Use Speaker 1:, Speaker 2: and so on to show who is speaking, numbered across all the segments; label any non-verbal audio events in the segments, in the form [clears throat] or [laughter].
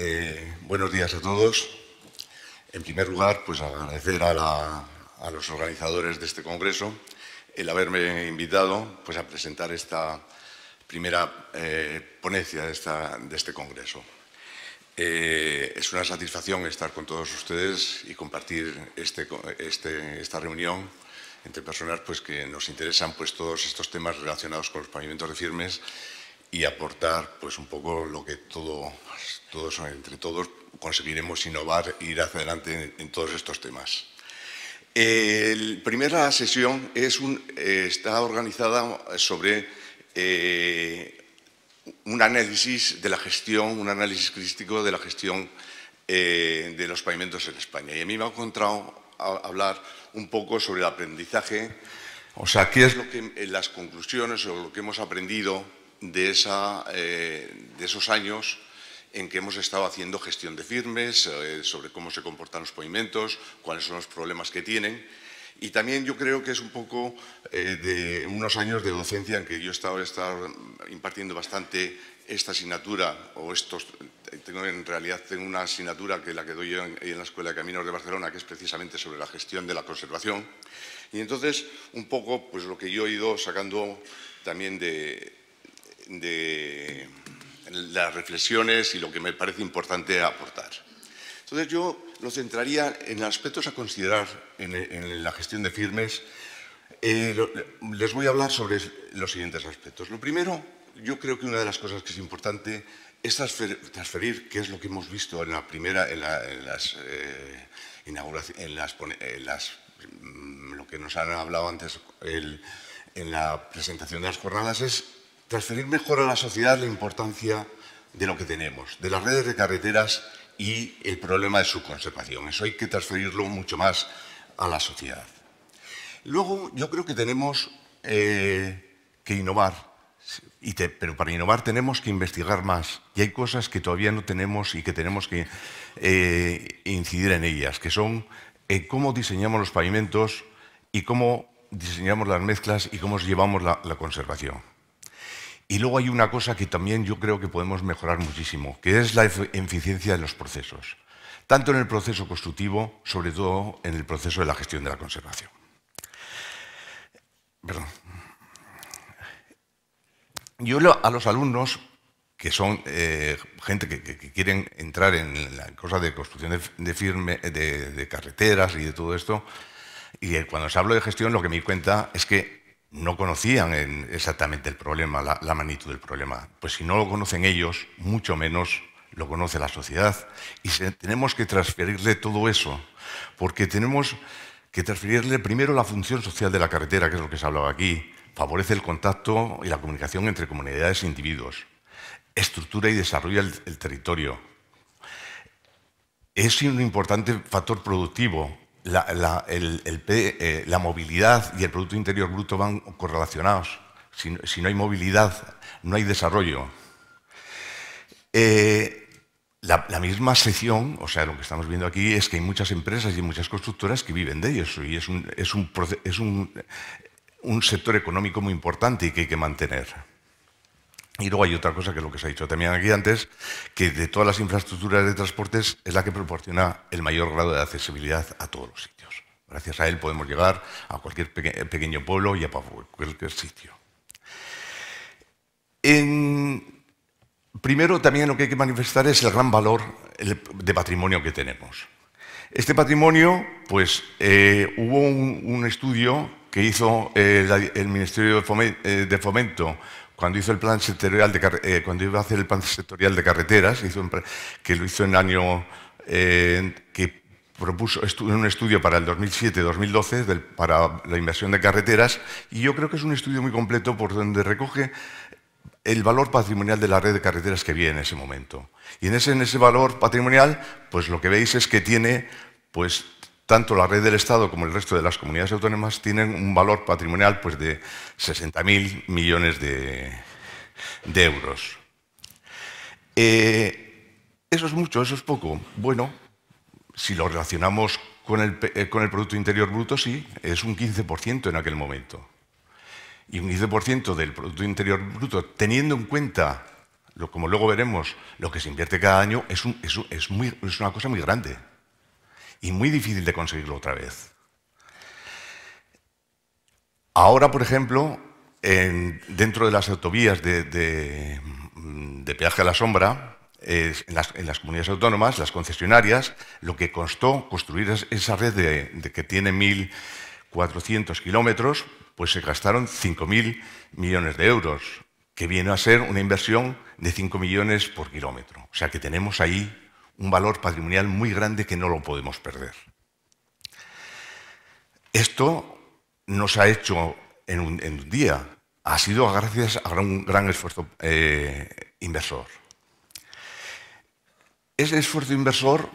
Speaker 1: Eh, buenos días a todos. En primer lugar, pues agradecer a, los organizadores de este congreso el haberme invitado pues, a presentar esta primera eh, ponencia de, este congreso. Eh, es una satisfacción estar con todos ustedes y compartir este, este, esta reunión entre personas pues, que nos interesan pues, todos estos temas relacionados con los pavimentos de firmes y aportar pues un poco lo que todo, todos entre todos conseguiremos innovar e ir hacia adelante en, todos estos temas. la primera sesión está organizada sobre eh, un análisis de la gestión, un análisis crítico de la gestión eh, de los pavimentos en España. Y a mí me ha encontrado hablar un poco sobre el aprendizaje, o sea, qué es lo que las conclusiones o lo que hemos aprendido eh, de, esos años en que hemos estado haciendo gestión de firmes, eh, sobre cómo se comportan los pavimentos, cuáles son los problemas que tienen. Y también yo creo que es un poco eh, de unos años de docencia en que yo he estado, impartiendo bastante esta asignatura, o estos, en realidad tengo una asignatura que la que doy en, la Escuela de Caminos de Barcelona, que es precisamente sobre la gestión de la conservación. Y entonces, un poco, pues lo que yo he ido sacando también de, de las reflexiones y lo que me parece importante aportar. Entonces yo lo centraría en aspectos a considerar en, la gestión de firmes. Eh, les voy a hablar sobre los siguientes aspectos. Lo primero, yo creo que una de las cosas que es importante es transferir, que es lo que hemos visto en la primera, en, las inauguraciones, en las, eh, mm, lo que nos han hablado antes en la presentación de las jornadas, es transferir mejor a la sociedad la importancia de lo que tenemos, de las redes de carreteras y el problema de su conservación. Eso hay que transferirlo mucho más a la sociedad. Luego, yo creo que tenemos eh, que innovar, pero para innovar tenemos que investigar más. Y hay cosas que todavía no tenemos y que tenemos que eh, incidir en ellas, que son eh, cómo diseñamos los pavimentos y cómo diseñamos las mezclas y cómo llevamos la conservación. Y luego hay una cosa que también yo creo que podemos mejorar muchísimo, que es la eficiencia de los procesos, tanto en el proceso constructivo, sobre todo en el proceso de la gestión de la conservación. Perdón. Yo a los alumnos, que son eh, gente que, quieren entrar en la cosa de construcción de, firme, de, carreteras y de todo esto, y cuando se hablo de gestión, lo que me di cuenta es que no conocían exactamente el problema, la, magnitud del problema. Pues si no lo conocen ellos, mucho menos lo conoce la sociedad. Y tenemos que transferirle todo eso, porque tenemos que transferirle primero la función social de la carretera, que es lo que se ha hablado aquí. Favorece el contacto y la comunicación entre comunidades e individuos. Estructura y desarrolla el territorio. Es un importante factor productivo eh, la, movilidad y el Producto Interior Bruto van correlacionados. Si, no hay movilidad, no hay desarrollo. Eh, la, misma sección, o sea, lo que estamos viendo aquí es que hay muchas empresas y muchas constructoras que viven de ellos y es es un sector económico muy importante y que hay que mantener. Y luego hay otra cosa que es lo que se ha dicho también aquí antes, que de todas las infraestructuras de transportes es la que proporciona el mayor grado de accesibilidad a todos los sitios. Gracias a él podemos llegar a cualquier pequeño pueblo y a cualquier sitio. Primero, también lo que hay que manifestar es el gran valor de patrimonio que tenemos. Este patrimonio, pues eh, hubo un, estudio que hizo eh, el, Ministerio de eh, Fomento cuando hizo el plan sectorial de, eh, cuando iba a hacer el plan sectorial de carreteras, hizo que lo hizo en año eh, que propuso un estudio para el 2007-2012 para la inversión de carreteras y yo creo que es un estudio muy completo por donde recoge el valor patrimonial de la red de carreteras que había en ese momento. Y en ese, en ese valor patrimonial, pues lo que veis es que tiene pues tanto la red del Estado como el resto de las comunidades autónomas tienen un valor patrimonial pues, de 60.000 millones de, euros. Eh, ¿Eso es mucho? ¿Eso es poco? Bueno, si lo relacionamos con el, eh, Producto Interior Bruto, sí, es un 15% en aquel momento. Y un 15% del Producto Interior Bruto, teniendo en cuenta, lo, como luego veremos, lo que se invierte cada año, es una cosa muy grande y muy difícil de conseguirlo otra vez. Ahora, por ejemplo, dentro de las autovías de, peaje a la sombra, en, las, comunidades autónomas, las concesionarias, lo que costó construir esa red de, que tiene 1.400 kilómetros, pues se gastaron 5.000 millones de euros, que viene a ser una inversión de 5 millones por kilómetro. O sea que tenemos ahí un valor patrimonial muy grande que no lo podemos perder. Esto no se ha hecho en un, día, ha sido gracias a un gran esfuerzo eh, inversor. Ese esfuerzo inversor,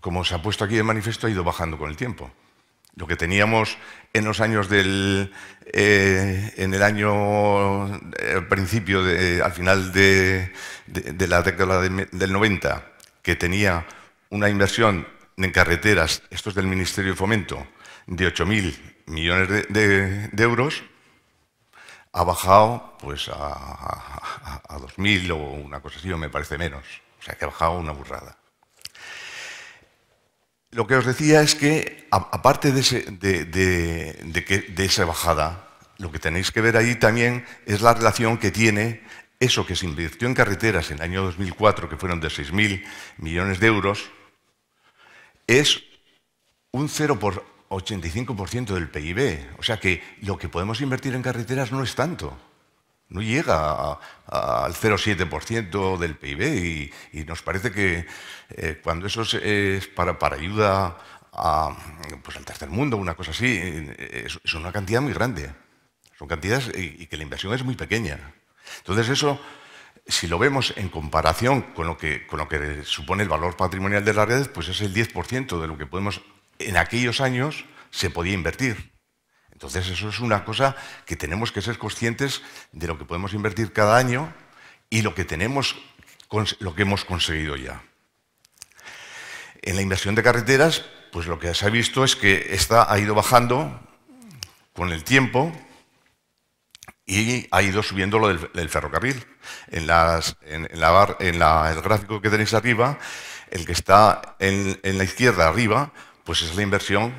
Speaker 1: como se ha puesto aquí de manifiesto, ha ido bajando con el tiempo. Lo que teníamos en los años del. Eh, en el año. al eh, principio, de, al final de, de la década del 90, que tenía una inversión en carreteras, esto es del Ministerio de Fomento, de 8.000 millones de, euros, ha bajado pues, a, 2.000 o una cosa así, o me parece menos. O sea, que ha bajado una burrada. Lo que os decía es que, aparte de, esa bajada, lo que tenéis que ver ahí también es la relación que tiene eso que se invirtió en carreteras en el año 2004, que fueron de 6.000 millones de euros, es un 0,85% del PIB. O sea que lo que podemos invertir en carreteras no es tanto. No llega al 0,7% del PIB y, nos parece que eh, cuando eso es, para, ayuda a, pues, al tercer mundo, una cosa así, eh, es, una cantidad muy grande. Son cantidades y que la inversión es muy pequeña. Entonces eso, si lo vemos en comparación con lo que, supone el valor patrimonial de la red, pues es el 10% de lo que podemos, en aquellos años, se podía invertir. Entonces eso es una cosa que tenemos que ser conscientes de lo que podemos invertir cada año y lo que, tenemos, lo que hemos conseguido ya. En la inversión de carreteras, pues lo que se ha visto es que ha ido bajando con el tiempo, y ha ido subiendo lo del, ferrocarril. En, las, en, en el gráfico que tenéis arriba, el que está en, la izquierda arriba, pues es la inversión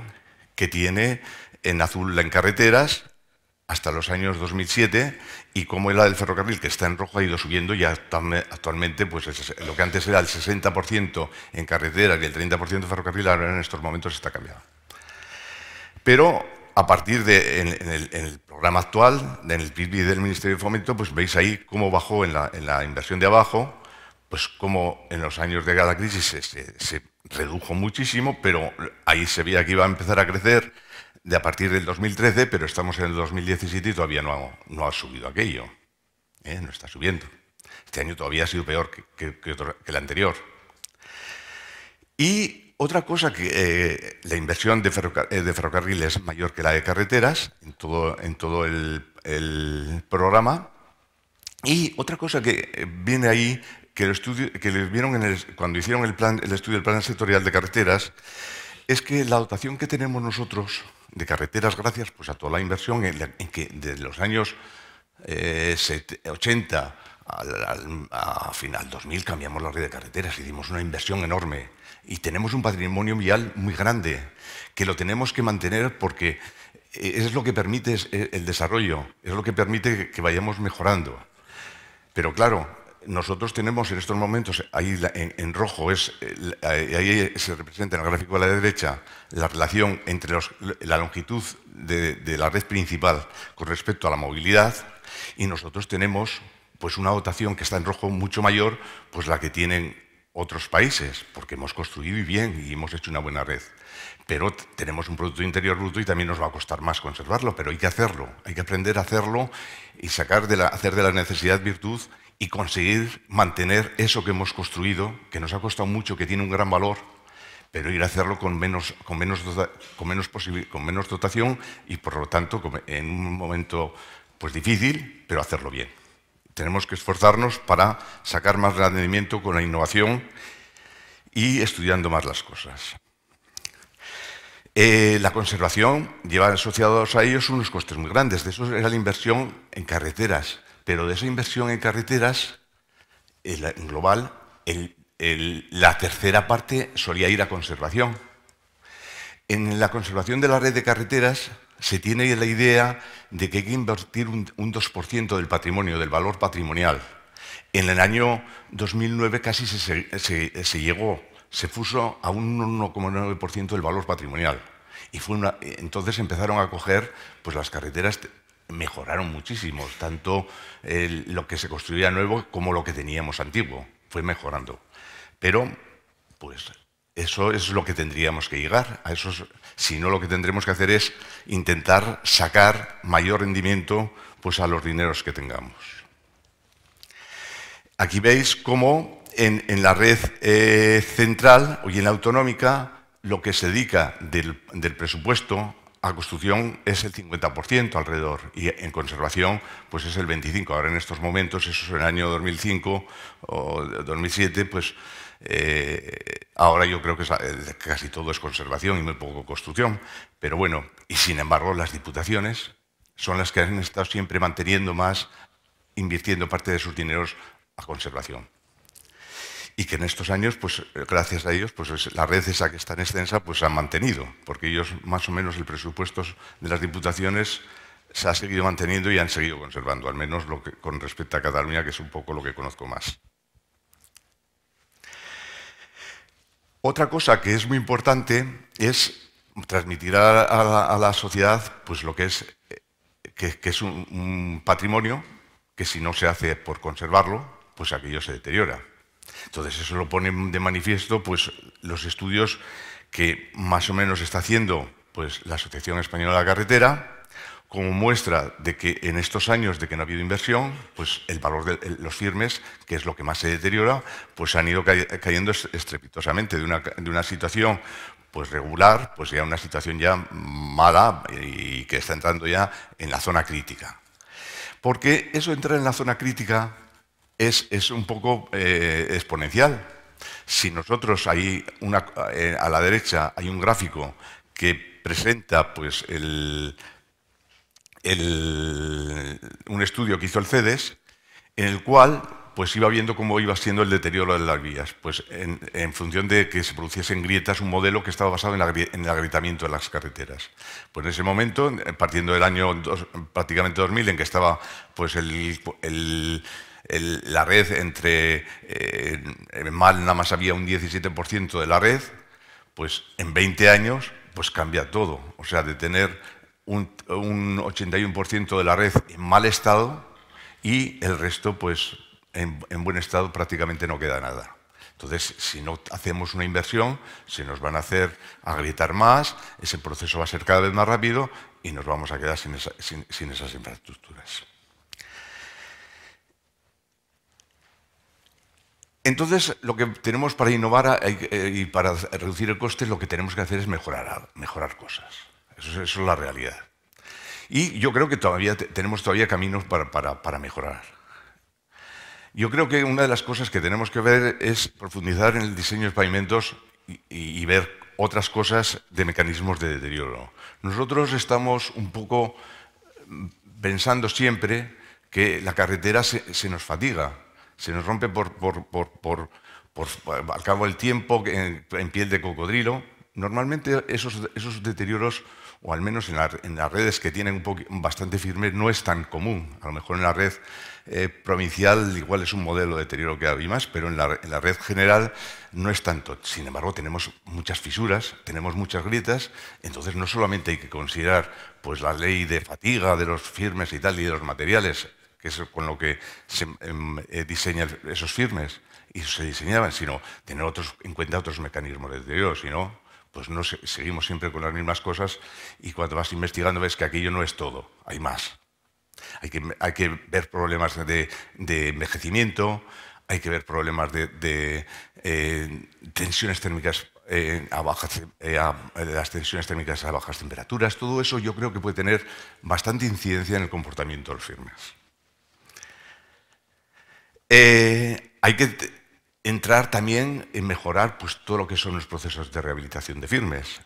Speaker 1: que tiene en azul en carreteras hasta los años 2007 y como es la del ferrocarril, que está en rojo, ha ido subiendo y actualmente pues, lo que antes era el 60% en carreteras y el 30% en ferrocarril, ahora en estos momentos está cambiado. Pero a partir de, en, el, programa actual, en el PIB del Ministerio de Fomento, pues veis ahí cómo bajó en la, inversión de abajo, pues cómo en los años de cada crisis se, redujo muchísimo, pero ahí se veía que iba a empezar a crecer de a partir del 2013, pero estamos en el 2017 y todavía no ha, subido aquello, ¿eh? no está subiendo. Este año todavía ha sido peor que, que el anterior. Y otra cosa que eh, la inversión eh, de, ferrocarril es mayor que la de carreteras en todo, en todo el, programa. Y otra cosa que eh, viene ahí, que, estudio, que les vieron cuando hicieron el, plan, el estudio del plan sectorial de carreteras, es que la dotación que tenemos nosotros de carreteras, gracias pues, a toda la inversión en, que desde los años 80 al, al, a final 2000 cambiamos la red de carreteras, y hicimos una inversión enorme y tenemos un patrimonio vial muy grande, que lo tenemos que mantener porque es lo que permite eh, el desarrollo, es lo que permite que vayamos mejorando. Pero claro, nosotros tenemos en estos momentos, ahí en, rojo, es, eh, ahí se representa en el gráfico a la derecha la relación entre la longitud de, de, la red principal con respecto a la movilidad y nosotros tenemos pues una dotación que está en rojo mucho mayor, pues la que tienen otros países, porque hemos construido y bien y hemos hecho una buena red. Pero tenemos un Producto Interior Bruto y también nos va a costar más conservarlo, pero hay que hacerlo, hay que aprender a hacerlo y sacar de la, hacer de la necesidad virtud y conseguir mantener eso que hemos construido, que nos ha costado mucho, que tiene un gran valor, pero ir a hacerlo con menos, con menos, con menos, con menos dotación y por lo tanto en un momento pues, difícil, pero hacerlo bien. Tenemos que esforzarnos para sacar más rendimiento con la innovación y estudiando más las cosas. Eh, la conservación lleva asociados a ellos unos costes muy grandes. De eso era la inversión en carreteras. Pero de esa inversión en carreteras, en global, la tercera parte solía ir a conservación. En la conservación de la red de carreteras, se tiene la idea de que hay que invertir un, 2% del patrimonio, del valor patrimonial. En el año 2009 casi se, llegó, se puso a un 1,9% del valor patrimonial. Y fue una, entonces empezaron a coger, pues las carreteras mejoraron muchísimo, tanto lo que se construía nuevo como lo que teníamos antiguo, fue mejorando. Pero, pues, eso es lo que tendríamos que llegar, a esos sino lo que tendremos que hacer es intentar sacar mayor rendimiento pues, a los dineros que tengamos. Aquí veis cómo en, la red eh, central y en la autonómica lo que se dedica del, presupuesto a construcción es el 50% alrededor y en conservación pues es el 25%. Ahora en estos momentos, eso es en el año 2005 o 2007, pues eh, ahora yo creo que eh, casi todo es conservación y muy poco construcción, pero bueno, y sin embargo las diputaciones son las que han estado siempre manteniendo más, invirtiendo parte de sus dineros a conservación. Y que en estos años, pues eh, gracias a ellos, pues la red esa que es tan extensa, pues ha mantenido, porque ellos más o menos el presupuesto de las diputaciones se ha seguido manteniendo y han seguido conservando, al menos con respecto a Cataluña, que es un poco lo que conozco más. Otra cosa que es muy importante es transmitir a, la, sociedad pues lo que es, eh, que, es un, patrimonio que si no se hace por conservarlo, pues aquello se deteriora. Entonces eso lo ponen de manifiesto pues, los estudios que más o menos está haciendo pues, la Asociación Española de la Carretera, como muestra de que en estos años de que no ha habido inversión, pues el valor de los firmes, que es lo que más se deteriora, pues han ido cayendo estrepitosamente de una, situación pues regular, pues ya una situación ya mala y que está entrando ya en la zona crítica. Porque eso entrar en la zona crítica es, es un poco eh, exponencial. Si nosotros ahí eh, a la derecha hay un gráfico que presenta pues el, un estudio que hizo el CEDES, en el cual pues iba viendo cómo iba siendo el deterioro de las vías, pues en, función de que se produciesen grietas, un modelo que estaba basado en, el agrietamiento de las carreteras. Pues en ese momento, partiendo del año prácticamente 2000, en que estaba pues el, la red entre, eh, mal nada más había un 17% de la red, pues en 20 años pues cambia todo. O sea, de tener un, 81% de la red en mal estado y el resto, pues, en, buen estado prácticamente no queda nada. Entonces, si no hacemos una inversión, se nos van a hacer agrietar más, ese proceso va a ser cada vez más rápido y nos vamos a quedar sin, esas infraestructuras. Entonces, lo que tenemos para innovar eh, y para reducir el coste, lo que tenemos que hacer es mejorar, mejorar cosas. Eso, es la realidad. Y yo creo que todavía tenemos todavía caminos para, mejorar. Yo creo que una de las cosas que tenemos que ver es profundizar en el diseño de pavimentos y, ver otras cosas de mecanismos de deterioro. Nosotros estamos un poco mm, pensando siempre que la carretera se, nos fatiga, se nos rompe por, al cabo del tiempo en, en piel de cocodrilo. Normalmente esos, esos deterioros o al menos en, las redes que tienen un bastante firme, no es tan común. A lo mejor en la red eh, provincial igual es un modelo de deterioro que había más, pero en la, red general no es tanto. Sin embargo, tenemos muchas fisuras, tenemos muchas grietas, entonces no solamente hay que considerar pues, la ley de fatiga de los firmes y tal, y de los materiales, que es con lo que se em, eh, diseñan esos firmes y se diseñaban, sino tener otros, en cuenta otros mecanismos de deterioro, sino pues no seguimos siempre con las mismas cosas y cuando vas investigando ves que aquello no es todo, hay más. Hay que, ver problemas de, envejecimiento, hay que ver problemas de, eh, tensiones térmicas eh, a bajas, eh, las tensiones térmicas a bajas temperaturas, todo eso yo creo que puede tener bastante incidencia en el comportamiento del los firmes. hay que entrar también en mejorar pues, todo lo que son los procesos de rehabilitación de firmes.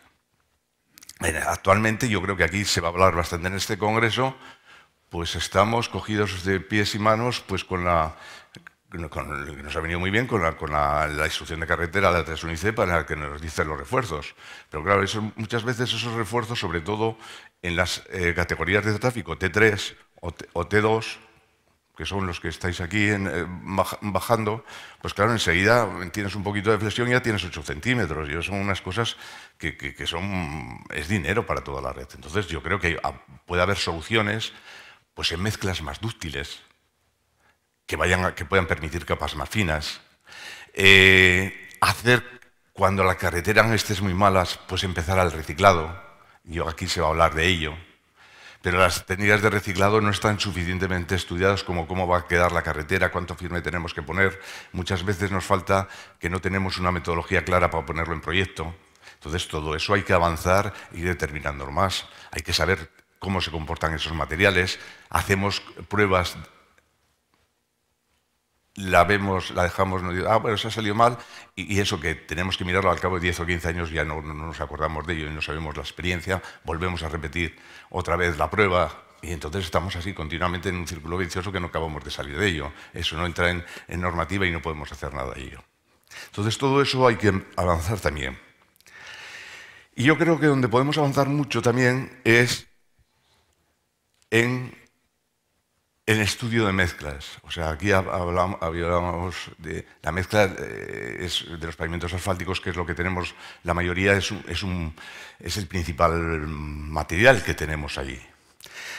Speaker 1: Actualmente, yo creo que aquí se va a hablar bastante en este congreso, pues estamos cogidos de pies y manos pues con la con, nos ha venido muy bien con, la, la, instrucción de carretera de la UNICE para que nos dicen los refuerzos. Pero claro, muchas veces esos refuerzos, sobre todo en las eh, categorías de tráfico T3 o T2, que son los que estáis aquí eh, bajando, pues claro, enseguida tienes un poquito de flexión y ya tienes 8 centímetros. Y son unas cosas que, son, es dinero para toda la red. Entonces yo creo que puede haber soluciones pues en mezclas más dúctiles, que, vayan a, que puedan permitir capas más finas. Eh, hacer, cuando la carretera estés muy malas, pues empezar al reciclado. Yo aquí se va a hablar de ello pero las técnicas de reciclado no están suficientemente estudiadas como cómo va a quedar la carretera, cuánto firme tenemos que poner. Muchas veces nos falta que no tenemos una metodología clara para ponerlo en proyecto. Entonces, todo eso hay que avanzar y e ir más. Hay que saber cómo se comportan esos materiales. Hacemos pruebas la vemos, la dejamos, no ah, bueno, se ha salido mal, y, eso que tenemos que mirarlo al cabo de 10 o 15 años, ya no nos acordamos de ello y no sabemos la experiencia, volvemos a repetir otra vez la prueba, y entonces estamos así continuamente en un círculo vicioso que no acabamos de salir de ello. Eso no entra en, normativa y no podemos hacer nada de ello. Entonces todo eso hay que avanzar también. Y yo creo que donde podemos avanzar mucho también es en el estudio de mezclas. O sea, aquí hablábamos de la mezcla eh, de los pavimentos asfálticos, que es lo que tenemos, la mayoría es, el principal material que tenemos allí.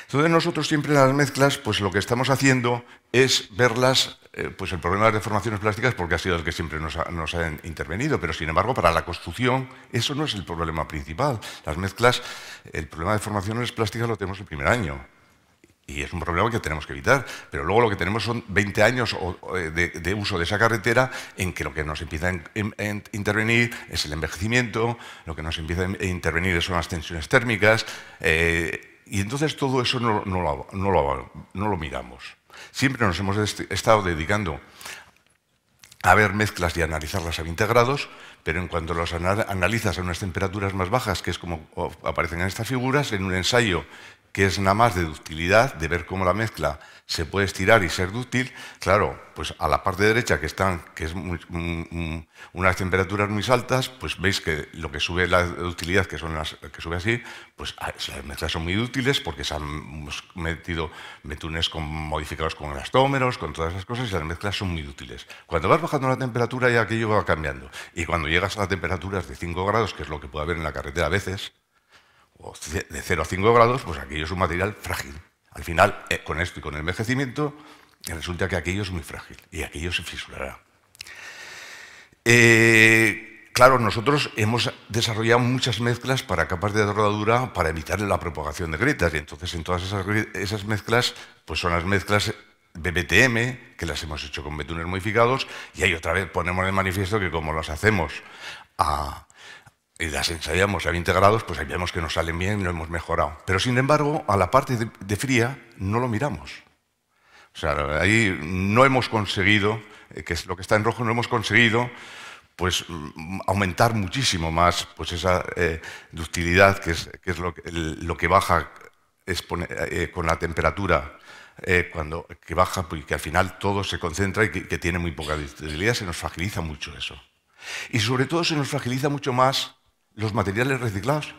Speaker 1: Entonces nosotros siempre en las mezclas, pues lo que estamos haciendo es verlas, eh, pues el problema de las deformaciones plásticas, porque ha sido el que siempre nos ha, intervenido, pero sin embargo para la construcción eso no es el problema principal. Las mezclas, el problema de deformaciones plásticas lo tenemos el primer año. Y es un problema que tenemos que evitar. Pero luego lo que tenemos son 20 años eh, de, uso de esa carretera en que lo que nos empieza a intervenir es el envejecimiento, lo que nos empieza a intervenir son las tensiones térmicas. Eh, y entonces todo eso no, lo, miramos. Siempre nos hemos estado dedicando a ver mezclas y analizarlas a 20 grados, pero en cuanto las analizas a unas temperaturas más bajas, que es como aparecen en estas figuras, en un ensayo que es nada más de ductilidad, de ver cómo la mezcla se puede estirar y ser dúctil, claro, pues a la parte derecha que están, que es unas temperaturas muy altas, pues veis que lo que sube la ductilidad, que son las que sube así, pues ah, las mezclas son muy útiles porque se han metido metunes con, modificados con elastómeros, con todas esas cosas, y las mezclas son muy útiles. Cuando vas bajando la temperatura ya aquello va cambiando, y cuando llegas a las temperaturas de 5 grados, que es lo que puede haber en la carretera a veces, o pues, de 0 a 5 grados, pues aquello es un material frágil. Al final, eh, con esto y con el envejecimiento, eh, resulta que aquello es muy frágil y aquello se fisurará. Eh, claro, nosotros hemos desarrollado muchas mezclas para capas de rodadura para evitar la propagación de grietas y entonces en todas esas, mezclas, pues son las mezclas BBTM, que las hemos hecho con betunes modificados, y ahí otra vez ponemos de manifiesto que como las hacemos a y las ensayamos a 20 grados, pues sabíamos que nos salen bien y lo hemos mejorado. Pero sin embargo, a la parte de, fría no lo miramos. O sea, ahí no hemos conseguido, eh, que es lo que está en rojo, no hemos conseguido pues mm, aumentar muchísimo más pues esa eh, ductilidad que es, que es lo, que, baja eh, con la temperatura cuando que baja porque pues, al final todo se concentra y que tiene muy poca ductilidad se nos fragiliza mucho eso y sobre todo se nos fragiliza mucho más los materiales reciclados,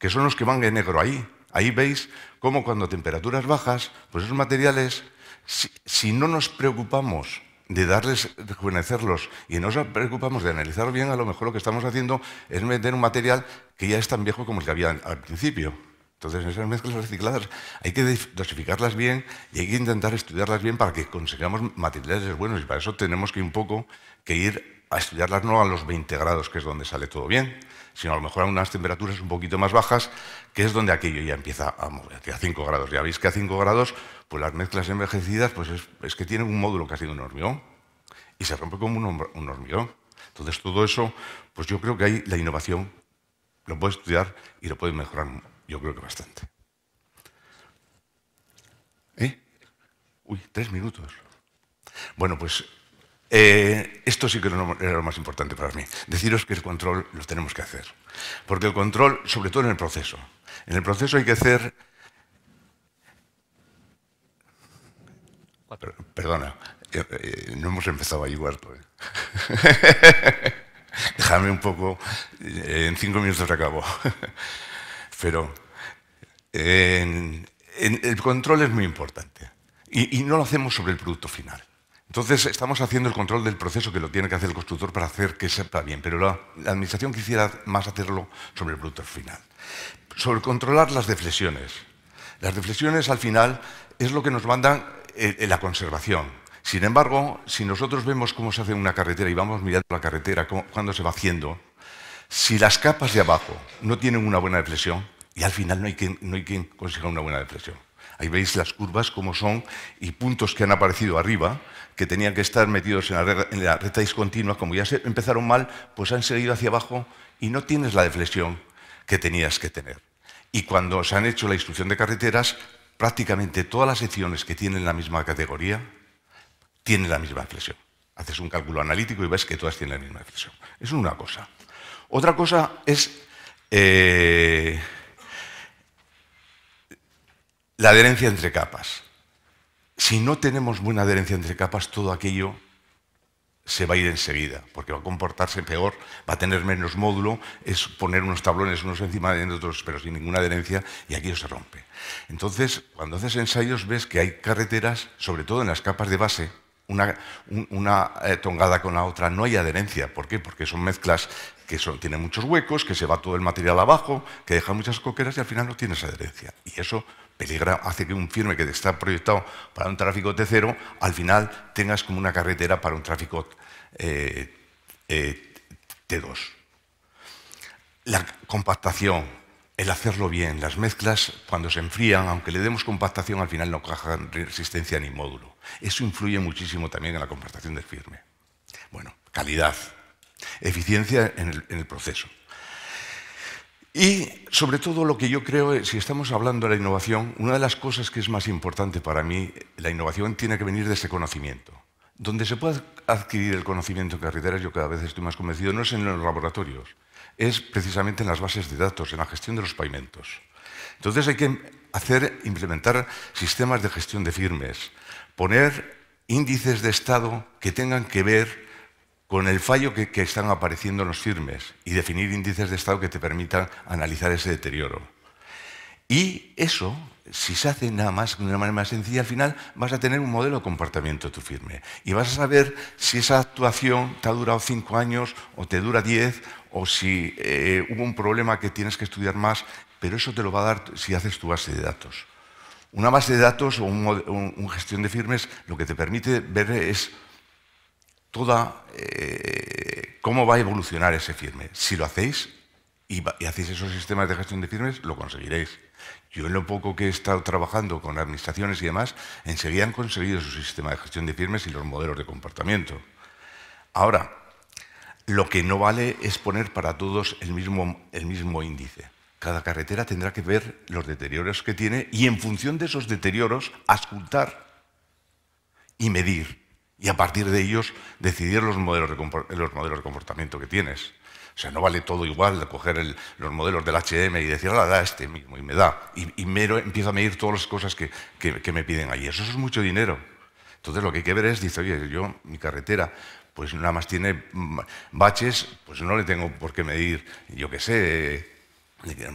Speaker 1: que son los que van en negro ahí. Ahí veis cómo cuando temperaturas bajas, pues esos materiales, si, no nos preocupamos de darles, rejuvenecerlos y no nos preocupamos de analizarlos bien, a lo mejor lo que estamos haciendo es meter un material que ya es tan viejo como el que había al principio. Entonces, esas mezclas recicladas hay que dosificarlas bien y hay que intentar estudiarlas bien para que consigamos materiales buenos y para eso tenemos que un poco que ir a estudiarlas no a los 20 grados, que es donde sale todo bien, sino a lo mejor a unas temperaturas un poquito más bajas, que es donde aquello ya empieza a mover, a 5 grados. Ya veis que a 5 grados, pues las mezclas envejecidas, pues es, que tienen un módulo casi de un hormigón y se rompe como un, hormigón. Entonces todo eso, pues yo creo que hay la innovación lo puede estudiar y lo puede mejorar, yo creo que bastante. ¿Eh? Uy, tres minutos. Bueno, pues eh, esto sí que era lo más importante para mí. Deciros que el control lo tenemos que hacer. Porque el control, sobre todo en el proceso. En el proceso hay que hacer... perdona, eh, eh, no hemos empezado ahí cuarto. [laughs] Déjame un poco, en cinco minutos acabo. [laughs] Pero el control es muy importante. y no lo hacemos sobre el producto final. Entonces, estamos haciendo el control del proceso que lo tiene que hacer el constructor para hacer que sepa bien, pero la, administración quisiera más hacerlo sobre el producto final. Sobre controlar las deflexiones. Las deflexiones, al final, es lo que nos mandan en eh, eh, la conservación. Sin embargo, si nosotros vemos cómo se hace una carretera y vamos mirando la carretera, cómo, cuándo se va haciendo, si las capas de abajo no tienen una buena deflexión, y al final no hay quien, no hay quien consiga una buena deflexión. Ahí veis las curvas como son y puntos que han aparecido arriba, que tenían que estar metidos en la, recta discontinua, como ya se empezaron mal, pues han seguido hacia abajo y no tienes la deflexión que tenías que tener. Y cuando se han hecho la instrucción de carreteras, prácticamente todas las secciones que tienen la misma categoría tienen la misma deflexión. Haces un cálculo analítico y ves que todas tienen la misma deflexión. Es una cosa. Otra cosa es eh, la adherencia entre capas. Si no tenemos buena adherencia entre capas, todo aquello se va a ir enseguida, porque va a comportarse peor, va a tener menos módulo, es poner unos tablones unos encima de otros, pero sin ninguna adherencia, y aquello se rompe. Entonces, cuando haces ensayos, ves que hay carreteras, sobre todo en las capas de base, una, eh, tongada con la otra, no hay adherencia. ¿Por qué? Porque son mezclas que tienen muchos huecos, que se va todo el material abajo, que deja muchas coqueras y al final no tienes adherencia. Y eso peligra, hace que un firme que está proyectado para un tráfico T0, al final tengas como una carretera para un tráfico eh, eh, T2. La compactación, el hacerlo bien, las mezclas cuando se enfrían, aunque le demos compactación, al final no cajan resistencia ni módulo. Eso influye muchísimo también en la compactación del firme. Bueno, calidad, eficiencia en el proceso. Y sobre todo lo que yo creo, si estamos hablando de la innovación, una de las cosas que es más importante para mí, la innovación tiene que venir de ese conocimiento. Donde se puede adquirir el conocimiento en carreteras, yo cada vez estoy más convencido, no es en los laboratorios, es precisamente en las bases de datos, en la gestión de los pavimentos. Entonces hay que hacer, implementar sistemas de gestión de firmes, poner índices de estado que tengan que ver con el fallo que, están apareciendo los firmes y definir índices de estado que te permitan analizar ese deterioro. Y eso, si se hace nada más de una manera más sencilla, al final vas a tener un modelo de comportamiento de tu firme y vas a saber si esa actuación te ha durado cinco años o te dura diez o si eh, hubo un problema que tienes que estudiar más, pero eso te lo va a dar si haces tu base de datos. Una base de datos o una un gestión de firmes lo que te permite ver es toda eh, cómo va a evolucionar ese firme. Si lo hacéis y, hacéis esos sistemas de gestión de firmes, lo conseguiréis. Yo en lo poco que he estado trabajando con administraciones y demás, enseguida han conseguido su sistema de gestión de firmes y los modelos de comportamiento. Ahora, lo que no vale es poner para todos el mismo, el mismo índice. Cada carretera tendrá que ver los deterioros que tiene y en función de esos deterioros, ascultar y medir y a partir de ellos decidir los modelos de, los modelos de comportamiento que tienes. O sea, no vale todo igual coger los modelos del HM y decir, la da este mismo y me da. Y, mero, empiezo a medir todas las cosas que, me piden allí. Eso es mucho dinero. Entonces lo que hay que ver es, dice, oye, yo, mi carretera, pues nada más tiene baches, pues no le tengo por qué medir, yo qué sé,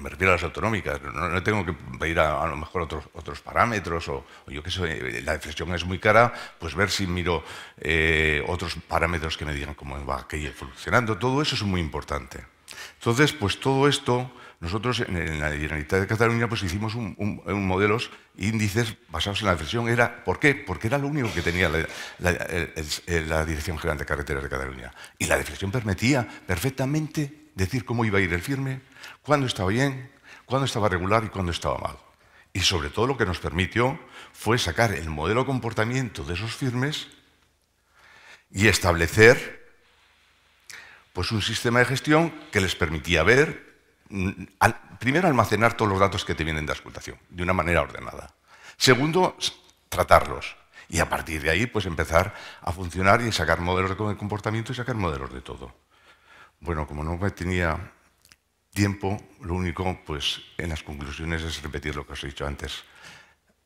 Speaker 1: me refiero a las autonómicas, no, no tengo que ir a, lo mejor otros, otros parámetros o, yo qué sé, la deflexión es muy cara, pues ver si miro eh, otros parámetros que me digan cómo va ir funcionando, todo eso es muy importante. Entonces, pues todo esto, nosotros en la Generalitat de Cataluña pues hicimos un, modelos, e índices basados en la deflexión. Era, ¿Por qué? Porque era lo único que tenía la, la Dirección General de Carreteras de Cataluña. Y la deflexión permitía perfectamente decir cómo iba a ir el firme, cuándo estaba bien, cuándo estaba regular y cuándo estaba mal. Y sobre todo lo que nos permitió fue sacar el modelo de comportamiento de esos firmes y establecer pues, un sistema de gestión que les permitía ver, mm, primero almacenar todos los datos que te vienen de auscultación, de una manera ordenada. Segundo, tratarlos. Y a partir de ahí, pues empezar a funcionar y sacar modelos de comportamiento y sacar modelos de todo. Bueno, como no me tenía tiempo, lo único, pues en las conclusiones es repetir lo que os he dicho antes.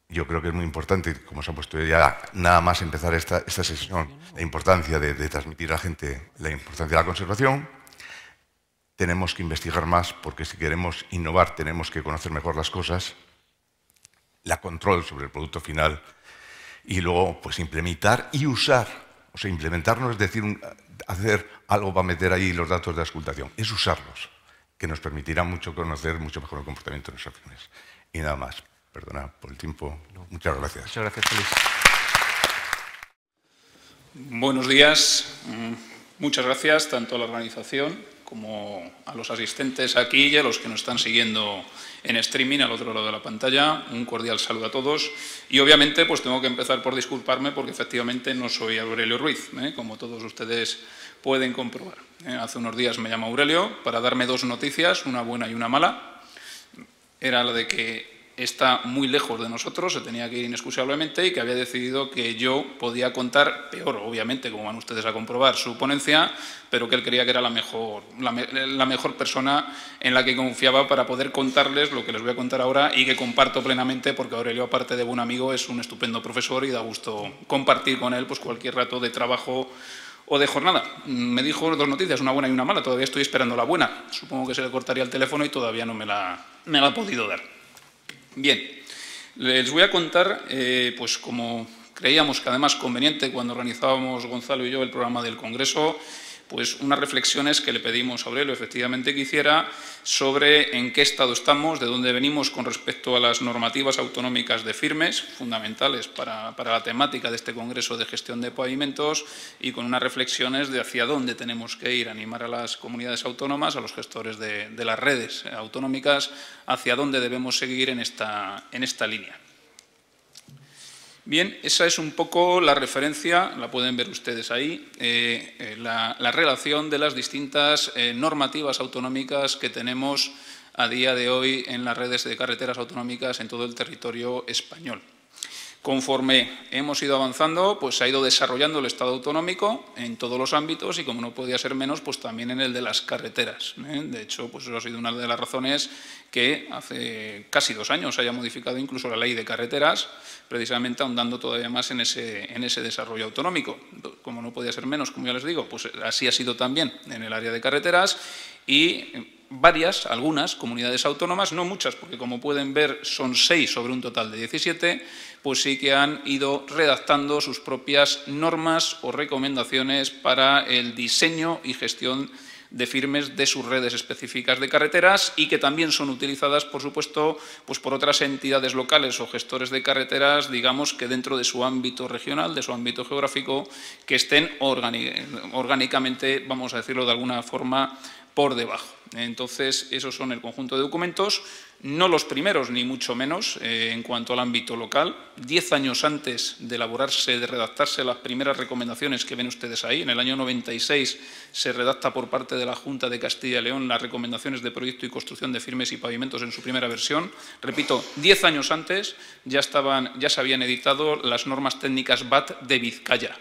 Speaker 1: Yo creo que es muy importante, como se ha puesto ya nada más empezar esta, sesión, la importancia de, transmitir a la gente la importancia de la conservación. Tenemos que investigar más porque si queremos innovar tenemos que conocer mejor las cosas, la control sobre el producto final y luego pues implementar y usar. O sea, implementar no es decir hacer algo para meter ahí los datos de auscultación, es usarlos que nos permitirá mucho conocer mucho mejor el comportamiento de nuestras acciones. Y nada más. Perdona por el tiempo. Muchas gracias. Muchas gracias, Feliz.
Speaker 2: Buenos días. Mm, muchas gracias tanto a la organización como a los asistentes aquí y a los que nos están siguiendo en streaming al otro lado de la pantalla. Un cordial saludo a todos. Y obviamente pues tengo que empezar por disculparme porque efectivamente no soy Aurelio Ruiz, ¿eh? como todos ustedes pueden comprobar. Eh, hace unos días me llamó Aurelio para darme dos noticias, una buena y una mala. Era la de que está muy lejos de nosotros, se tenía que ir inexcusablemente y que había decidido que yo podía contar peor, obviamente, como van ustedes a comprobar, su ponencia, pero que él creía que era la mejor, mejor persona en la que confiaba para poder contarles lo que les voy a contar ahora y que comparto plenamente porque Aurelio, aparte de buen amigo, es un estupendo profesor y da gusto compartir con él pues, cualquier rato de trabajo o de jornada. Me dijo dos noticias, una buena y una mala. Todavía estoy esperando la buena. Supongo que se le cortaría el teléfono y todavía no me la, ha podido dar. Bien, les voy a contar, eh, pues como creíamos que además conveniente cuando organizábamos Gonzalo y yo el programa del Congreso, pues unas reflexiones que le pedimos a Aurelio efectivamente que hiciera sobre en qué estado estamos, de dónde venimos con respecto a las normativas autonómicas de firmes, fundamentales para, la temática de este Congreso de Gestión de Pavimentos, y con unas reflexiones de hacia dónde tenemos que ir, animar a las comunidades autónomas, a los gestores de, de las redes autonómicas, hacia dónde debemos seguir en esta, en esta línea. Bien, esa es un poco la referencia, la pueden ver ustedes ahí, eh, eh, la, relación de las distintas eh, normativas autonómicas que tenemos a día de hoy en las redes de carreteras autonómicas en todo el territorio español. Conforme hemos ido avanzando, pues se ha ido desarrollando el Estado autonómico en todos los ámbitos y, como no podía ser menos, pues también en el de las carreteras. ¿eh? De hecho, pues eso ha sido una de las razones que hace casi dos años haya modificado incluso la ley de carreteras, precisamente ahondando todavía más en ese, en ese desarrollo autonómico. Como no podía ser menos, como ya les digo, pues así ha sido también en el área de carreteras y varias, algunas comunidades autónomas, no muchas, porque como pueden ver son seis sobre un total de 17, pues sí que han ido redactando sus propias normas o recomendaciones para el diseño y gestión de firmes de sus redes específicas de carreteras y que también son utilizadas, por supuesto, pues por otras entidades locales o gestores de carreteras, digamos que dentro de su ámbito regional, de su ámbito geográfico, que estén orgánicamente, vamos a decirlo de alguna forma, por debajo. Entonces, esos son el conjunto de documentos, no los primeros, ni mucho menos, eh, en cuanto al ámbito local. Diez años antes de elaborarse, de redactarse las primeras recomendaciones que ven ustedes ahí, en el año 96 se redacta por parte de la Junta de Castilla y León las recomendaciones de proyecto y construcción de firmes y pavimentos en su primera versión. Repito, diez años antes ya, estaban, ya se habían editado las normas técnicas BAT de Vizcaya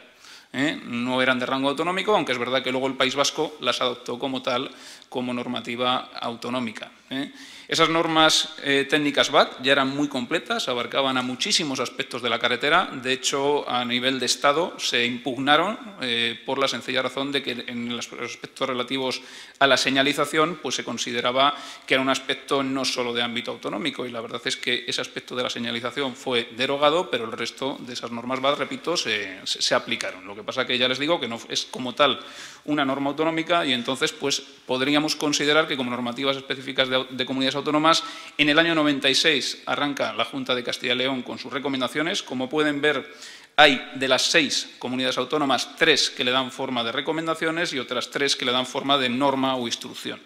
Speaker 2: ¿eh? no eran de rango autonómico, aunque es verdad que luego el País Vasco las adoptó como tal, como normativa autonómica. ¿eh? Esas normas eh, técnicas VAT ya eran muy completas, abarcaban a muchísimos aspectos de la carretera. De hecho, a nivel de Estado se impugnaron eh, por la sencilla razón de que en los aspectos relativos a la señalización pues se consideraba que era un aspecto no solo de ámbito autonómico y la verdad es que ese aspecto de la señalización fue derogado, pero el resto de esas normas VAT, repito, se, aplicaron. Lo que pasa que ya les digo que no es como tal una norma autonómica y entonces pues podríamos considerar que como normativas específicas de, de comunidades autónomas. En el año 96 arranca la Junta de Castilla y León con sus recomendaciones. Como pueden ver, hay de las seis comunidades autónomas tres que le dan forma de recomendaciones y otras tres que le dan forma de norma o instrucción.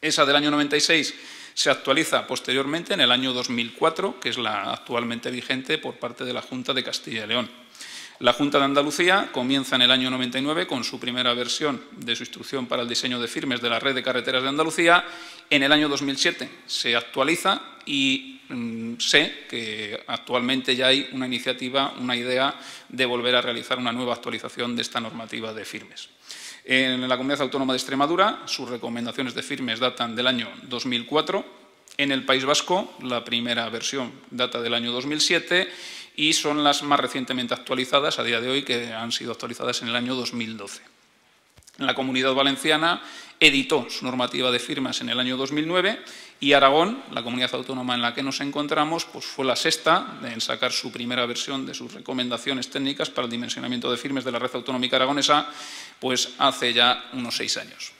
Speaker 2: Esa del año 96 se actualiza posteriormente en el año 2004, que es la actualmente vigente por parte de la Junta de Castilla y León. La Junta de Andalucía comienza en el año 99 con su primera versión de su instrucción para el diseño de firmes de la red de carreteras de Andalucía. En el año 2007 se actualiza y mm, sé que actualmente ya hay una iniciativa, una idea de volver a realizar una nueva actualización de esta normativa de firmes. En la Comunidad Autónoma de Extremadura, sus recomendaciones de firmes datan del año 2004. En el País Vasco, la primera versión data del año 2007 y son las más recientemente actualizadas a día de hoy, que han sido actualizadas en el año 2012. La Comunidad Valenciana editó su normativa de firmas en el año 2009 y Aragón, la comunidad autónoma en la que nos encontramos, pues fue la sexta en sacar su primera versión de sus recomendaciones técnicas para el dimensionamiento de firmes de la red autonómica aragonesa, pues hace ya unos seis años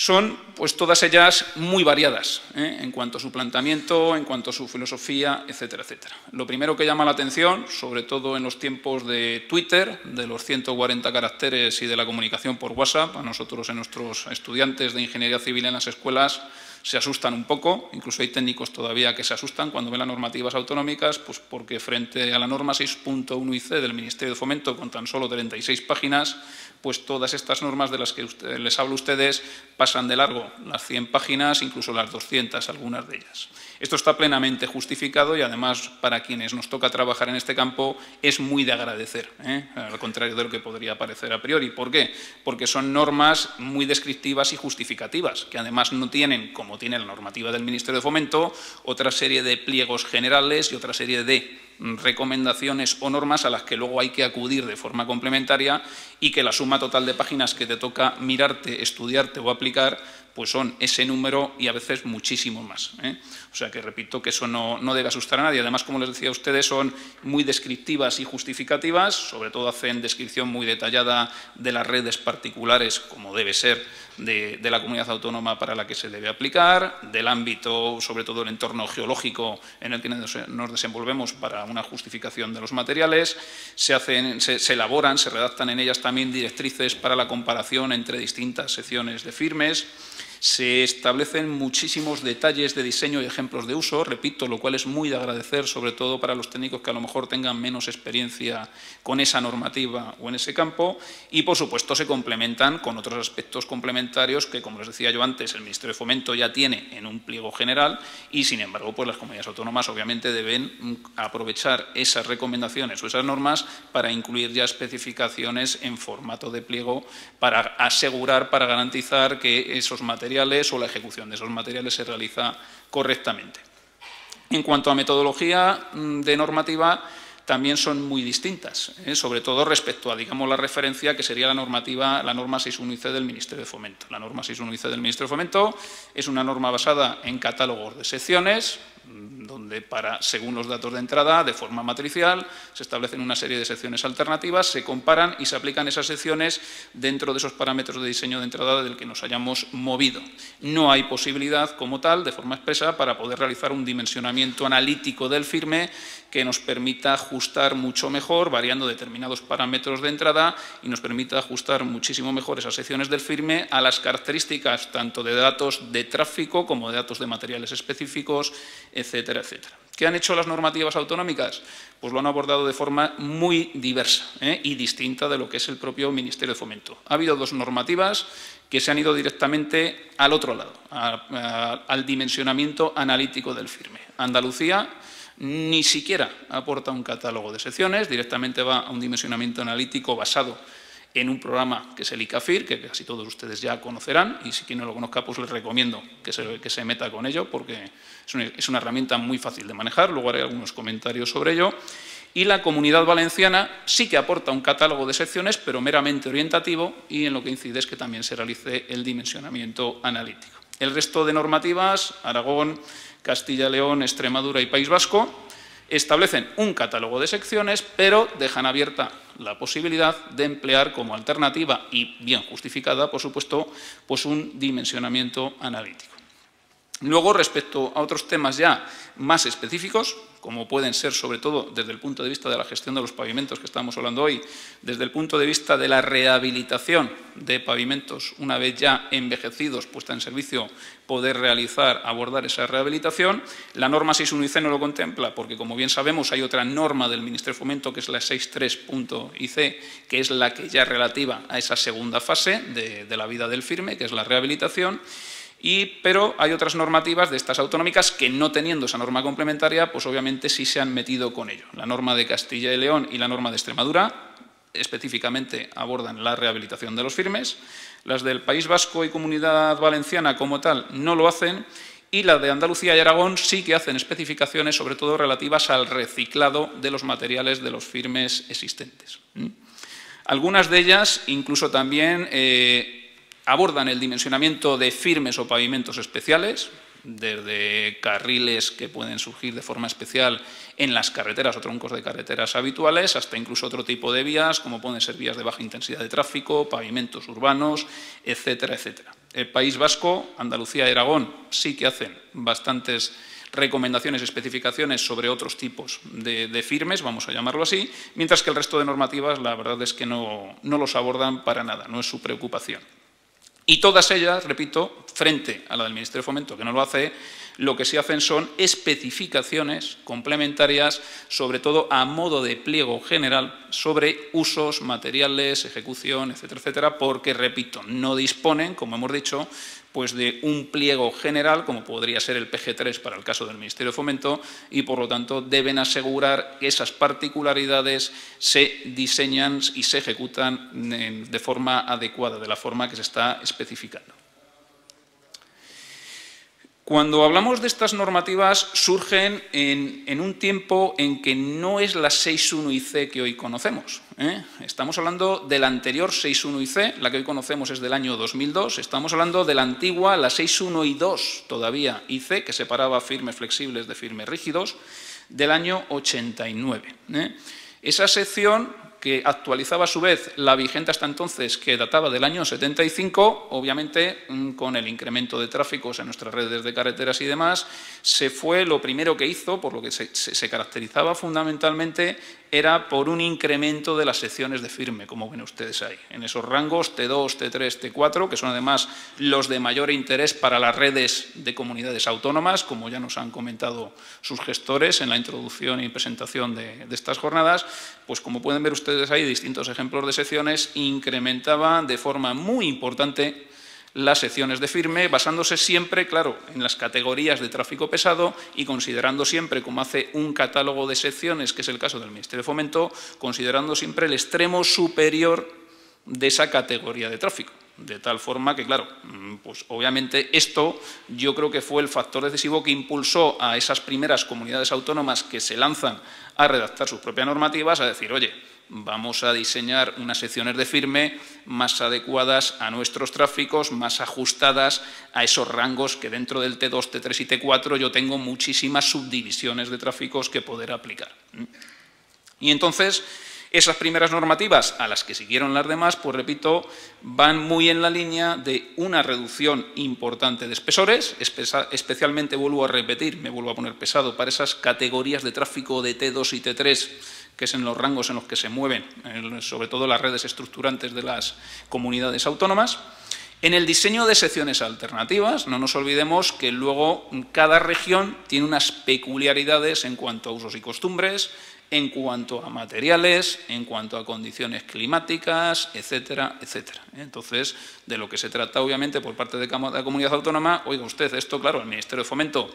Speaker 2: son pues, todas ellas muy variadas ¿eh? en cuanto a su planteamiento, en cuanto a su filosofía, etcétera, etcétera. Lo primero que llama la atención, sobre todo en los tiempos de Twitter, de los 140 caracteres y de la comunicación por WhatsApp, a nosotros, en nuestros estudiantes de ingeniería civil en las escuelas, se asustan un poco, incluso hay técnicos todavía que se asustan cuando ven las normativas autonómicas, pues porque frente a la norma 6.1 C del Ministerio de Fomento, con tan solo 36 páginas, pues todas estas normas de las que les hablo a ustedes pasan de largo, las 100 páginas, incluso las 200, algunas de ellas. Esto está plenamente justificado y además para quienes nos toca trabajar en este campo es muy de agradecer, ¿eh? al contrario de lo que podría parecer a priori. ¿Por qué? Porque son normas muy descriptivas y justificativas, que además no tienen, como tiene la normativa del Ministerio de Fomento, otra serie de pliegos generales y otra serie de recomendaciones o normas a las que luego hay que acudir de forma complementaria y que la suma total de páginas que te toca mirarte, estudiarte o aplicar pues son ese número y a veces muchísimo más. ¿eh? O sea que repito que eso no, no, debe asustar a nadie. Además, como les decía a ustedes, son muy descriptivas y justificativas, sobre todo hacen descripción muy detallada de las redes particulares, como debe ser, de, la comunidad autónoma para la que se debe aplicar, del ámbito, sobre todo el entorno geológico en el que nos desenvolvemos para una justificación de los materiales, se, hacen, se elaboran, se redactan en ellas también directrices para la comparación entre distintas secciones de firmes, se establecen muchísimos detalles de diseño y ejemplos de uso, repito, lo cual es muy de agradecer, sobre todo para los técnicos que a lo mejor tengan menos experiencia con esa normativa o en ese campo. Y, por supuesto, se complementan con otros aspectos complementarios que, como les decía yo antes, el Ministerio de Fomento ya tiene en un pliego general y, sin embargo, pues las comunidades autónomas obviamente deben aprovechar esas recomendaciones o esas normas para incluir ya especificaciones en formato de pliego para asegurar, para garantizar que esos materiales o la ejecución de esos materiales se realiza correctamente. En cuanto a metodología mm, de normativa, también son muy distintas, ¿eh? sobre todo respecto a, digamos, la referencia que sería la normativa, la norma 6.1 del Ministerio de Fomento. La norma 6.1 del Ministerio de Fomento es una norma basada en catálogos de secciones, Mm, donde para, según los datos de entrada, de forma matricial, se establecen una serie de secciones alternativas, se comparan y se aplican esas secciones dentro de esos parámetros de diseño de entrada del que nos hayamos movido. No hay posibilidad como tal, de forma expresa, para poder realizar un dimensionamiento analítico del firme que nos permita ajustar mucho mejor, variando determinados parámetros de entrada, y nos permita ajustar muchísimo mejor esas secciones del firme a las características tanto de datos de tráfico como de datos de materiales específicos, etcétera, etcétera. ¿Qué han hecho las normativas autonómicas? Pues lo han abordado de forma muy diversa ¿eh? y distinta de lo que es el propio Ministerio de Fomento. Ha habido dos normativas que se han ido directamente al otro lado, al dimensionamiento analítico del firme. Andalucía ni siquiera aporta un catálogo de secciones, directamente va a un dimensionamiento analítico basado en en un programa que es el ICAFIR, que casi todos ustedes ya conocerán, y si quien no lo conozca, pues les recomiendo que se, que se meta con ello, porque es una, es una herramienta muy fácil de manejar, luego haré algunos comentarios sobre ello. Y la comunidad valenciana sí que aporta un catálogo de secciones, pero meramente orientativo, y en lo que incide es que también se realice el dimensionamiento analítico. El resto de normativas, Aragón, Castilla, León, Extremadura y País Vasco, Establecen un catálogo de secciones, pero dejan abierta la posibilidad de emplear como alternativa y bien justificada, por supuesto, pues un dimensionamiento analítico. Luego, respecto a otros temas ya más específicos, como pueden ser, sobre todo desde el punto de vista de la gestión de los pavimentos que estamos hablando hoy, desde el punto de vista de la rehabilitación de pavimentos, una vez ya envejecidos, puesta en servicio, poder realizar, abordar esa rehabilitación. La norma 6.1 no lo contempla, porque como bien sabemos hay otra norma del Ministerio de Fomento, que es la 6.3.IC, que es la que ya relativa a esa segunda fase de, de la vida del firme, que es la rehabilitación. Y, pero hay otras normativas de estas autonómicas que no teniendo esa norma complementaria, pues obviamente sí se han metido con ello. La norma de Castilla y León y la norma de Extremadura específicamente abordan la rehabilitación de los firmes, las del País Vasco y Comunidad Valenciana como tal no lo hacen y las de Andalucía y Aragón sí que hacen especificaciones, sobre todo relativas al reciclado de los materiales de los firmes existentes. ¿Mm? Algunas de ellas incluso también eh, abordan el dimensionamiento de firmes o pavimentos especiales, desde carriles que pueden surgir de forma especial en las carreteras o troncos de carreteras habituales, hasta incluso otro tipo de vías, como pueden ser vías de baja intensidad de tráfico, pavimentos urbanos, etcétera, etcétera. El País Vasco, Andalucía y Aragón sí que hacen bastantes recomendaciones, y especificaciones sobre otros tipos de, firmes, vamos a llamarlo así, mientras que el resto de normativas la verdad es que no los abordan para nada, no es su preocupación. Y todas ellas, repito, frente a la del Ministerio de Fomento, que no lo hace, lo que sí hacen son especificaciones complementarias, sobre todo a modo de pliego general, sobre usos, materiales, ejecución, etcétera, etcétera, porque, repito, no disponen, como hemos dicho, de un pliego general, como podría ser el PG3 para el caso del Ministerio de Fomento, y por lo tanto deben asegurar que esas particularidades se diseñan y se ejecutan de forma adecuada, de la forma que se está especificando. Cuando hablamos de estas normativas surgen en, un tiempo en que no es la 6.1 IC que hoy conocemos. ¿eh? Estamos hablando de la anterior 6.1 IC, la que hoy conocemos es del año 2002. Estamos hablando de la antigua, la 6.1 y 2 todavía IC, que separaba firmes flexibles de firmes rígidos, del año 89. ¿eh? Esa sección que actualizaba a su vez la vigente hasta entonces, que databa del año 75, obviamente mm, con el incremento de tráficos en nuestras redes de carreteras y demás, se fue lo primero que hizo, por lo que se, caracterizaba fundamentalmente, era por un incremento de las secciones de firme, como ven ustedes ahí, en esos rangos T2, T3, T4, que son además los de mayor interés para las redes de comunidades autónomas, como ya nos han comentado sus gestores en la introducción y presentación de estas jornadas, pues como pueden ver ustedes ahí, distintos ejemplos de secciones, incrementaban de forma muy importante las secciones de firme, basándose siempre, claro, en las categorías de tráfico pesado y considerando siempre, como hace un catálogo de secciones, que es el caso del Ministerio de Fomento, considerando siempre el extremo superior de esa categoría de tráfico. De tal forma que, claro, mm, pues obviamente esto yo creo que fue el factor decisivo que impulsó a esas primeras comunidades autónomas que se lanzan a redactar sus propias normativas a decir, oye, vamos a diseñar unas secciones de firme más adecuadas a nuestros tráficos, más ajustadas a esos rangos que dentro del T2, T3 y T4 yo tengo muchísimas subdivisiones de tráficos que poder aplicar. Y entonces esas primeras normativas, a las que siguieron las demás, pues repito, van muy en la línea de una reducción importante de espesores, especialmente vuelvo a repetir, me vuelvo a poner pesado, para esas categorías de tráfico de T2 y T3, que es en los rangos en los que se mueven, sobre todo las redes estructurantes de las comunidades autónomas. En el diseño de secciones alternativas, no nos olvidemos que luego cada región tiene unas peculiaridades en cuanto a usos y costumbres, en cuanto a materiales, en cuanto a condiciones climáticas, etcétera, etcétera. ¿eh? Entonces, de lo que se trata, obviamente, por parte de la comunidad autónoma, oiga usted, esto, claro, el Ministerio de Fomento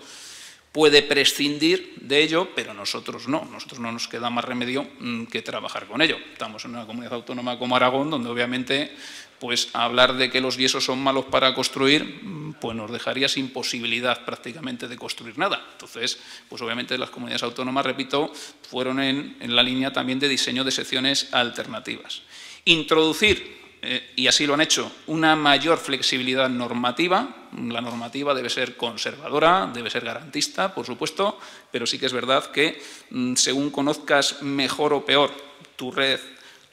Speaker 2: puede prescindir de ello, pero nosotros no. Nosotros no nos queda más remedio mm, que trabajar con ello. Estamos en una comunidad autónoma como Aragón, donde obviamente pues hablar de que los yesos son malos para construir, mm, pues nos dejaría sin posibilidad prácticamente de construir nada. Entonces, pues obviamente las comunidades autónomas, repito, fueron en, en la línea también de diseño de secciones alternativas. Introducir eh, y así lo han hecho, una mayor flexibilidad normativa. La normativa debe ser conservadora, debe ser garantista, por supuesto, pero sí que es verdad que mm, según conozcas mejor o peor tu red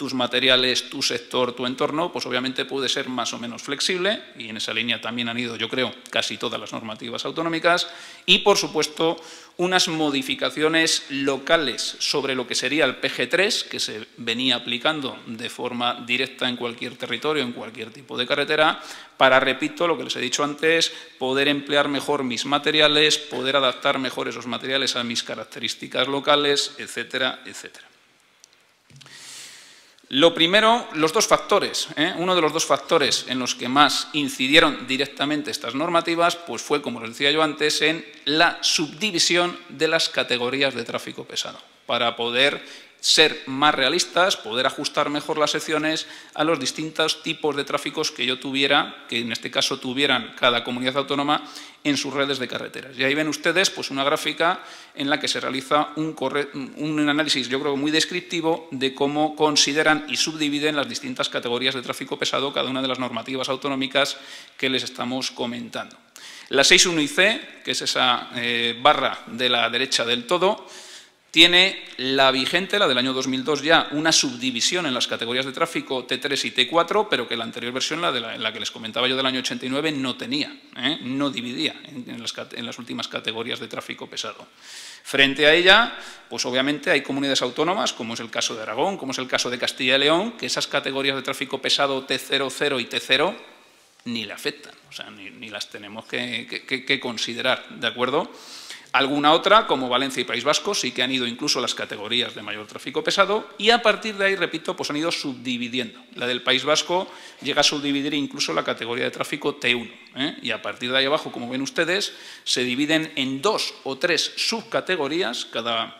Speaker 2: tus materiales, tu sector, tu entorno, pues obviamente puede ser más o menos flexible y en esa línea también han ido, yo creo, casi todas las normativas autonómicas y, por supuesto, unas modificaciones locales sobre lo que sería el PG3, que se venía aplicando de forma directa en cualquier territorio, en cualquier tipo de carretera, para, repito, lo que les he dicho antes, poder emplear mejor mis materiales, poder adaptar mejor esos materiales a mis características locales, etcétera, etcétera. Lo primero, los dos factores. ¿eh? Uno de los dos factores en los que más incidieron directamente estas normativas pues fue, como les decía yo antes, en la subdivisión de las categorías de tráfico pesado, para poder ser más realistas, poder ajustar mejor las secciones a los distintos tipos de tráficos que yo tuviera, que en este caso tuvieran cada comunidad autónoma en sus redes de carreteras. Y ahí ven ustedes pues, una gráfica en la que se realiza un, análisis, yo creo, muy descriptivo de cómo consideran y subdividen las distintas categorías de tráfico pesado cada una de las normativas autonómicas que les estamos comentando. La 6.1 C, que es esa eh, barra de la derecha del todo, tiene la vigente, la del año 2002 ya, una subdivisión en las categorías de tráfico T3 y T4, pero que la anterior versión, la, que les comentaba yo del año 89, no tenía, ¿eh? no dividía en, las, últimas categorías de tráfico pesado. Frente a ella, pues obviamente hay comunidades autónomas, como es el caso de Aragón, como es el caso de Castilla y León, que esas categorías de tráfico pesado T00 y T0 ni le afectan, o sea, ni, las tenemos que considerar, ¿de acuerdo? Alguna otra, como Valencia y País Vasco, sí que han ido incluso las categorías de mayor tráfico pesado y a partir de ahí, repito, pues han ido subdividiendo. La del País Vasco llega a subdividir incluso la categoría de tráfico T1. ¿eh? Y a partir de ahí abajo, como ven ustedes, se dividen en dos o tres subcategorías, cada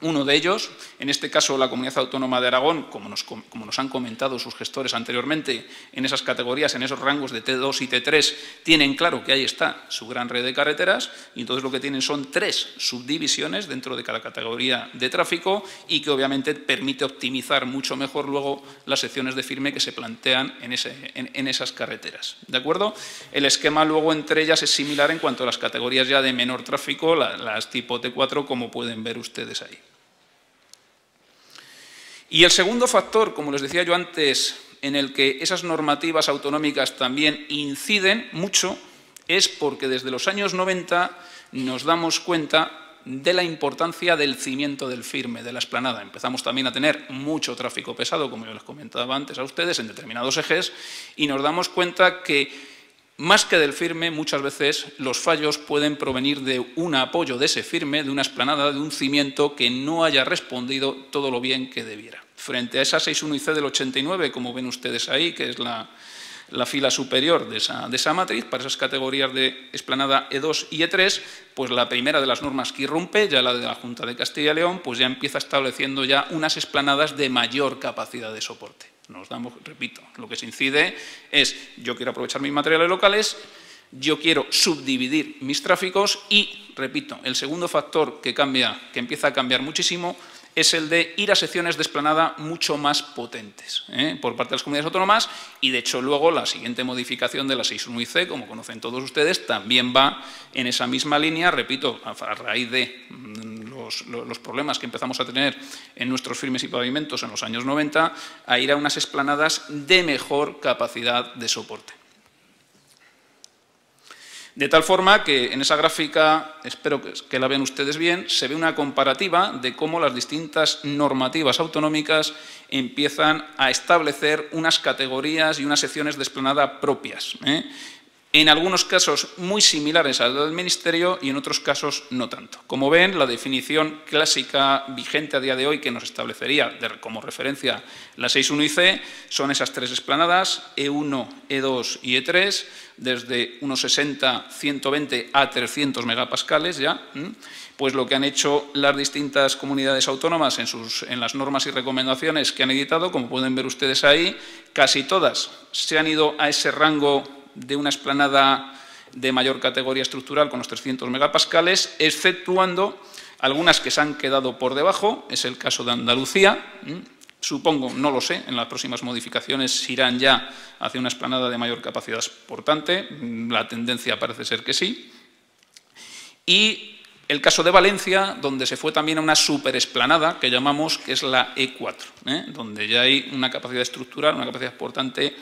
Speaker 2: uno de ellos, en este caso la Comunidad Autónoma de Aragón, como nos, han comentado sus gestores anteriormente, en esas categorías, en esos rangos de T2 y T3, tienen claro que ahí está su gran red de carreteras y entonces lo que tienen son tres subdivisiones dentro de cada categoría de tráfico y que obviamente permite optimizar mucho mejor luego las secciones de firme que se plantean en, esas carreteras. ¿De acuerdo? El esquema luego entre ellas es similar en cuanto a las categorías ya de menor tráfico, las tipo T4, como pueden ver ustedes ahí. Y el segundo factor, como les decía yo antes, en el que esas normativas autonómicas también inciden mucho, es porque desde los años 90 nos damos cuenta de la importancia del cimiento del firme, de la esplanada. Empezamos también a tener mucho tráfico pesado, como yo les comentaba antes a ustedes, en determinados ejes, y nos damos cuenta que más que del firme, muchas veces los fallos pueden provenir de un apoyo de ese firme, de una esplanada, de un cimiento que no haya respondido todo lo bien que debiera frente a esa 61 C del 89, como ven ustedes ahí, que es la, fila superior de esa, matriz, para esas categorías de esplanada E2 y E3, pues la primera de las normas que irrumpe, ya la de la Junta de Castilla y León, pues ya empieza estableciendo ya unas esplanadas de mayor capacidad de soporte. Nos damos, repito, lo que se incide es, yo quiero aprovechar mis materiales locales, yo quiero subdividir mis tráficos y, repito, el segundo factor que cambia, que empieza a cambiar muchísimo, es el de ir a secciones de esplanada mucho más potentes ¿eh? por parte de las comunidades autónomas y, de hecho, luego la siguiente modificación de la 6.1 como conocen todos ustedes, también va en esa misma línea, repito, a raíz de mm, los, problemas que empezamos a tener en nuestros firmes y pavimentos en los años 90, a ir a unas explanadas de mejor capacidad de soporte. De tal forma que en esa gráfica, espero que la vean ustedes bien, se ve una comparativa de cómo las distintas normativas autonómicas empiezan a establecer unas categorías y unas secciones de explanada propias. ¿eh? en algunos casos muy similares al del Ministerio y en otros casos no tanto. Como ven, la definición clásica vigente a día de hoy que nos establecería como referencia la 6.1 y C... son esas tres esplanadas, E1, E2 y E3, desde unos 60, 120 a 300 megapascales ya, pues lo que han hecho las distintas comunidades autónomas en, sus, en las normas y recomendaciones que han editado, como pueden ver ustedes ahí, casi todas se han ido a ese rango de una explanada de mayor categoría estructural con los 300 megapascales, exceptuando algunas que se han quedado por debajo, es el caso de Andalucía, supongo, no lo sé, en las próximas modificaciones irán ya hacia una esplanada de mayor capacidad exportante, mm, la tendencia parece ser que sí, y el caso de Valencia, donde se fue también a una superesplanada que llamamos que es la E4, ¿eh? donde ya hay una capacidad estructural, una capacidad exportante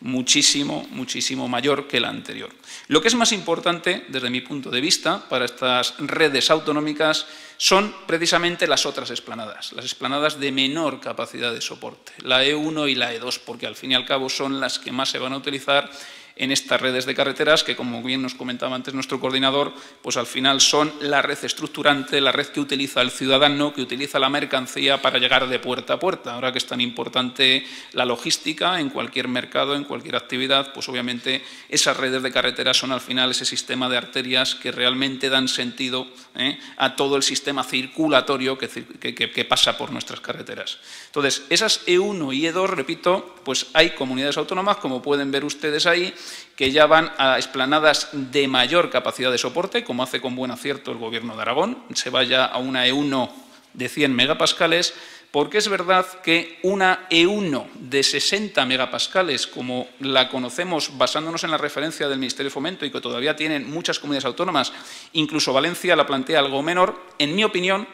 Speaker 2: muchísimo, muchísimo mayor que la anterior. Lo que es más importante, desde mi punto de vista, para estas redes autonómicas son precisamente las otras esplanadas, las esplanadas de menor capacidad de soporte, la E1 y la E2, porque al fin y al cabo son las que más se van a utilizar en estas redes de carreteras que, como bien nos comentaba antes nuestro coordinador, pues al final son la red estructurante, la red que utiliza el ciudadano, que utiliza la mercancía para llegar de puerta a puerta. Ahora que es tan importante la logística en cualquier mercado, en cualquier actividad, pues obviamente esas redes de carreteras son al final ese sistema de arterias que realmente dan sentido ¿eh? a todo el sistema circulatorio que pasa por nuestras carreteras. Entonces, esas E1 y E2, repito, pues hay comunidades autónomas, como pueden ver ustedes ahí, que ya van a explanadas de mayor capacidad de soporte, como hace con buen acierto el Gobierno de Aragón, se vaya a una E1 de 100 megapascales, porque es verdad que una E1 de 60 megapascales, como la conocemos basándonos en la referencia del Ministerio de Fomento y que todavía tienen muchas comunidades autónomas, incluso Valencia la plantea algo menor, en mi opinión,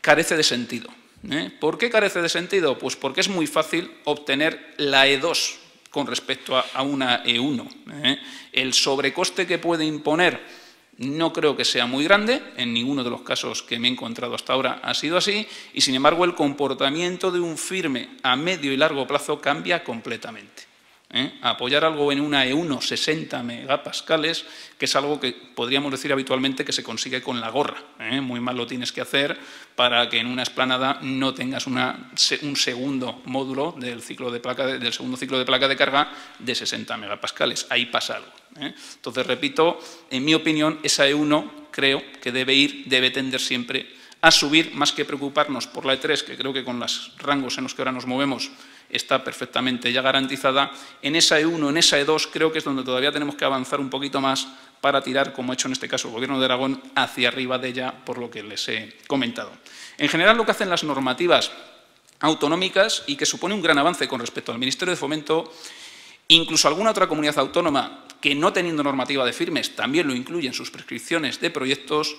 Speaker 2: carece de sentido. ¿Eh? ¿Por qué carece de sentido? Pues porque es muy fácil obtener la E2 con respecto a, una E1. ¿eh? El sobrecoste que puede imponer no creo que sea muy grande, en ninguno de los casos que me he encontrado hasta ahora ha sido así, y sin embargo el comportamiento de un firme a medio y largo plazo cambia completamente. ¿eh? apoyar algo en una E1 60 megapascales, que es algo que podríamos decir habitualmente que se consigue con la gorra. ¿eh? Muy mal lo tienes que hacer para que en una esplanada no tengas un segundo módulo del, ciclo de placa, del segundo ciclo de placa de carga de 60 megapascales. Ahí pasa algo. ¿eh? Entonces, repito, en mi opinión, esa E1 creo que debe ir, debe tender siempre a subir, más que preocuparnos por la E3, que creo que con los rangos en los que ahora nos movemos está perfectamente ya garantizada, en esa E1, en esa E2 creo que es donde todavía tenemos que avanzar un poquito más para tirar, como ha hecho en este caso el Gobierno de Aragón, hacia arriba de ella, por lo que les he comentado. En general, lo que hacen las normativas autonómicas y que supone un gran avance con respecto al Ministerio de Fomento, incluso alguna otra comunidad autónoma que no teniendo normativa de firmes también lo incluye en sus prescripciones de proyectos,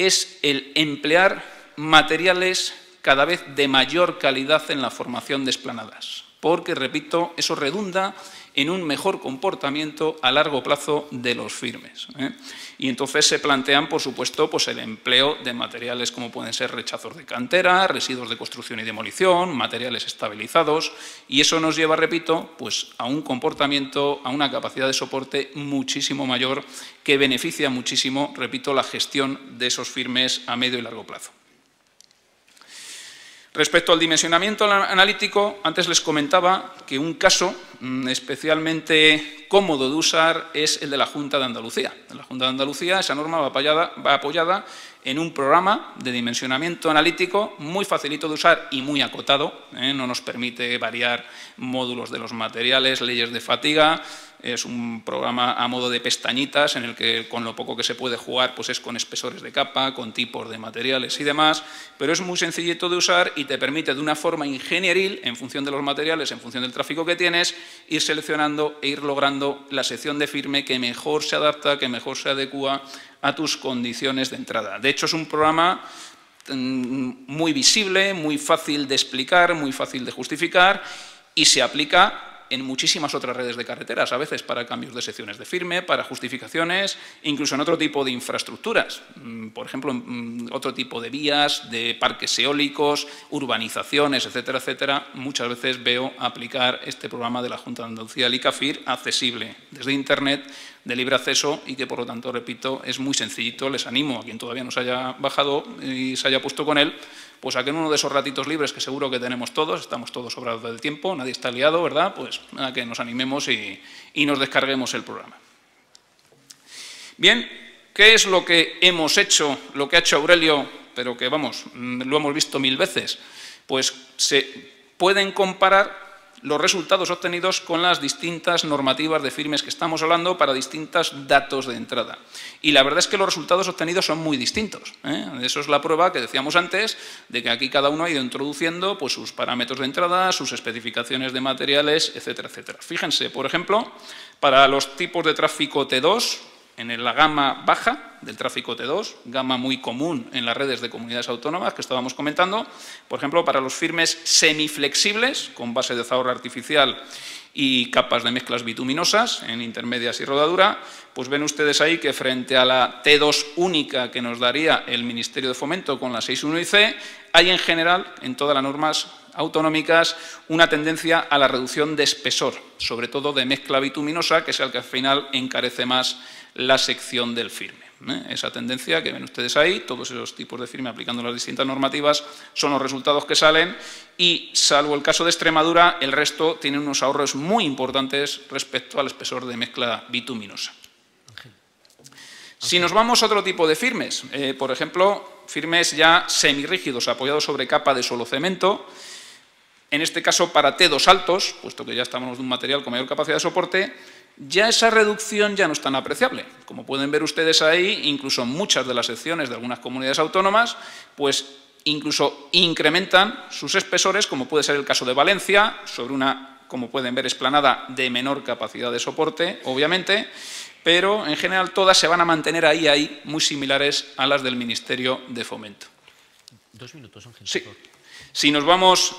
Speaker 2: es el emplear materiales cada vez de mayor calidad en la formación de esplanadas, porque, repito, eso redunda en un mejor comportamiento a largo plazo de los firmes. ¿eh? Y entonces se plantean, por supuesto, pues el empleo de materiales como pueden ser rechazos de cantera, residuos de construcción y demolición, materiales estabilizados, y eso nos lleva, repito, pues a un comportamiento, a una capacidad de soporte muchísimo mayor que beneficia muchísimo, repito, la gestión de esos firmes a medio y largo plazo. Respecto al dimensionamiento analítico, antes les comentaba que un caso mm, especialmente cómodo de usar es el de la Junta de Andalucía. En la Junta de Andalucía esa norma va apoyada, en un programa de dimensionamiento analítico muy facilito de usar y muy acotado. ¿eh? No nos permite variar módulos de los materiales, leyes de fatiga, es un programa a modo de pestañitas en el que con lo poco que se puede jugar pues es con espesores de capa, con tipos de materiales y demás, pero es muy sencillito de usar y te permite de una forma ingenieril, en función de los materiales, en función del tráfico que tienes, ir seleccionando e ir logrando la sección de firme que mejor se adapta, que mejor se adecua a tus condiciones de entrada. De hecho, es un programa mm, muy visible, muy fácil de explicar, muy fácil de justificar y se aplica en muchísimas otras redes de carreteras, a veces para cambios de secciones de firme, para justificaciones, incluso en otro tipo de infraestructuras, mm, por ejemplo, en mm, otro tipo de vías, de parques eólicos, urbanizaciones, etcétera, etcétera. Muchas veces veo aplicar este programa de la Junta de Andalucía, LICAFIR, accesible desde Internet, de libre acceso y que, por lo tanto, repito, es muy sencillito. Les animo a quien todavía no se haya bajado y se haya puesto con él, pues aquí en uno de esos ratitos libres que seguro que tenemos todos, estamos todos sobrados del tiempo, nadie está liado, ¿verdad? Pues a que nos animemos y, y nos descarguemos el programa. Bien, ¿qué es lo que hemos hecho, lo que ha hecho Aurelio, pero que vamos, lo hemos visto mil veces? Pues se pueden comparar los resultados obtenidos con las distintas normativas de firmes que estamos hablando para distintos datos de entrada. Y la verdad es que los resultados obtenidos son muy distintos. ¿eh? Eso es la prueba que decíamos antes de que aquí cada uno ha ido introduciendo pues, sus parámetros de entrada, sus especificaciones de materiales, etcétera, etcétera. Fíjense, por ejemplo, para los tipos de tráfico T2, en la gama baja del tráfico T2, gama muy común en las redes de comunidades autónomas que estábamos comentando, por ejemplo, para los firmes semiflexibles con base de zahorra artificial y capas de mezclas bituminosas en intermedias y rodadura, pues ven ustedes ahí que frente a la T2 única que nos daría el Ministerio de Fomento con la 6.1 C, hay en general en todas las normas autonómicas una tendencia a la reducción de espesor, sobre todo de mezcla bituminosa, que es el que al final encarece más la sección del firme. ¿eh? Esa tendencia que ven ustedes ahí, todos esos tipos de firme aplicando las distintas normativas, son los resultados que salen y, salvo el caso de Extremadura, el resto tiene unos ahorros muy importantes respecto al espesor de mezcla bituminosa. Si nos vamos a otro tipo de firmes, eh, por ejemplo, firmes ya semirrígidos apoyados sobre capa de solo cemento, en este caso para T2 altos, puesto que ya estamos de un material con mayor capacidad de soporte, ya esa reducción ya no es tan apreciable. Como pueden ver ustedes ahí, incluso muchas de las secciones de algunas comunidades autónomas, pues incluso incrementan sus espesores, como puede ser el caso de Valencia, sobre una, como pueden ver, esplanada de menor capacidad de soporte, obviamente, pero en general todas se van a mantener ahí, ahí, muy similares a las del Ministerio de Fomento.
Speaker 3: Dos minutos, Ángel.
Speaker 2: Sí. Si nos vamos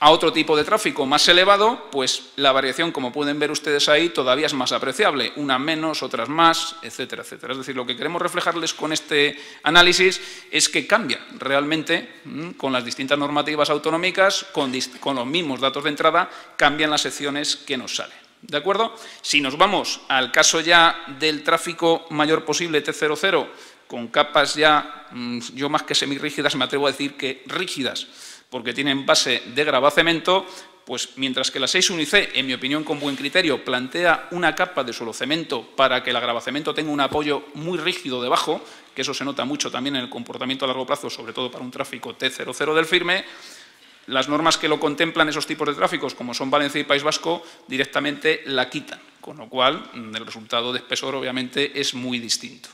Speaker 2: a otro tipo de tráfico más elevado, pues la variación, como pueden ver ustedes ahí, todavía es más apreciable, Una menos, otras más, etcétera, etcétera. Es decir, lo que queremos reflejarles con este análisis es que cambia realmente mm, con las distintas normativas autonómicas, con, con los mismos datos de entrada, cambian las secciones que nos salen. ¿De acuerdo? Si nos vamos al caso ya del tráfico mayor posible T00, con capas ya, mm, yo más que semirrígidas, me atrevo a decir que rígidas, porque tienen base de gravacemento, pues mientras que la 6 UNICE, en mi opinión con buen criterio, plantea una capa de solo cemento para que el agravacemento tenga un apoyo muy rígido debajo, que eso se nota mucho también en el comportamiento a largo plazo, sobre todo para un tráfico T00 del firme, las normas que lo contemplan esos tipos de tráficos, como son Valencia y País Vasco, directamente la quitan, con lo cual mm, el resultado de espesor obviamente es muy distinto.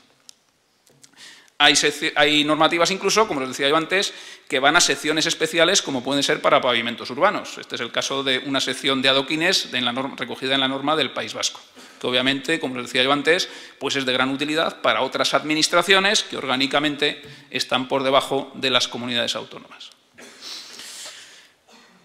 Speaker 2: Hay, normativas incluso, como les decía yo antes, que van a secciones especiales como pueden ser para pavimentos urbanos. Este es el caso de una sección de adoquines recogida en la norma del País Vasco, que obviamente, como les decía yo antes, pues es de gran utilidad para otras administraciones que orgánicamente están por debajo de las comunidades autónomas.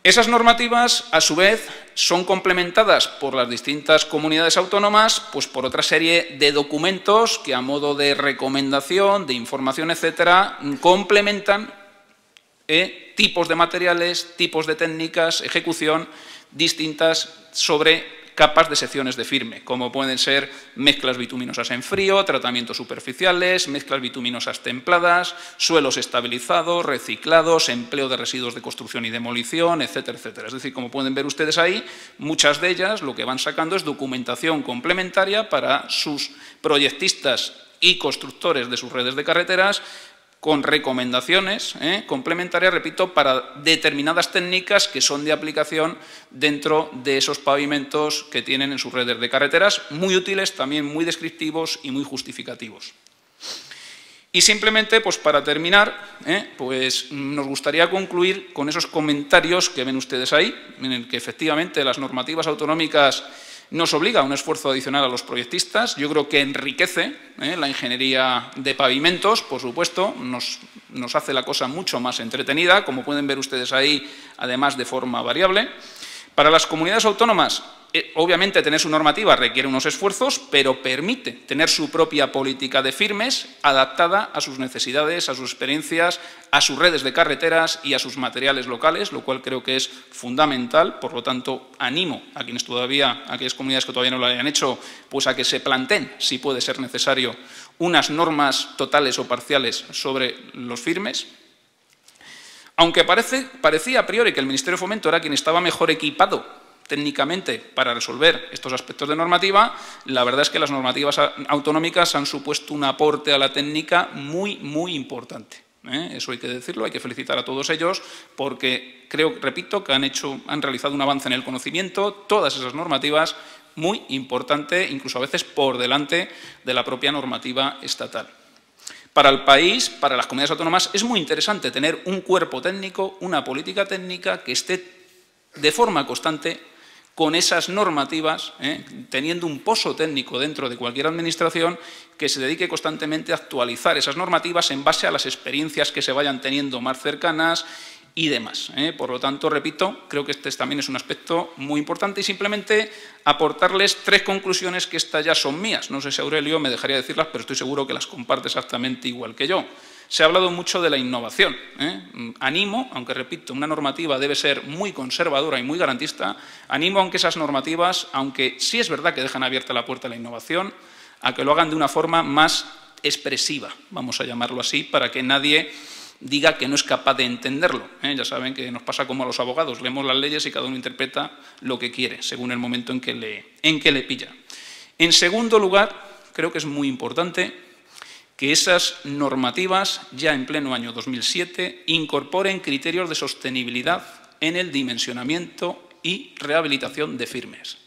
Speaker 2: Esas normativas, a su vez, son complementadas por las distintas comunidades autónomas pues por otra serie de documentos que a modo de recomendación, de información, etcétera, complementan eh, tipos de materiales, tipos de técnicas, ejecución distintas sobre capas de secciones de firme, como pueden ser mezclas bituminosas en frío, tratamientos superficiales, mezclas bituminosas templadas, suelos estabilizados, reciclados, empleo de residuos de construcción y demolición, etcétera, etcétera. Es decir, como pueden ver ustedes ahí, muchas de ellas lo que van sacando es documentación complementaria para sus proyectistas y constructores de sus redes de carreteras con recomendaciones ¿eh? complementarias, repito, para determinadas técnicas que son de aplicación dentro de esos pavimentos que tienen en sus redes de carreteras, muy útiles, también muy descriptivos y muy justificativos. Y simplemente, pues para terminar, ¿eh? pues nos gustaría concluir con esos comentarios que ven ustedes ahí, en el que efectivamente las normativas autonómicas nos obliga a un esfuerzo adicional a los proyectistas. Yo creo que enriquece ¿eh? la ingeniería de pavimentos, por supuesto, nos, nos hace la cosa mucho más entretenida, como pueden ver ustedes ahí, además de forma variable. Para las comunidades autónomas, eh, obviamente tener su normativa requiere unos esfuerzos, pero permite tener su propia política de firmes adaptada a sus necesidades, a sus experiencias, a sus redes de carreteras y a sus materiales locales, lo cual creo que es fundamental. Por lo tanto, animo a quienes todavía, a aquellas comunidades que todavía no lo hayan hecho, pues a que se planteen si puede ser necesario unas normas totales o parciales sobre los firmes, aunque parecía a priori que el Ministerio de Fomento era quien estaba mejor equipado técnicamente para resolver estos aspectos de normativa, la verdad es que las normativas autonómicas han supuesto un aporte a la técnica muy, muy importante. ¿eh? Eso hay que decirlo, hay que felicitar a todos ellos porque creo, repito, que han, hecho, han realizado un avance en el conocimiento, todas esas normativas, muy importante, incluso a veces por delante de la propia normativa estatal. Para el país, para las comunidades autónomas, es muy interesante tener un cuerpo técnico, una política técnica que esté de forma constante con esas normativas, ¿eh? teniendo un pozo técnico dentro de cualquier administración que se dedique constantemente a actualizar esas normativas en base a las experiencias que se vayan teniendo más cercanas y demás. ¿eh? Por lo tanto, repito, creo que este también es un aspecto muy importante y simplemente aportarles tres conclusiones que estas ya son mías. No sé si Aurelio me dejaría decirlas, pero estoy seguro que las comparte exactamente igual que yo. Se ha hablado mucho de la innovación. ¿eh? Mm, animo, aunque repito, una normativa debe ser muy conservadora y muy garantista, animo aunque esas normativas, aunque sí es verdad que dejan abierta la puerta a la innovación, a que lo hagan de una forma más expresiva, vamos a llamarlo así, para que nadie diga que no es capaz de entenderlo. ¿eh? Ya saben que nos pasa como a los abogados, leemos las leyes y cada uno interpreta lo que quiere, según el momento en que le, en que le pilla. En segundo lugar, creo que es muy importante que esas normativas, ya en pleno año 2007, incorporen criterios de sostenibilidad en el dimensionamiento y rehabilitación de firmes.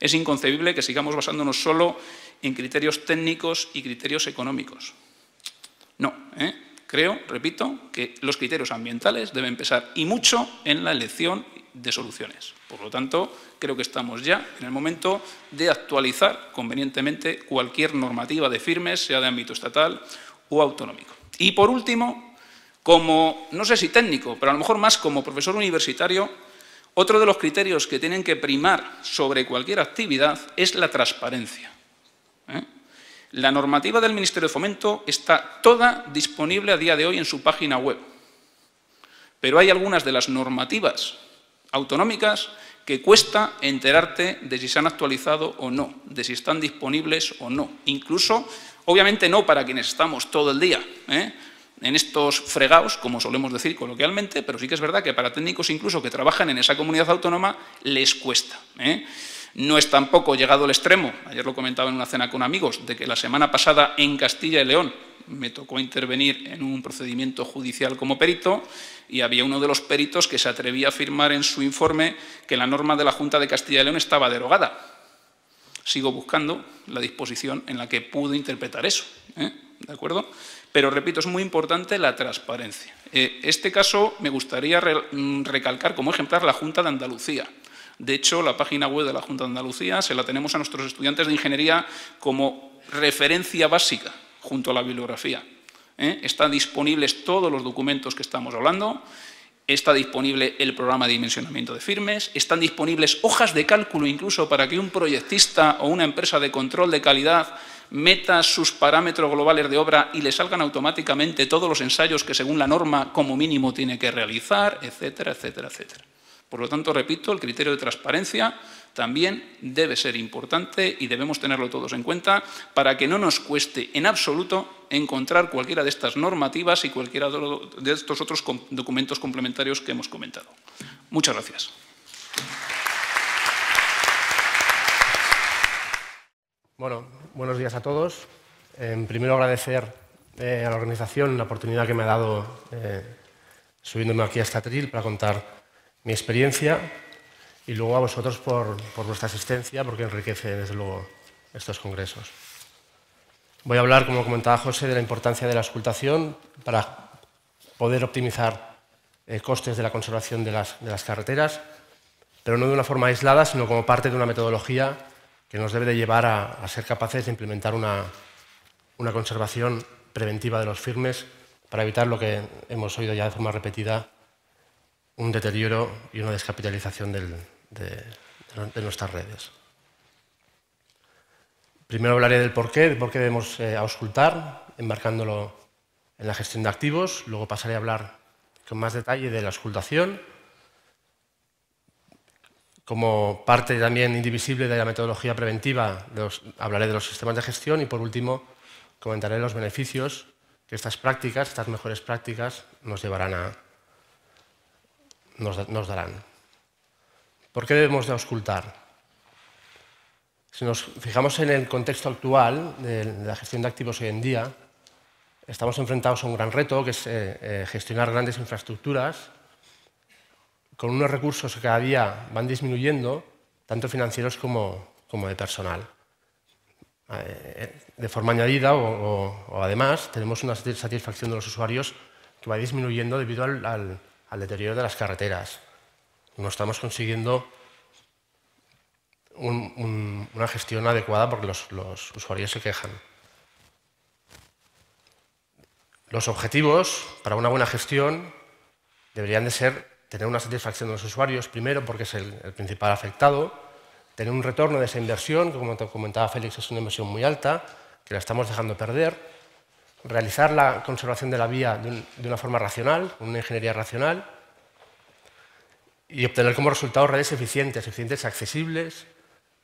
Speaker 2: Es inconcebible que sigamos basándonos solo en criterios técnicos y criterios económicos. No, ¿eh? Creo, repito, que los criterios ambientales deben pesar y mucho en la elección de soluciones. Por lo tanto, creo que estamos ya en el momento de actualizar convenientemente cualquier normativa de firmes, sea de ámbito estatal o autonómico. Y por último, como, no sé si técnico, pero a lo mejor más como profesor universitario, otro de los criterios que tienen que primar sobre cualquier actividad es la transparencia. ¿Eh? La normativa del Ministerio de Fomento está toda disponible a día de hoy en su página web. Pero hay algunas de las normativas autonómicas que cuesta enterarte de si se han actualizado o no, de si están disponibles o no. Incluso, obviamente no para quienes estamos todo el día ¿eh? en estos fregados, como solemos decir coloquialmente, pero sí que es verdad que para técnicos incluso que trabajan en esa comunidad autónoma les cuesta. ¿eh? No es tampoco llegado al extremo, ayer lo comentaba en una cena con amigos, de que la semana pasada en Castilla y León me tocó intervenir en un procedimiento judicial como perito y había uno de los peritos que se atrevía a afirmar en su informe que la norma de la Junta de Castilla y León estaba derogada. Sigo buscando la disposición en la que pude interpretar eso. ¿eh? ¿De acuerdo? Pero repito, es muy importante la transparencia. En eh, este caso me gustaría mm, recalcar como ejemplar la Junta de Andalucía. De hecho, la página web de la Junta de Andalucía se la tenemos a nuestros estudiantes de ingeniería como referencia básica junto a la bibliografía. ¿eh? Están disponibles todos los documentos que estamos hablando, está disponible el programa de dimensionamiento de firmes, están disponibles hojas de cálculo incluso para que un proyectista o una empresa de control de calidad meta sus parámetros globales de obra y le salgan automáticamente todos los ensayos que según la norma como mínimo tiene que realizar, etcétera, etcétera, etcétera. Por lo tanto, repito, el criterio de transparencia también debe ser importante y debemos tenerlo todos en cuenta para que no nos cueste en absoluto encontrar cualquiera de estas normativas y cualquiera de estos otros documentos complementarios que hemos comentado. Muchas gracias.
Speaker 3: Bueno, buenos días a todos. primero agradecer eh, a la organización la oportunidad que me ha dado eh, subiéndome aquí a esta tril para contar mi experiencia y luego a vosotros por, vuestra asistencia, porque enriquece desde luego estos congresos. Voy a hablar, como comentaba José, de la importancia de la escultación para poder optimizar eh, costes de la conservación de las, carreteras, pero no de una forma aislada, sino como parte de una metodología que nos debe de llevar a, ser capaces de implementar una, una conservación preventiva de los firmes para evitar lo que hemos oído ya de forma repetida un deterioro y una descapitalización de, nuestras redes. Primero hablaré del porqué, de por qué debemos eh, auscultar, embarcándolo en la gestión de activos. Luego pasaré a hablar con más detalle de la auscultación como parte también indivisible de la metodología preventiva, hablaré de los sistemas de gestión y por último comentaré los beneficios que estas prácticas, estas mejores prácticas, nos llevarán a, nos, darán. ¿Por qué debemos de auscultar? Si nos fijamos en el contexto actual de la gestión de activos hoy en día, estamos enfrentados a un gran reto, que es eh, eh, gestionar grandes infraestructuras, con unos recursos que cada día van disminuyendo, tanto financieros como, de personal. Eh, de forma añadida o, además, tenemos una satisfacción de los usuarios que va disminuyendo debido al al deterioro de las carreteras. No estamos consiguiendo una gestión adecuada porque los, usuarios se quejan. Los objetivos para una buena gestión deberían de ser tener una satisfacción de los usuarios, primero porque es el, el, principal afectado, tener un retorno de esa inversión, que como te comentaba Félix es una inversión muy alta, que la estamos dejando perder, realizar la conservación de la vía de, una forma racional, una ingeniería racional, y obtener como resultado redes eficientes, eficientes, accesibles,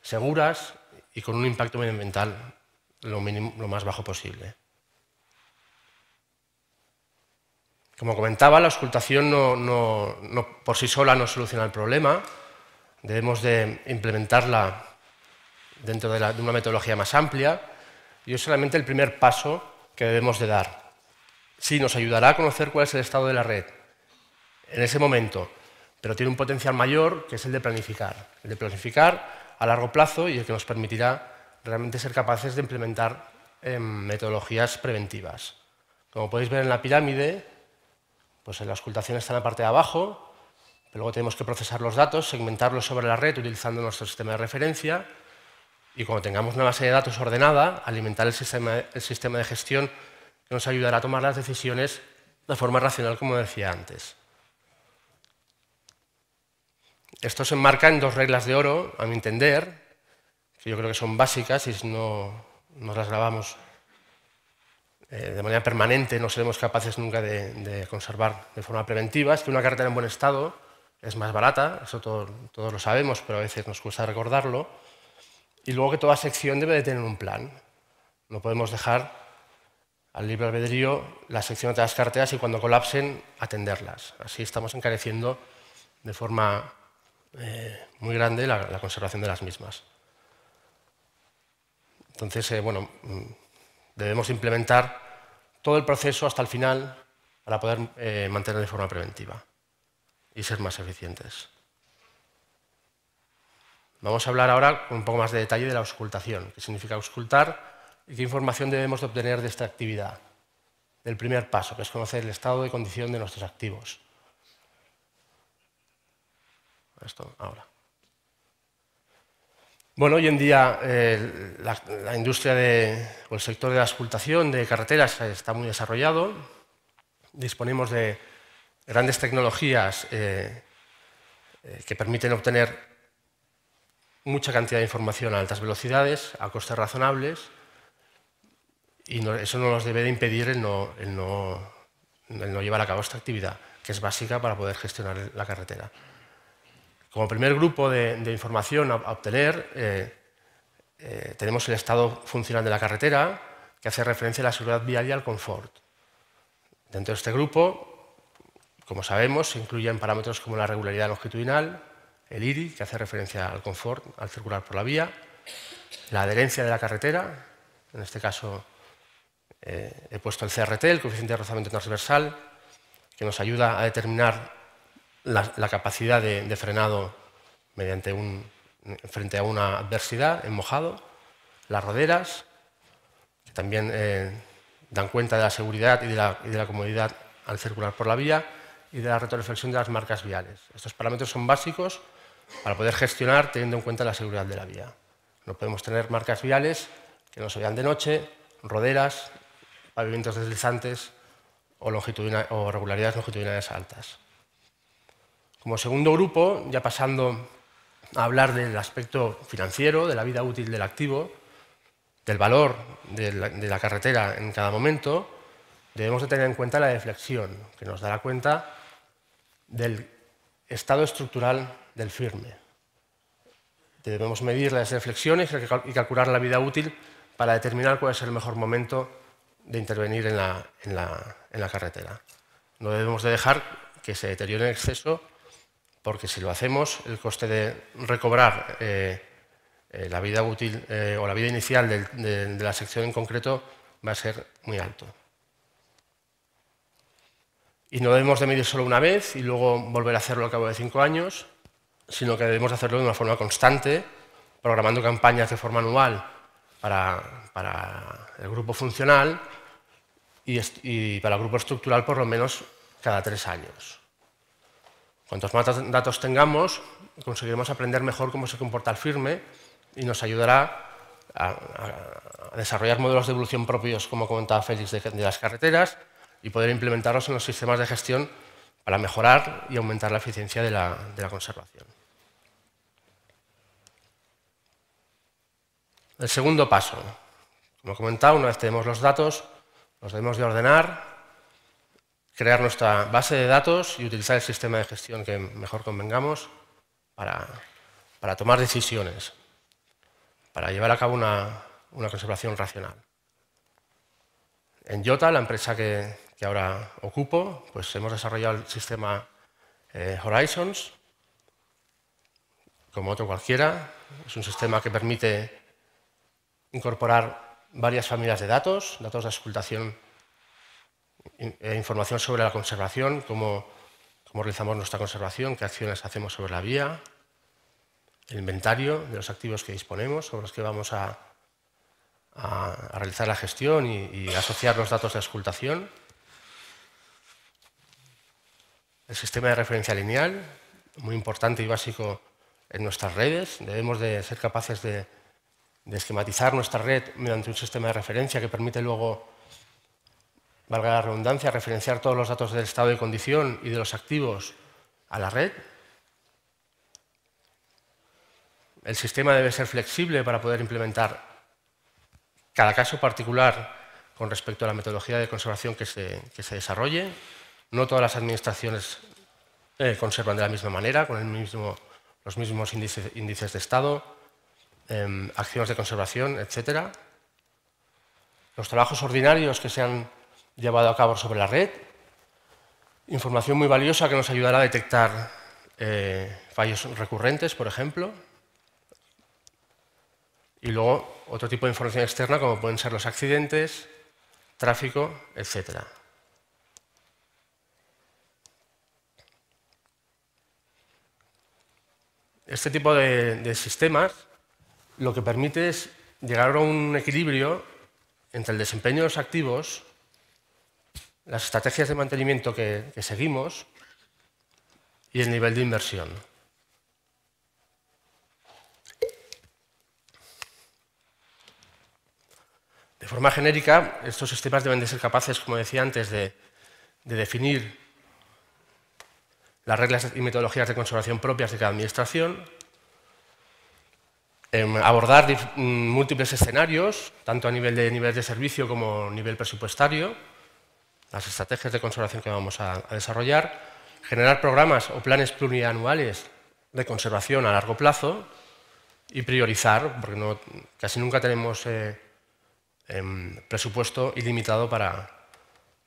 Speaker 3: seguras y con un impacto medioambiental lo, más bajo posible. Como comentaba, la auscultación no, por sí sola no soluciona el problema. Debemos de implementarla dentro de una metodología más amplia y es solamente el primer paso que debemos de dar. Sí, nos ayudará a conocer cuál es el estado de la red en ese momento, pero tiene un potencial mayor que es el de planificar, el de planificar a largo plazo y el que nos permitirá realmente ser capaces de implementar em, metodologías preventivas. Como podéis ver en la pirámide, pues la ocultación está en la parte de abajo, pero luego tenemos que procesar los datos, segmentarlos sobre la red utilizando nuestro sistema de referencia, y cuando tengamos una base de datos ordenada, alimentar el sistema, de gestión que nos ayudará a tomar las decisiones de forma racional, como decía antes. Esto se enmarca en dos reglas de oro, a mi entender, que yo creo que son básicas y si no nos las grabamos eh, de manera permanente, no seremos capaces nunca de, conservar de forma preventiva. Es que una carretera en buen estado es más barata, eso todos lo sabemos, pero a veces nos cuesta recordarlo. Y luego que toda sección debe de tener un plan. No podemos dejar al libre albedrío la sección de las carteras y cuando colapsen atenderlas. Así estamos encareciendo de forma eh, muy grande la, conservación de las mismas. Entonces, eh, bueno, mm, debemos implementar todo el proceso hasta el final para poder eh, mantener de forma preventiva y ser más eficientes. Vamos a hablar ahora con un poco más de detalle de la auscultación, qué significa auscultar y qué información debemos obtener de esta actividad. El primer paso, que es conocer el estado de condición de nuestros activos. Esto ahora. Bueno, hoy en día eh, la, industria o el sector de la auscultación de carreteras está muy desarrollado. Disponemos de grandes tecnologías eh, eh, que permiten obtener mucha cantidad de información a altas velocidades, a costes razonables, y eso no nos debe de impedir el no, llevar a cabo esta actividad, que es básica para poder gestionar la carretera. Como primer grupo de, información a, obtener, eh, eh, tenemos el estado funcional de la carretera, que hace referencia a la seguridad vial y al confort. Dentro de este grupo, como sabemos, se incluyen parámetros como la regularidad longitudinal, el IRI, que hace referencia al confort al circular por la vía, la adherencia de la carretera, en este caso eh, he puesto el CRT, el coeficiente de rozamiento transversal, que nos ayuda a determinar la, capacidad de, frenado mediante frente a una adversidad en mojado, las roderas, que también eh, dan cuenta de la seguridad y de la, y de la comodidad al circular por la vía, y de la retroreflexión de las marcas viales. Estos parámetros son básicos para poder gestionar teniendo en cuenta la seguridad de la vía. No podemos tener marcas viales que nos se de noche, roderas, pavimentos deslizantes o, regularidades longitudinales altas. Como segundo grupo, ya pasando a hablar del aspecto financiero, de la vida útil del activo, del valor de la, de la, carretera en cada momento, debemos de tener en cuenta la deflexión, que nos dará cuenta del estado estructural del firme. Debemos medir las reflexiones y calcular la vida útil para determinar cuál es el mejor momento de intervenir en la, carretera. No debemos dejar que se deteriore en exceso porque si lo hacemos, el coste de recobrar eh, eh, la vida útil eh, o la vida inicial de la sección en concreto va a ser muy alto. Y no debemos de medir solo una vez y luego volver a hacerlo al cabo de cinco años, sino que debemos hacerlo de una forma constante, programando campañas de forma anual para, el grupo funcional y, para el grupo estructural por lo menos cada tres años. Cuantos más datos tengamos, conseguiremos aprender mejor cómo se comporta el firme y nos ayudará a, desarrollar modelos de evolución propios, como comentaba Félix, de las carreteras, y poder implementarlos en los sistemas de gestión para mejorar y aumentar la eficiencia de la, conservación. El segundo paso, como he comentado, una vez tenemos los datos, los debemos de ordenar, crear nuestra base de datos y utilizar el sistema de gestión que mejor convengamos para, tomar decisiones, para llevar a cabo una, conservación racional. En Jota, la empresa que, que ahora ocupo, pues hemos desarrollado el sistema eh, Horizons, como otro cualquiera. Es un sistema que permite incorporar varias familias de datos, datos de escultación e información sobre la conservación, cómo, realizamos nuestra conservación, qué acciones hacemos sobre la vía, el inventario de los activos que disponemos, sobre los que vamos a, realizar la gestión y, asociar los datos de escultación el sistema de referencia lineal, muy importante y básico en nuestras redes. Debemos de ser capaces de, esquematizar nuestra red mediante un sistema de referencia que permite luego, valga la redundancia, referenciar todos los datos del estado de condición y de los activos a la red. El sistema debe ser flexible para poder implementar cada caso particular con respecto a la metodología de conservación que se desarrolle. No todas las administraciones eh, conservan de la misma manera, con los mismos índices, de estado, em, acciones de conservación, etc. Los trabajos ordinarios que se han llevado a cabo sobre la red, información muy valiosa que nos ayudará a detectar eh, fallos recurrentes, por ejemplo, y luego otro tipo de información externa como pueden ser los accidentes, tráfico, etcétera. este tipo de, sistemas lo que permite es llegar a un equilibrio entre el desempeño de los activos, las estrategias de mantenimiento que, seguimos y el nivel de inversión. De forma genérica, estos sistemas deben de ser capaces, como decía antes, de definir las reglas y metodologías de conservación propias de cada administración, em, abordar mm, múltiples escenarios, tanto a nivel de nivel de servicio como a nivel presupuestario, las estrategias de conservación que vamos a, desarrollar, generar programas o planes plurianuales de conservación a largo plazo y priorizar, porque casi nunca tenemos eh, em, presupuesto ilimitado para,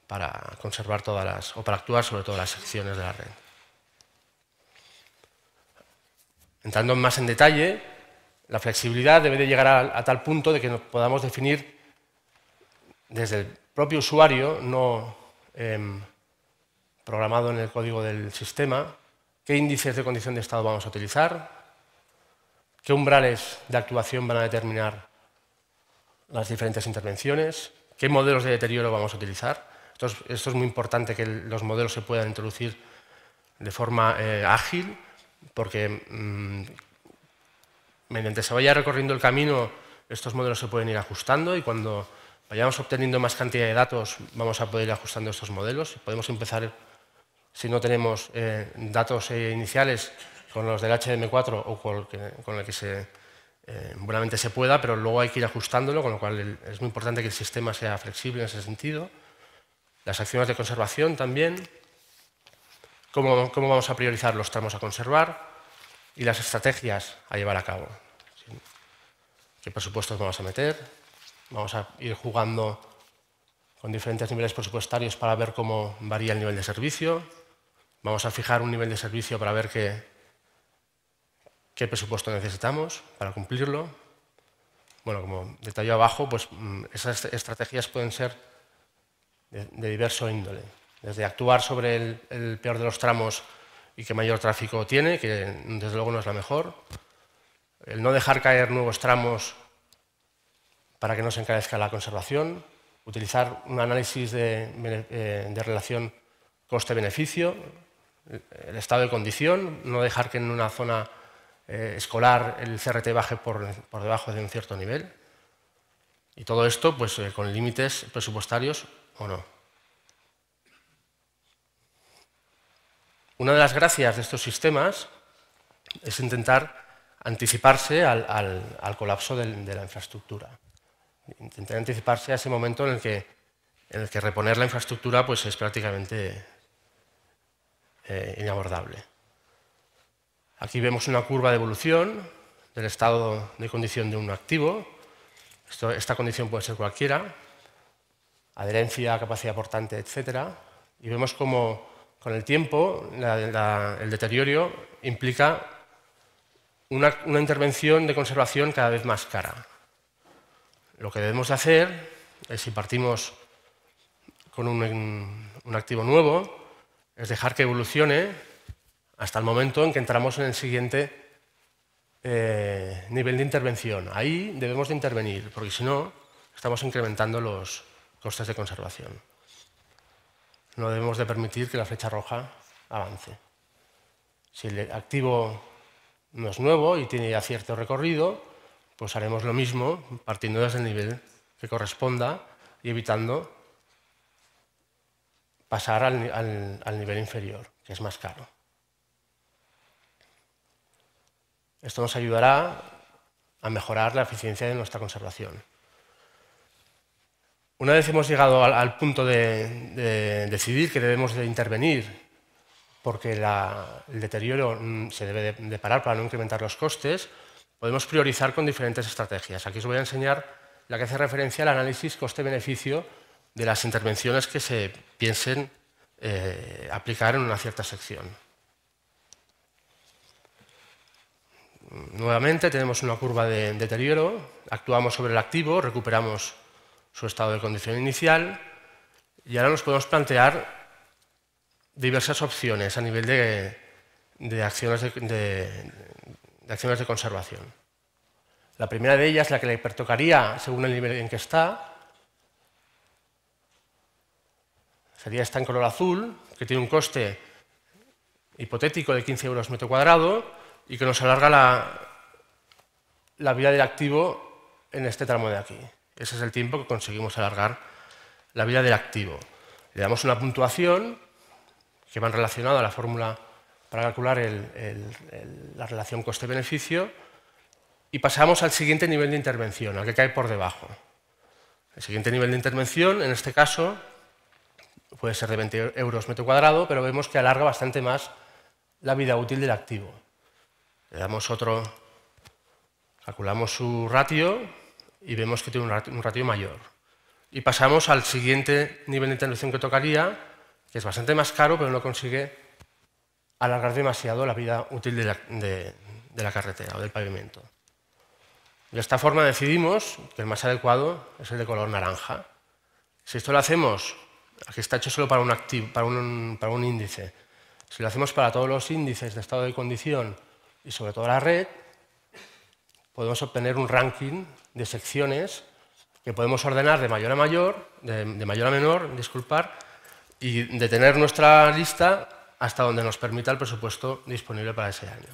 Speaker 3: para conservar todas las, o para actuar sobre todas las secciones de la red. Entrando más en detalle, la flexibilidad debe de llegar a, tal punto de que nos podamos definir desde el propio usuario, no em, programado en el código del sistema, qué índices de condición de estado vamos a utilizar, qué umbrales de actuación van a determinar las diferentes intervenciones, qué modelos de deterioro vamos a utilizar. Esto es, muy importante que los modelos se puedan introducir de forma eh, ágil porque mm, mediante se vaya recorriendo el camino, estos modelos se pueden ir ajustando y cuando vayamos obteniendo más cantidad de datos vamos a poder ir ajustando estos modelos. Podemos empezar, si no tenemos eh, datos eh, iniciales, con los del HDM 4 o con el que, con eh, se pueda, pero luego hay que ir ajustándolo, con lo cual es muy importante que el sistema sea flexible en ese sentido. Las acciones de conservación también, cómo, vamos a priorizar los tramos a conservar y las estrategias a llevar a cabo. ¿Qué presupuestos vamos a meter? Vamos a ir jugando con diferentes niveles presupuestarios para ver cómo varía el nivel de servicio. Vamos a fijar un nivel de servicio para ver qué, presupuesto necesitamos para cumplirlo. Bueno, como detalle abajo, pues mm, esas estrategias pueden ser de diverso índole desde actuar sobre el, peor de los tramos y que mayor tráfico tiene, que desde luego no es la mejor, el no dejar caer nuevos tramos para que no se encarezca la conservación, utilizar un análisis de, eh, relación coste-beneficio, el estado de condición, no dejar que en una zona eh, escolar el CRT baje por, debajo de un cierto nivel. Y todo esto pues, eh, con límites presupuestarios o no. Una de las gracias de estos sistemas es intentar anticiparse al, colapso de, la infraestructura. Intentar anticiparse a ese momento en el que, en el que reponer la infraestructura pues, es prácticamente eh, inabordable. Aquí vemos una curva de evolución del estado de condición de un activo. esta condición puede ser cualquiera, adherencia, capacidad portante, etc. Y vemos cómo con el tiempo, el deterioro implica una, intervención de conservación cada vez más cara. Lo que debemos de hacer es, si partimos con un, activo nuevo, es dejar que evolucione hasta el momento en que entramos en el siguiente eh, nivel de intervención. Ahí debemos de intervenir, porque si no, estamos incrementando los costes de conservación no debemos de permitir que la flecha roja avance. Si el activo no es nuevo y tiene ya cierto recorrido, pues haremos lo mismo partiendo desde el nivel que corresponda y evitando pasar al, al nivel inferior, que es más caro. Esto nos ayudará a mejorar la eficiencia de nuestra conservación. Una vez hemos llegado al, punto de, decidir que debemos de intervenir porque el deterioro mm, se debe de, parar para no incrementar los costes, podemos priorizar con diferentes estrategias. Aquí os voy a enseñar la que hace referencia al análisis coste-beneficio de las intervenciones que se piensen eh, aplicar en una cierta sección. Nuevamente tenemos una curva de deterioro, actuamos sobre el activo, recuperamos su estado de condición inicial y ahora nos podemos plantear diversas opciones a nivel de, acciones de, acciones de conservación. La primera de ellas, la que le pertocaría según el nivel en que está, sería esta en color azul, que tiene un coste hipotético de 15 euros metro cuadrado y que nos alarga la, la vida del activo en este tramo de aquí. Ese es el tiempo que conseguimos alargar la vida del activo. Le damos una puntuación que va relacionada a la fórmula para calcular la relación coste-beneficio y pasamos al siguiente nivel de intervención, al que cae por debajo. El siguiente nivel de intervención, en este caso, puede ser de 20 euros metro cuadrado, pero vemos que alarga bastante más la vida útil del activo. Le damos otro, calculamos su ratio y vemos que tiene un ratio mayor. Y pasamos al siguiente nivel de intervención que tocaría, que es bastante más caro, pero no consigue alargar demasiado la vida útil de la, carretera o del pavimento. De esta forma decidimos que el más adecuado es el de color naranja. Si esto lo hacemos, aquí está hecho solo para un, para un índice, si lo hacemos para todos los índices de estado de condición y sobre todo la red, podemos obtener un ranking de secciones que podemos ordenar de mayor a mayor, de, mayor a menor, disculpar, y de tener nuestra lista hasta donde nos permita el presupuesto disponible para ese año.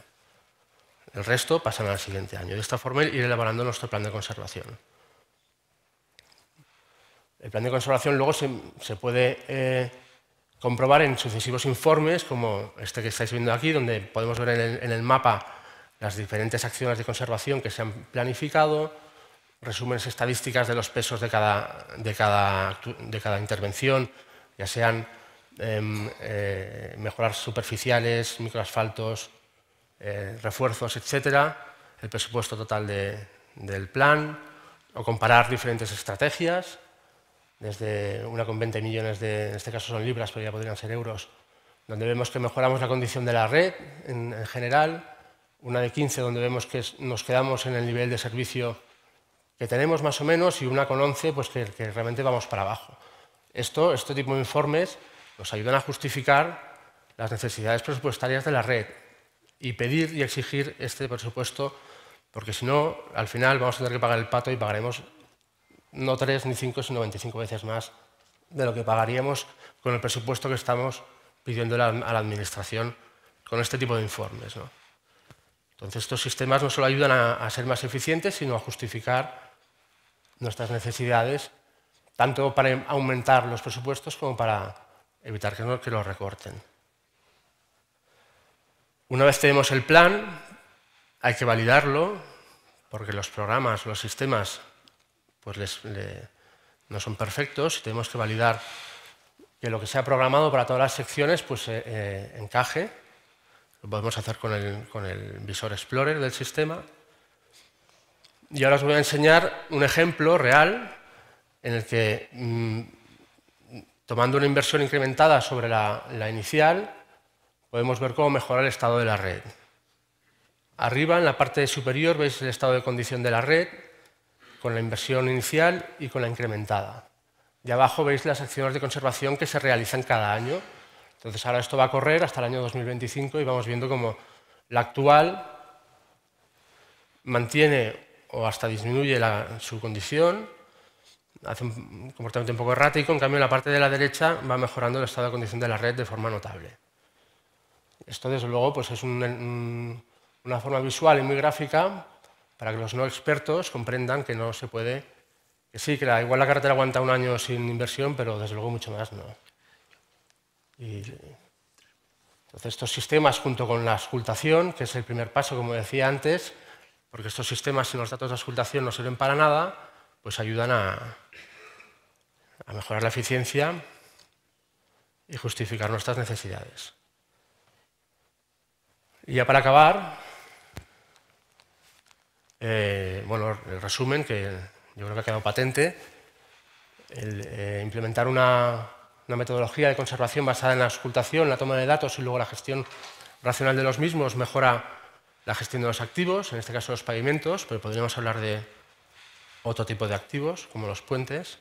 Speaker 3: El resto pasan al siguiente año. De esta forma ir elaborando nuestro plan de conservación. El plan de conservación luego se, puede eh, comprobar en sucesivos informes, como este que estáis viendo aquí, donde podemos ver en el mapa las diferentes acciones de conservación que se han planificado, resúmenes estadísticas de los pesos de cada, de de cada intervención, ya sean em, eh, mejorar superficiales, microasfaltos, eh, refuerzos, etcétera, el presupuesto total del plan, o comparar diferentes estrategias, desde una con 20 millones de, en este caso son libras, pero ya podrían ser euros, donde vemos que mejoramos la condición de la red en general, una de 15 donde vemos que nos quedamos en el nivel de servicio que tenemos más o menos y una con 11 pues que, realmente vamos para abajo. Esto, este tipo de informes nos ayudan a justificar las necesidades presupuestarias de la red y pedir y exigir este presupuesto, porque si no, al final vamos a tener que pagar el pato y pagaremos no tres, ni cinco, sino 25 veces más de lo que pagaríamos con el presupuesto que estamos pidiendo a la Administración con este tipo de informes. Entonces, estos sistemas no solo ayudan a, a ser más eficientes, sino a justificar nuestras necesidades, tanto para aumentar los presupuestos como para evitar que, no, los recorten. Una vez tenemos el plan, hay que validarlo, porque los programas, los sistemas, pues no son perfectos y tenemos que validar que lo que se ha programado para todas las secciones pues, eh, eh, encaje. Lo podemos hacer con el visor Explorer del sistema. Y ahora os voy a enseñar un ejemplo real en el que, mm, tomando una inversión incrementada sobre la, inicial, podemos ver cómo mejorar el estado de la red. Arriba, en la parte superior, veis el estado de condición de la red con la inversión inicial y con la incrementada. Y abajo veis las acciones de conservación que se realizan cada año. Entonces ahora esto va a correr hasta el año 2025 y vamos viendo cómo la actual mantiene o hasta disminuye su condición, hace un comportamiento un poco errático, en cambio en la parte de la derecha va mejorando el estado de condición de la red de forma notable. Esto desde luego pues es una forma visual y muy gráfica para que los no expertos comprendan que no se puede, que sí, que igual la carretera aguanta un año sin inversión, pero desde luego mucho más no. entonces estos sistemas junto con la escultación, que es el primer paso, como decía antes, porque estos sistemas, y los datos de auscultación no sirven para nada, pues ayudan a, mejorar la eficiencia y justificar nuestras necesidades. Y ya para acabar, eh, bueno, el resumen, que yo creo que ha quedado patente, el, eh, implementar una, una, metodología de conservación basada en la auscultación, la toma de datos y luego la gestión racional de los mismos mejora la gestión de los activos, en este caso los pavimentos, pero podríamos hablar de otro tipo de activos, como los puentes.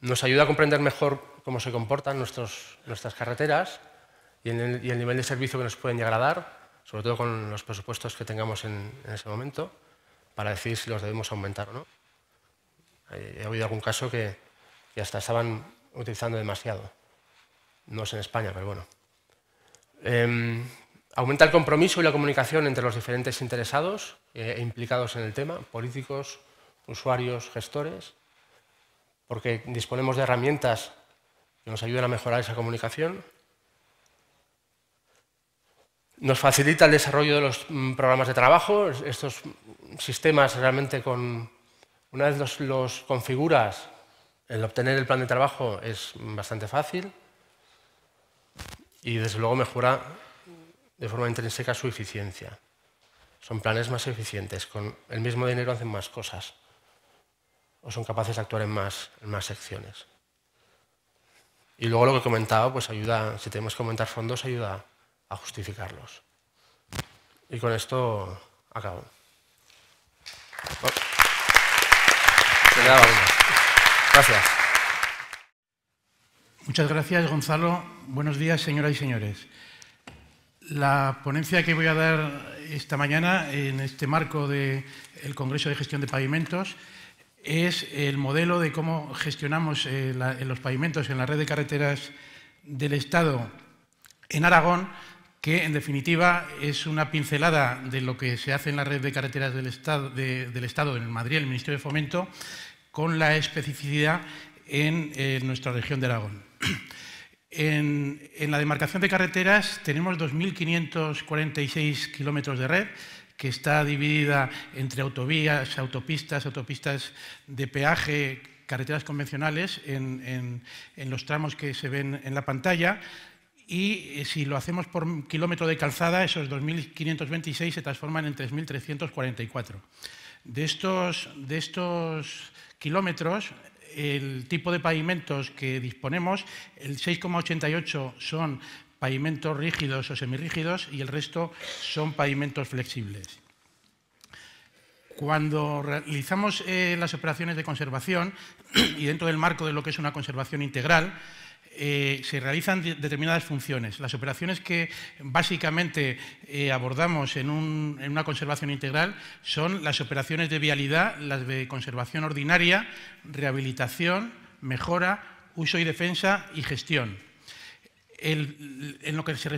Speaker 3: Nos ayuda a comprender mejor cómo se comportan nuestras carreteras y, el, nivel de servicio que nos pueden llegar a dar, sobre todo con los presupuestos que tengamos en, ese momento, para decidir si los debemos aumentar o no. Eh, he, oído algún caso que, hasta estaban utilizando demasiado. No es en España, pero bueno. Em, Aumenta el compromiso y la comunicación entre los diferentes interesados eh, e implicados en el tema, políticos, usuarios, gestores, porque disponemos de herramientas que nos ayudan a mejorar esa comunicación. Nos facilita el desarrollo de los mm, programas de trabajo, estos sistemas realmente con... Una vez los configuras, el obtener el plan de trabajo es bastante fácil y desde luego mejora de forma intrínseca su eficiencia. Son planes más eficientes, con el mismo dinero hacen más cosas o son capaces de actuar en más, más secciones. Y luego lo que comentaba, pues ayuda, si tenemos que aumentar fondos, ayuda a justificarlos. Y con esto acabo.
Speaker 4: Gracias. Muchas gracias, Gonzalo. Buenos días, señoras y señores. La ponencia que voy a dar esta mañana en este marco del Congreso de Gestión de Pavimentos es el modelo de cómo gestionamos eh, eh, los pavimentos en la red de carreteras del Estado en Aragón, que en definitiva es una pincelada de lo que se hace en la red de carreteras del Estado, del en Madrid, el Ministerio de Fomento, con la especificidad en eh, nuestra región de Aragón. En, la demarcación de carreteras tenemos 2.546 kilómetros de red, que está dividida entre autovías, autopistas, autopistas de peaje, carreteras convencionales en, los tramos que se ven en la pantalla. Y eh, si lo hacemos por kilómetro de calzada, esos 2.526 se transforman en 3.344. de estos kilómetros, el tipo de pavimentos que disponemos, el 6,88 son pavimentos rígidos o semirrígidos y el resto son pavimentos flexibles. Cuando realizamos eh, las operaciones de conservación [clears throat] y dentro del marco de lo que es una conservación integral, eh, se realizan determinadas funciones. Las operaciones que básicamente eh, abordamos en, una conservación integral son las operaciones de vialidad, las de conservación ordinaria, rehabilitación, mejora, uso y defensa y gestión. en lo que se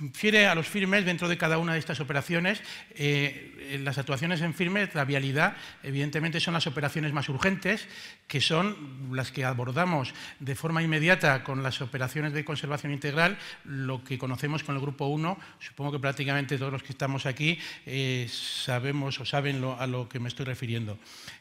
Speaker 4: refiere a los firmes dentro de cada una de estas operaciones. Eh, las actuaciones en firme, la vialidad, evidentemente son las operaciones más urgentes, que son las que abordamos de forma inmediata con las operaciones de conservación integral, lo que conocemos con el Grupo 1. Supongo que prácticamente todos los que estamos aquí eh, sabemos o saben a lo que me estoy refiriendo.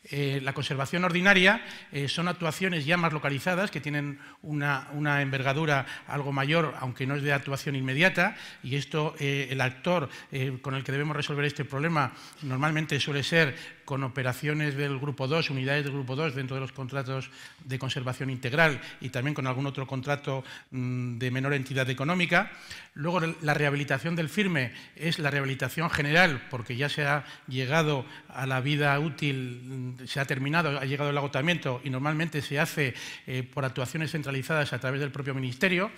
Speaker 4: Eh, la conservación ordinaria son actuaciones ya más localizadas, que tienen una envergadura algo mayor, aunque no es de actuación inmediata y esto eh, el actor eh, con el que debemos resolver este problema normalmente suele ser con operaciones del Grupo 2, unidades del Grupo 2 dentro de los contratos de conservación integral y también con algún otro contrato mm, de menor entidad económica. Luego la rehabilitación del firme es la rehabilitación general porque ya se ha llegado a la vida útil, mm, se ha terminado, ha llegado el agotamiento y normalmente se hace eh, por actuaciones centralizadas a través del propio Ministerio.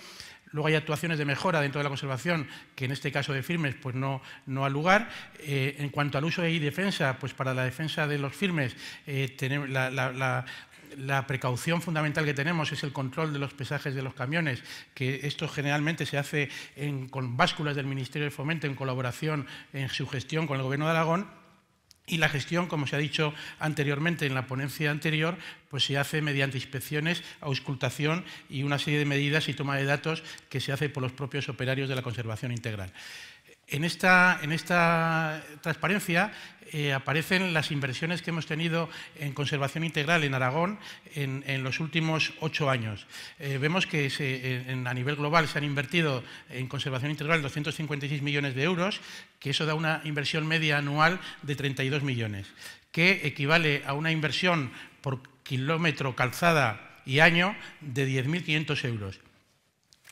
Speaker 4: Luego hay actuaciones de mejora dentro de la conservación, que en este caso de firmes pues no, no ha lugar. Eh, en cuanto al uso y defensa, pues para la defensa de los firmes eh, la, precaución fundamental que tenemos es el control de los pesajes de los camiones, que esto generalmente se hace con básculas del Ministerio de Fomento en colaboración, en su gestión con el Gobierno de Aragón. Y la gestión, como se ha dicho anteriormente en la ponencia anterior, pues se hace mediante inspecciones, auscultación y una serie de medidas y toma de datos que se hace por los propios operarios de la conservación integral. En esta, transparencia eh, aparecen las inversiones que hemos tenido en conservación integral en Aragón en, los últimos ocho años. Eh, vemos que a nivel global se han invertido en conservación integral 256 millones de euros, que eso da una inversión media anual de 32 millones, que equivale a una inversión por kilómetro calzada y año de 10.500 euros.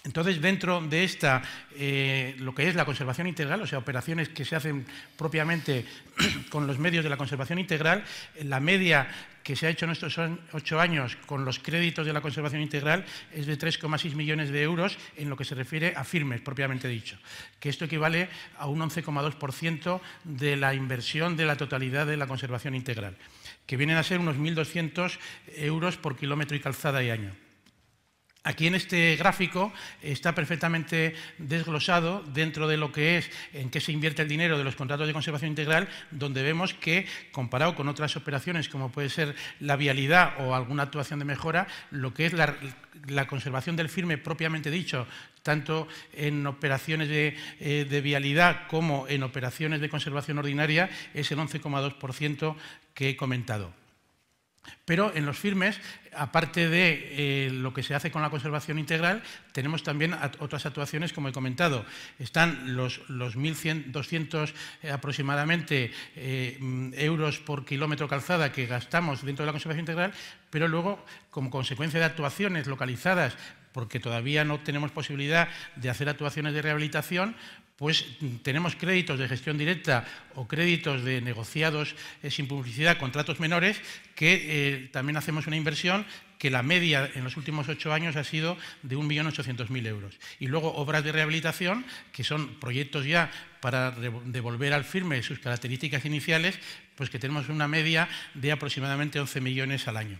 Speaker 4: Entonces, dentro de esta, eh, lo que es la conservación integral, o sea, operaciones que se hacen propiamente [clears throat] con los medios de la conservación integral, eh, la media que se ha hecho en estos ocho años con los créditos de la conservación integral es de 3,6 millones de euros en lo que se refiere a firmes, propiamente dicho, que esto equivale a un 11,2% de la inversión de la totalidad de la conservación integral, que vienen a ser unos 1.200 euros por kilómetro y calzada y año. Aquí en este gráfico está perfectamente desglosado dentro de lo que es en qué se invierte el dinero de los contratos de conservación integral, donde vemos que comparado con otras operaciones como puede ser la vialidad o alguna actuación de mejora, lo que es la, conservación del firme propiamente dicho, tanto en operaciones de, eh, de, vialidad como en operaciones de conservación ordinaria, es el 11,2% que he comentado. Pero en los firmes, aparte de eh, lo que se hace con la conservación integral, tenemos también otras actuaciones, como he comentado. Están los, 1.200 eh, aproximadamente eh, mm, euros por kilómetro calzada que gastamos dentro de la conservación integral, pero luego, como consecuencia de actuaciones localizadas, porque todavía no tenemos posibilidad de hacer actuaciones de rehabilitación, pues tenemos créditos de gestión directa o créditos de negociados eh, sin publicidad, contratos menores, que eh, también hacemos una inversión que la media en los últimos ocho años ha sido de 1.800.000 euros. Y luego obras de rehabilitación, que son proyectos ya para devolver al firme sus características iniciales, pues que tenemos una media de aproximadamente 11 millones al año.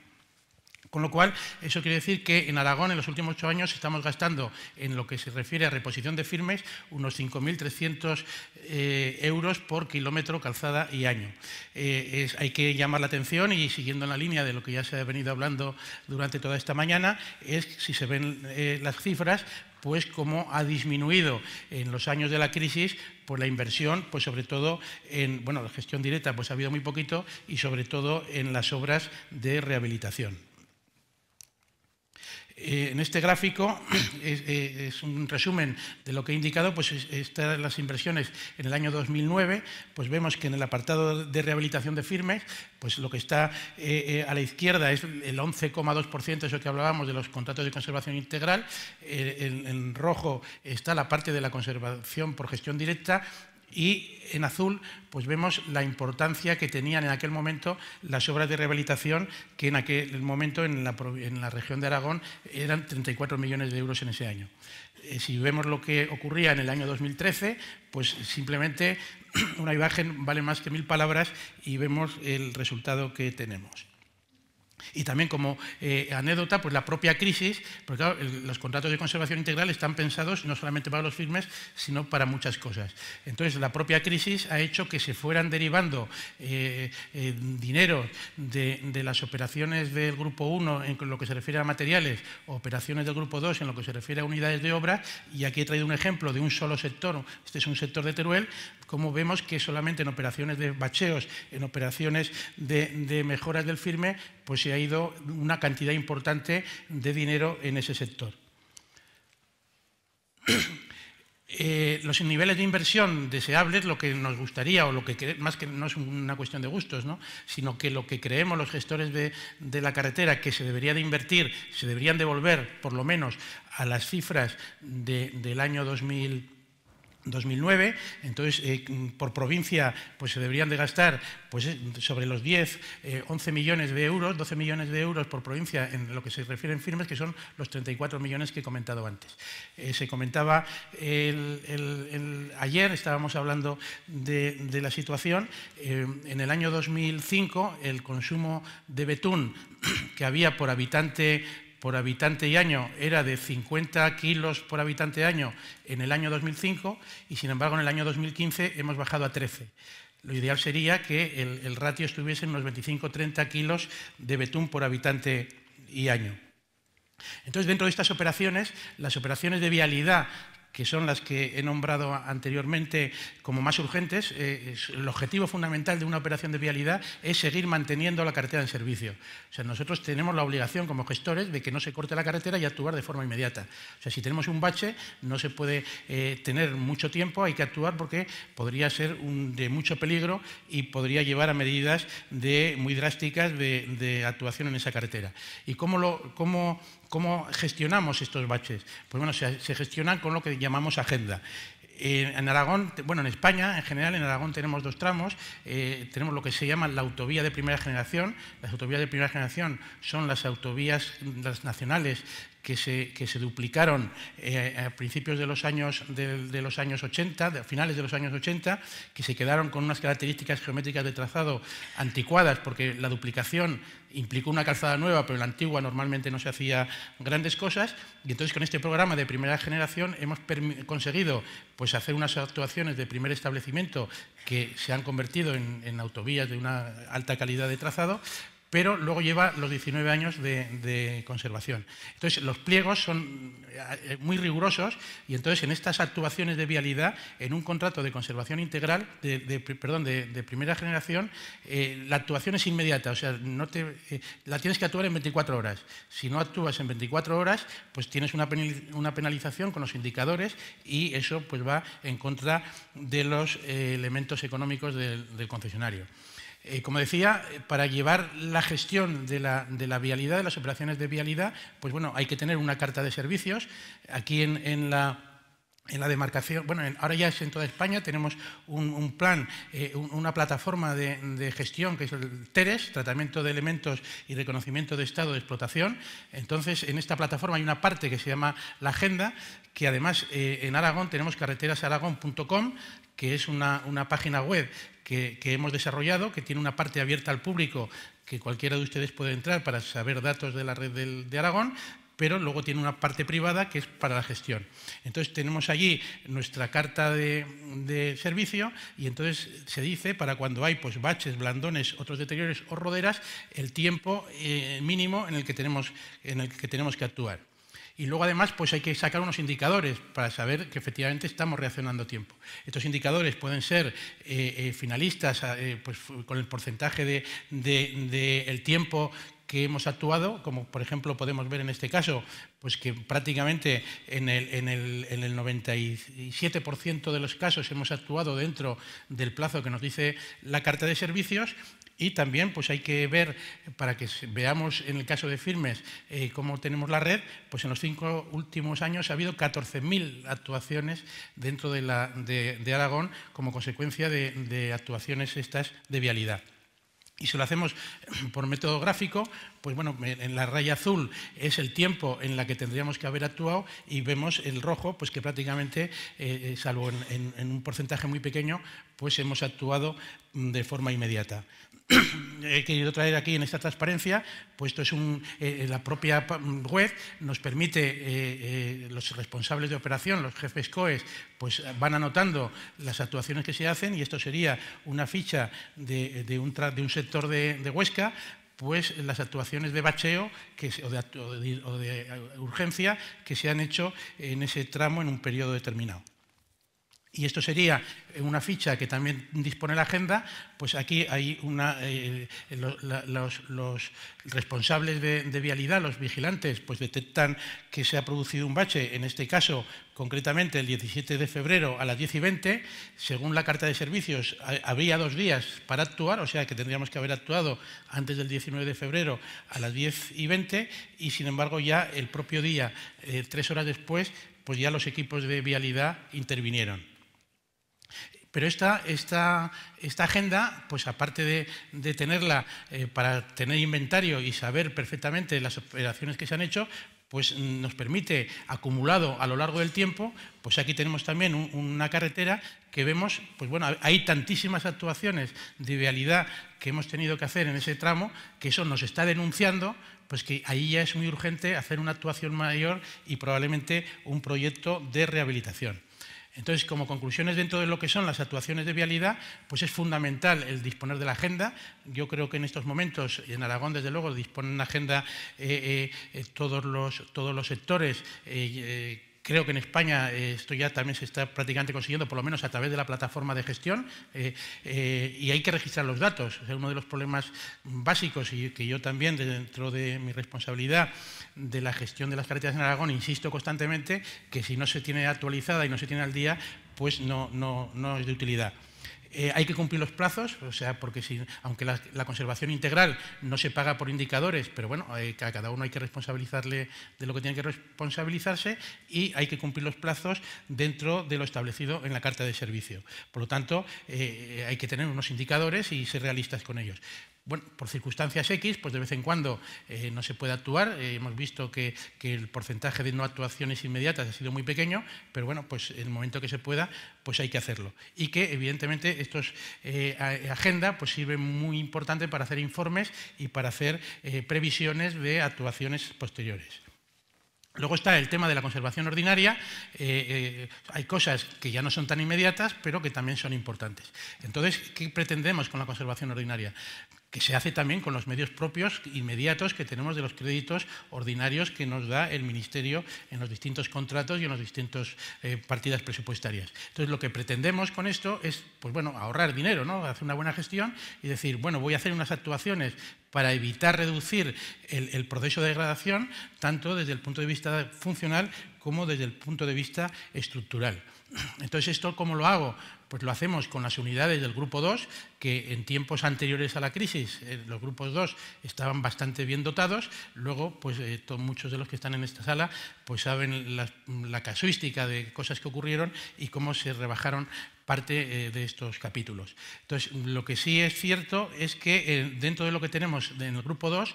Speaker 4: Con lo cual, eso quiere decir que en Aragón en los últimos ocho años estamos gastando, en lo que se refiere a reposición de firmes, unos 5.300 eh, euros por kilómetro, calzada y año. Eh, hay que llamar la atención y siguiendo en la línea de lo que ya se ha venido hablando durante toda esta mañana, es si se ven eh, las cifras, pues cómo ha disminuido en los años de la crisis por pues, la inversión, pues sobre todo en bueno, la gestión directa pues ha habido muy poquito y sobre todo en las obras de rehabilitación. Eh, en este gráfico [clears throat] eh, es, un resumen de lo que he indicado, pues están las inversiones en el año 2009, pues vemos que en el apartado de rehabilitación de firmes, pues lo que está eh, a la izquierda es el 11,2%, eso que hablábamos de los contratos de conservación integral, en rojo está la parte de la conservación por gestión directa y en azul pues vemos la importancia que tenían en aquel momento las obras de rehabilitación que en aquel momento en la, región de Aragón eran 34 millones de euros en ese año. Eh, si vemos lo que ocurría en el año 2013, pues simplemente [clears throat] una imagen vale más que mil palabras y vemos el resultado que tenemos. Y también como eh, anécdota, pues la propia crisis, porque los contratos de conservación integral están pensados no solamente para los firmes, sino para muchas cosas. Entonces, la propia crisis ha hecho que se fueran derivando eh, eh, dinero de, de, las operaciones del Grupo 1 en lo que se refiere a materiales, operaciones del Grupo 2 en lo que se refiere a unidades de obra, y aquí he traído un ejemplo de un solo sector, este es un sector de Teruel, como vemos que solamente en operaciones de bacheos, en operaciones de, mejoras del firme, pues se ha ido una cantidad importante de dinero en ese sector. [clears throat] Eh, los niveles de inversión deseables, lo que nos gustaría, o lo que más que no es una cuestión de gustos, sino que lo que creemos los gestores de, la carretera que se debería de invertir, se deberían devolver por lo menos a las cifras del año 2000. 2009, entonces eh, por provincia pues se deberían de gastar pues, eh, sobre los 10, 11 eh, millones de euros, 12 millones de euros por provincia en lo que se refieren firmes, que son los 34 millones que he comentado antes. se comentaba ayer, estábamos hablando de la situación, en el año 2005 el consumo de betún que había por habitante por habitante y año era de 50 kilos por habitante año en el año 2005 y sin embargo en el año 2015 hemos bajado a 13. Lo ideal sería que el, el ratio estuviese en unos 25-30 kilos de betún por habitante y año. Entonces, dentro de estas operaciones, las operaciones de vialidad que son las que he nombrado anteriormente como más urgentes, eh, el objetivo fundamental de una operación de vialidad es seguir manteniendo la carretera en servicio. O sea, nosotros tenemos la obligación como gestores de que no se corte la carretera y actuar de forma inmediata. O sea, si tenemos un bache, no se puede eh, tener mucho tiempo, hay que actuar porque podría ser de mucho peligro y podría llevar a medidas de, muy drásticas de, de, actuación en esa carretera. ¿Y cómo, lo, cómo ¿Cómo gestionamos estos baches? Pues bueno, se, gestionan con lo que llamamos agenda. Eh, en Aragón, bueno, en España en general, en Aragón tenemos dos tramos. Eh, tenemos lo que se llama la autovía de primera generación. Las autovías de primera generación son las autovías nacionales que se, duplicaron eh, a principios de los, años, de, los años 80, de, finales de los años 80, que se quedaron con unas características geométricas de trazado anticuadas, porque la duplicación implicó una calzada nueva, pero en la antigua normalmente no se hacía grandes cosas, y entonces con este programa de primera generación hemos conseguido pues, hacer unas actuaciones de primer establecimiento que se han convertido en autovías de una alta calidad de trazado, pero luego lleva los 19 años de, conservación. Entonces, los pliegos son eh, eh, muy rigurosos y entonces en estas actuaciones de vialidad, en un contrato de conservación integral, de, perdón, de, primera generación, eh, la actuación es inmediata, o sea, no te, la tienes que actuar en 24 horas. Si no actúas en 24 horas, pues tienes una, penalización con los indicadores y eso pues va en contra de los elementos económicos del concesionario. Eh, como decía, eh, para llevar la gestión de la, vialidad, de las operaciones de vialidad, pues bueno, hay que tener una carta de servicios. Aquí en, en la en la demarcación, bueno, ahora ya es en toda España, tenemos un, plan, eh, una plataforma de, gestión que es el TERES, Tratamiento de Elementos y Reconocimiento de Estado de Explotación. Entonces, en esta plataforma hay una parte que se llama la Agenda, que además eh, en Aragón tenemos carreterasaragón.com, que es una, página web que, que hemos desarrollado, que tiene una parte abierta al público que cualquiera de ustedes puede entrar para saber datos de la red de Aragón, pero luego tiene una parte privada que es para la gestión. Entonces tenemos allí nuestra carta de, servicio y entonces se dice para cuando hay pues, baches, blandones, otros deteriores o roderas, el tiempo eh, mínimo en el, que tenemos, en el que tenemos que actuar. Y luego además pues hay que sacar unos indicadores para saber que efectivamente estamos reaccionando tiempo. Estos indicadores pueden ser eh, eh, finalistas pues, con el porcentaje del tiempo que hemos actuado, como por ejemplo podemos ver en este caso, pues que prácticamente en el, 97% de los casos hemos actuado dentro del plazo que nos dice la Carta de Servicios y también pues hay que ver, para que veamos en el caso de firmes eh, cómo tenemos la red, pues en los cinco últimos años ha habido 14.000 actuaciones dentro de, Aragón como consecuencia de actuaciones estas de vialidad. Y si lo hacemos por método gráfico, pues bueno, en la raya azul es el tiempo en la que tendríamos que haber actuado y vemos el rojo, pues que prácticamente, eh, eh, salvo en, en un porcentaje muy pequeño, pues hemos actuado de forma inmediata. [clears throat] he querido traer aquí en esta transparencia, puesto pues es eh, la propia web nos permite eh, eh, los responsables de operación, los jefes COES, pues van anotando las actuaciones que se hacen y esto sería una ficha de, un, sector de, Huesca pues las actuaciones de bacheo o, de, urgencia que se han hecho en ese tramo en un periodo determinado y esto sería una ficha que también dispone la agenda, pues aquí hay una, eh, los, responsables de, vialidad, los vigilantes, pues detectan que se ha producido un bache, en este caso concretamente el 17 de febrero a las 10 y 20, según la carta de servicios había dos días para actuar, o sea que tendríamos que haber actuado antes del 19 de febrero a las 10 y 20 y sin embargo ya el propio día, eh, tres horas después, pues ya los equipos de vialidad intervinieron. Pero esta, agenda, pues aparte de, tenerla eh, para tener inventario y saber perfectamente las operaciones que se han hecho, pues nos permite, acumulado a lo largo del tiempo, pues aquí tenemos también una carretera que vemos, pues bueno, hay tantísimas actuaciones de vialidad que hemos tenido que hacer en ese tramo, que eso nos está denunciando, pues que ahí ya es muy urgente hacer una actuación mayor y probablemente un proyecto de rehabilitación. Entonces, como conclusiones dentro de lo que son las actuaciones de vialidad, pues es fundamental el disponer de la agenda. Yo creo que en estos momentos, en Aragón, desde luego, disponen de una agenda eh, eh, eh, todos, los, sectores Creo que en España eh, esto ya también se está prácticamente consiguiendo, por lo menos a través de la plataforma de gestión, eh, eh, y hay que registrar los datos. Es uno de los problemas básicos y que yo también, dentro de mi responsabilidad de la gestión de las carreteras en Aragón, insisto constantemente que si no se tiene actualizada y no se tiene al día, pues no es de utilidad. Eh, hay que cumplir los plazos, o sea, porque si, aunque la, conservación integral no se paga por indicadores, pero bueno, a cada uno hay que responsabilizarle de lo que tiene que responsabilizarse y hay que cumplir los plazos dentro de lo establecido en la carta de servicio. Por lo tanto, eh, eh, hay que tener unos indicadores y ser realistas con ellos bueno, por circunstancias X, pues de vez en cuando eh, no se puede actuar. Eh, hemos visto que, el porcentaje de no actuaciones inmediatas ha sido muy pequeño, pero bueno, pues en el momento que se pueda, pues hay que hacerlo. Y que evidentemente esta eh, agenda pues sirve muy importante para hacer informes y para hacer previsiones de actuaciones posteriores. Luego está el tema de la conservación ordinaria. Eh, eh, hay cosas que ya no son tan inmediatas, pero que también son importantes. Entonces, ¿qué pretendemos con la conservación ordinaria? que se hace también con los medios propios inmediatos que tenemos de los créditos ordinarios que nos da el Ministerio en los distintos contratos y en las distintas eh, partidas presupuestarias. Entonces, lo que pretendemos con esto es pues, bueno, ahorrar dinero, ¿no? hacer una buena gestión y decir, bueno, voy a hacer unas actuaciones para evitar reducir el, proceso de degradación, tanto desde el punto de vista funcional como desde el punto de vista estructural. Entonces, ¿esto cómo lo hago? Pues lo hacemos con las unidades del grupo 2, que en tiempos anteriores a la crisis, eh, los grupos 2 estaban bastante bien dotados. Luego, pues eh, todos, muchos de los que están en esta sala pues saben la casuística de cosas que ocurrieron y cómo se rebajaron parte eh, de estos capítulos. Entonces, lo que sí es cierto es que eh, dentro de lo que tenemos en el grupo 2,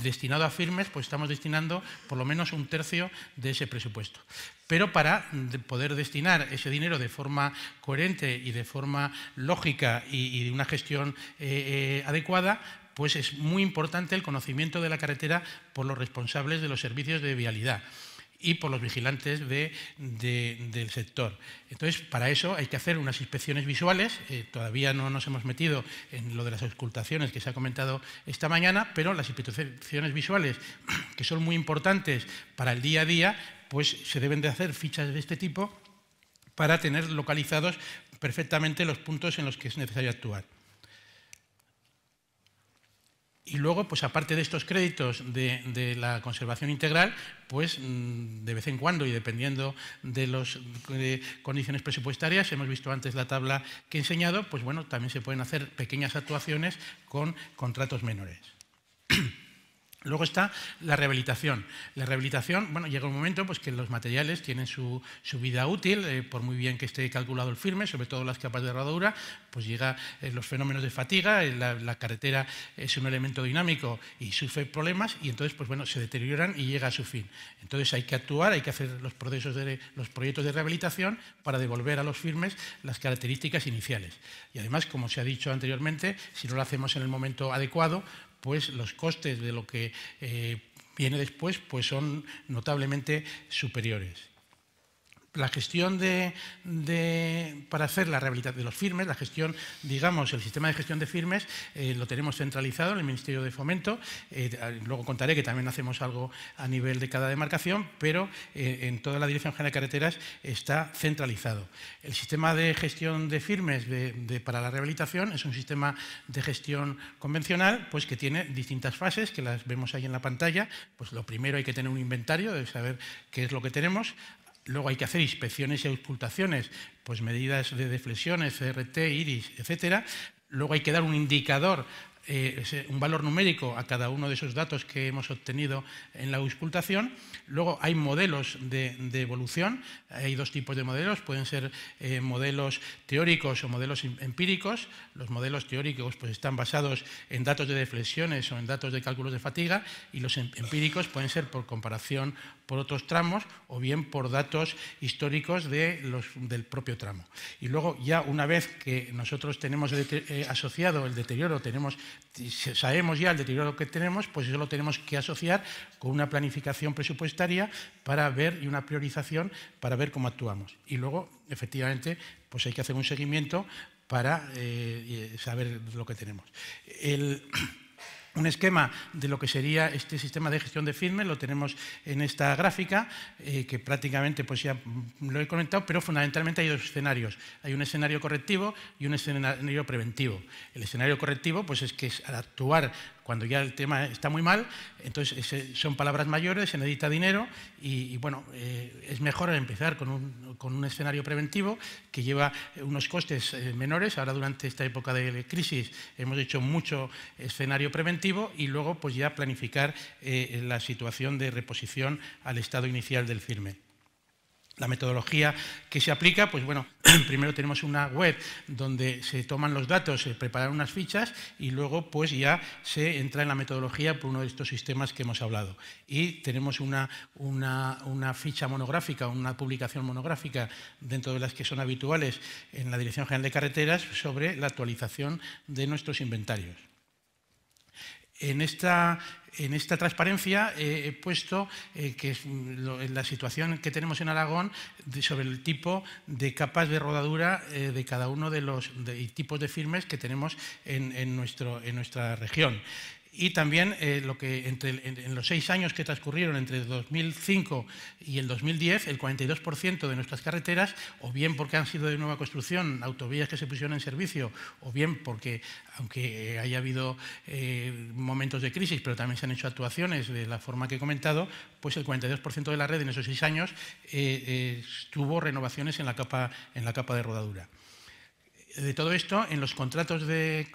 Speaker 4: destinado a firmes, pues estamos destinando por lo menos un tercio de ese presupuesto. Pero para poder destinar ese dinero de forma coherente y de forma lógica y, de una gestión eh, adecuada, pues es muy importante el conocimiento de la carretera por los responsables de los servicios de vialidad y por los vigilantes del sector. Entonces, para eso hay que hacer unas inspecciones visuales. Eh, todavía no nos hemos metido en lo de las auscultaciones que se ha comentado esta mañana, pero las inspecciones visuales, [clears throat] que son muy importantes para el día a día, pues se deben de hacer fichas de este tipo para tener localizados perfectamente los puntos en los que es necesario actuar. Y luego, pues aparte de estos créditos de, la conservación integral, pues mm, de vez en cuando y dependiendo de las condiciones presupuestarias, hemos visto antes la tabla que he enseñado, pues bueno, también se pueden hacer pequeñas actuaciones con contratos menores. [clears throat] Luego está la rehabilitación. La rehabilitación, bueno, llega un momento pues, que los materiales tienen su, vida útil, eh, por muy bien que esté calculado el firme, sobre todo las capas de rodadura, pues llega eh, los fenómenos de fatiga, eh, la, carretera es un elemento dinámico y sufre problemas y entonces pues, bueno, se deterioran y llega a su fin. Entonces hay que actuar, hay que hacer los, procesos de, los proyectos de rehabilitación para devolver a los firmes las características iniciales. Y además, como se ha dicho anteriormente, si no lo hacemos en el momento adecuado, pues los costes de lo que eh, viene después pues son notablemente superiores la gestión de, para hacer la rehabilitación de los firmes, la gestión, digamos, el sistema de gestión de firmes eh, lo tenemos centralizado en el Ministerio de Fomento. Eh, luego contaré que también hacemos algo a nivel de cada demarcación, pero eh, en toda la Dirección General de Carreteras está centralizado. El sistema de gestión de firmes para la rehabilitación es un sistema de gestión convencional, pues que tiene distintas fases que las vemos ahí en la pantalla. Pues lo primero hay que tener un inventario, de saber qué es lo que tenemos. Luego hay que hacer inspecciones y auscultaciones, pues medidas de deflexiones, CRT, iris, etcétera. Luego hay que dar un indicador eh, un valor numérico a cada uno de esos datos que hemos obtenido en la auscultación. Luego hay modelos de, evolución, hay dos tipos de modelos, pueden ser eh, modelos teóricos o modelos em, empíricos. Los modelos teóricos pues, están basados en datos de deflexiones o en datos de cálculos de fatiga y los em, empíricos pueden ser por comparación por otros tramos o bien por datos históricos de los, del propio tramo. Y luego ya una vez que nosotros tenemos eh, asociado el deterioro, tenemos si sabemos ya el deterioro que tenemos, pues eso lo tenemos que asociar con una planificación presupuestaria para ver y una priorización para ver cómo actuamos. Y luego, efectivamente, pues hay que hacer un seguimiento para eh, saber lo que tenemos. Un esquema de lo que sería este sistema de gestión de firme lo tenemos en esta gráfica, eh, que prácticamente pues ya lo he comentado, pero fundamentalmente hay dos escenarios. Hay un escenario correctivo y un escenario preventivo. El escenario correctivo pues es que al actuar cuando ya el tema está muy mal, entonces son palabras mayores, se necesita dinero y, bueno, eh, es mejor empezar con un, escenario preventivo que lleva unos costes eh, menores. Ahora durante esta época de crisis hemos hecho mucho escenario preventivo y luego pues ya planificar eh, la situación de reposición al estado inicial del firme la metodología que se aplica, pues bueno, [clears throat] primero tenemos una web donde se toman los datos, se preparan unas fichas y luego pues ya se entra en la metodología por uno de estos sistemas que hemos hablado. Y tenemos una, una, una ficha monográfica, una publicación monográfica dentro de las que son habituales en la Dirección General de Carreteras sobre la actualización de nuestros inventarios. En esta, en esta transparencia eh, he puesto eh, que la situación que tenemos en Aragón sobre el tipo de capas de rodadura eh, de cada uno de los tipos de firmes que tenemos en nuestra región y también eh, lo que en, los seis años que transcurrieron entre 2005 y el 2010, el 42% de nuestras carreteras, o bien porque han sido de nueva construcción, autovías que se pusieron en servicio, o bien porque, aunque eh, haya habido eh, momentos de crisis, pero también se han hecho actuaciones de la forma que he comentado, pues el 42% de la red en esos seis años tuvo renovaciones en la capa de rodadura. Eh, de todo esto, en los contratos de,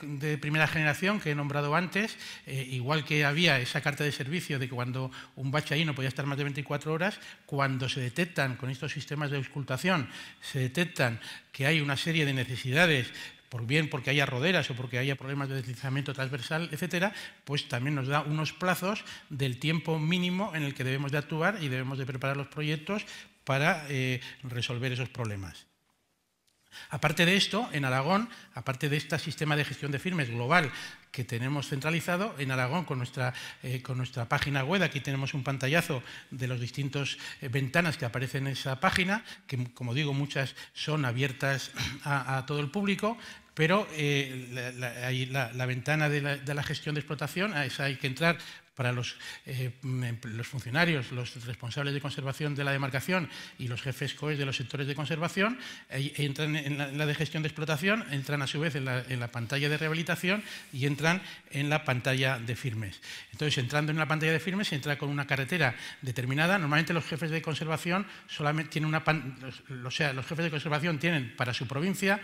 Speaker 4: primera generación que he nombrado antes, eh, igual que había esa carta de servicio de que cuando un bache ahí no podía estar más de 24 horas, cuando se detectan con estos sistemas de auscultación, se detectan que hay una serie de necesidades por bien porque haya roderas o porque haya problemas de deslizamiento transversal, etcétera, pues también nos da unos plazos del tiempo mínimo en el que debemos de actuar y debemos de preparar los proyectos para eh, resolver esos problemas. Aparte de esto, en Aragón, aparte de este sistema de gestión de firmes global que tenemos centralizado, en Aragón con nuestra, eh, con nuestra página web, aquí tenemos un pantallazo de las distintas eh, ventanas que aparecen en esa página, que como digo, muchas son abiertas a, todo el público, pero eh, la, ventana de la, gestión de explotación, a hay que entrar para eh, em, los, funcionarios, los responsables de conservación de la demarcación y los jefes COES de los sectores de conservación, entran en la, de gestión de explotación, entran a su vez en la, pantalla de rehabilitación y entran en la pantalla de firmes. Entonces, entrando en la pantalla de firmes, se entra con una carretera determinada. Normalmente los jefes de conservación solamente tienen una... o sea, los jefes de conservación tienen para su provincia,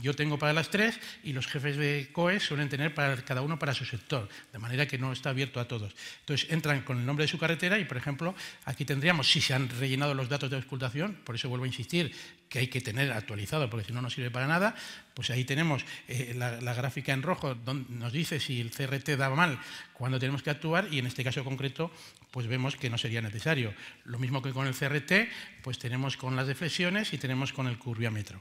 Speaker 4: yo tengo para las tres, y los jefes de COES suelen tener para cada uno para su sector, de manera que no está abierto a todos. Entonces entran con el nombre de su carretera y, por ejemplo, aquí tendríamos, si se han rellenado los datos de auscultación, por eso vuelvo a insistir que hay que tener actualizado porque si no, no sirve para nada, pues ahí tenemos eh, la, gráfica en rojo donde nos dice si el CRT da mal cuando tenemos que actuar y en este caso concreto pues vemos que no sería necesario. Lo mismo que con el CRT, pues tenemos con las deflexiones y tenemos con el curviómetro.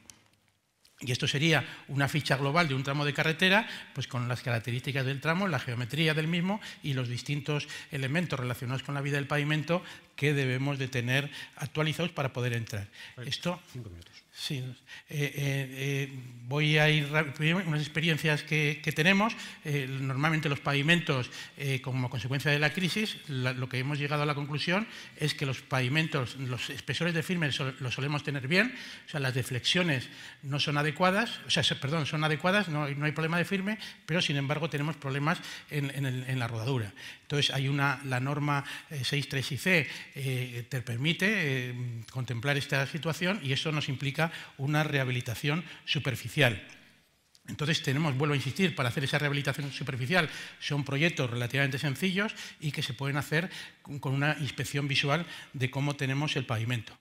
Speaker 4: Y esto sería una ficha global de un tramo de carretera, pues con las características del tramo, la geometría del mismo y los distintos elementos relacionados con la vida del pavimento que debemos de tener actualizados para poder entrar. Esto, cinco minutos. Sí, eh, eh, eh, voy a ir unas experiencias que, tenemos. normalmente los pavimentos, como consecuencia de la crisis, lo que hemos llegado a la conclusión es que los pavimentos, los espesores de firme los solemos tener bien, o sea, las deflexiones no son adecuadas, o sea, perdón, son adecuadas, no, hay problema de firme, pero sin embargo tenemos problemas en, la rodadura. Entonces, hay una, la norma 6.3 y C te permite contemplar esta situación y eso nos implica una rehabilitación superficial. Entonces tenemos, vuelvo a insistir, para hacer esa rehabilitación superficial son proyectos relativamente sencillos y que se pueden hacer con una inspección visual de cómo tenemos el pavimento.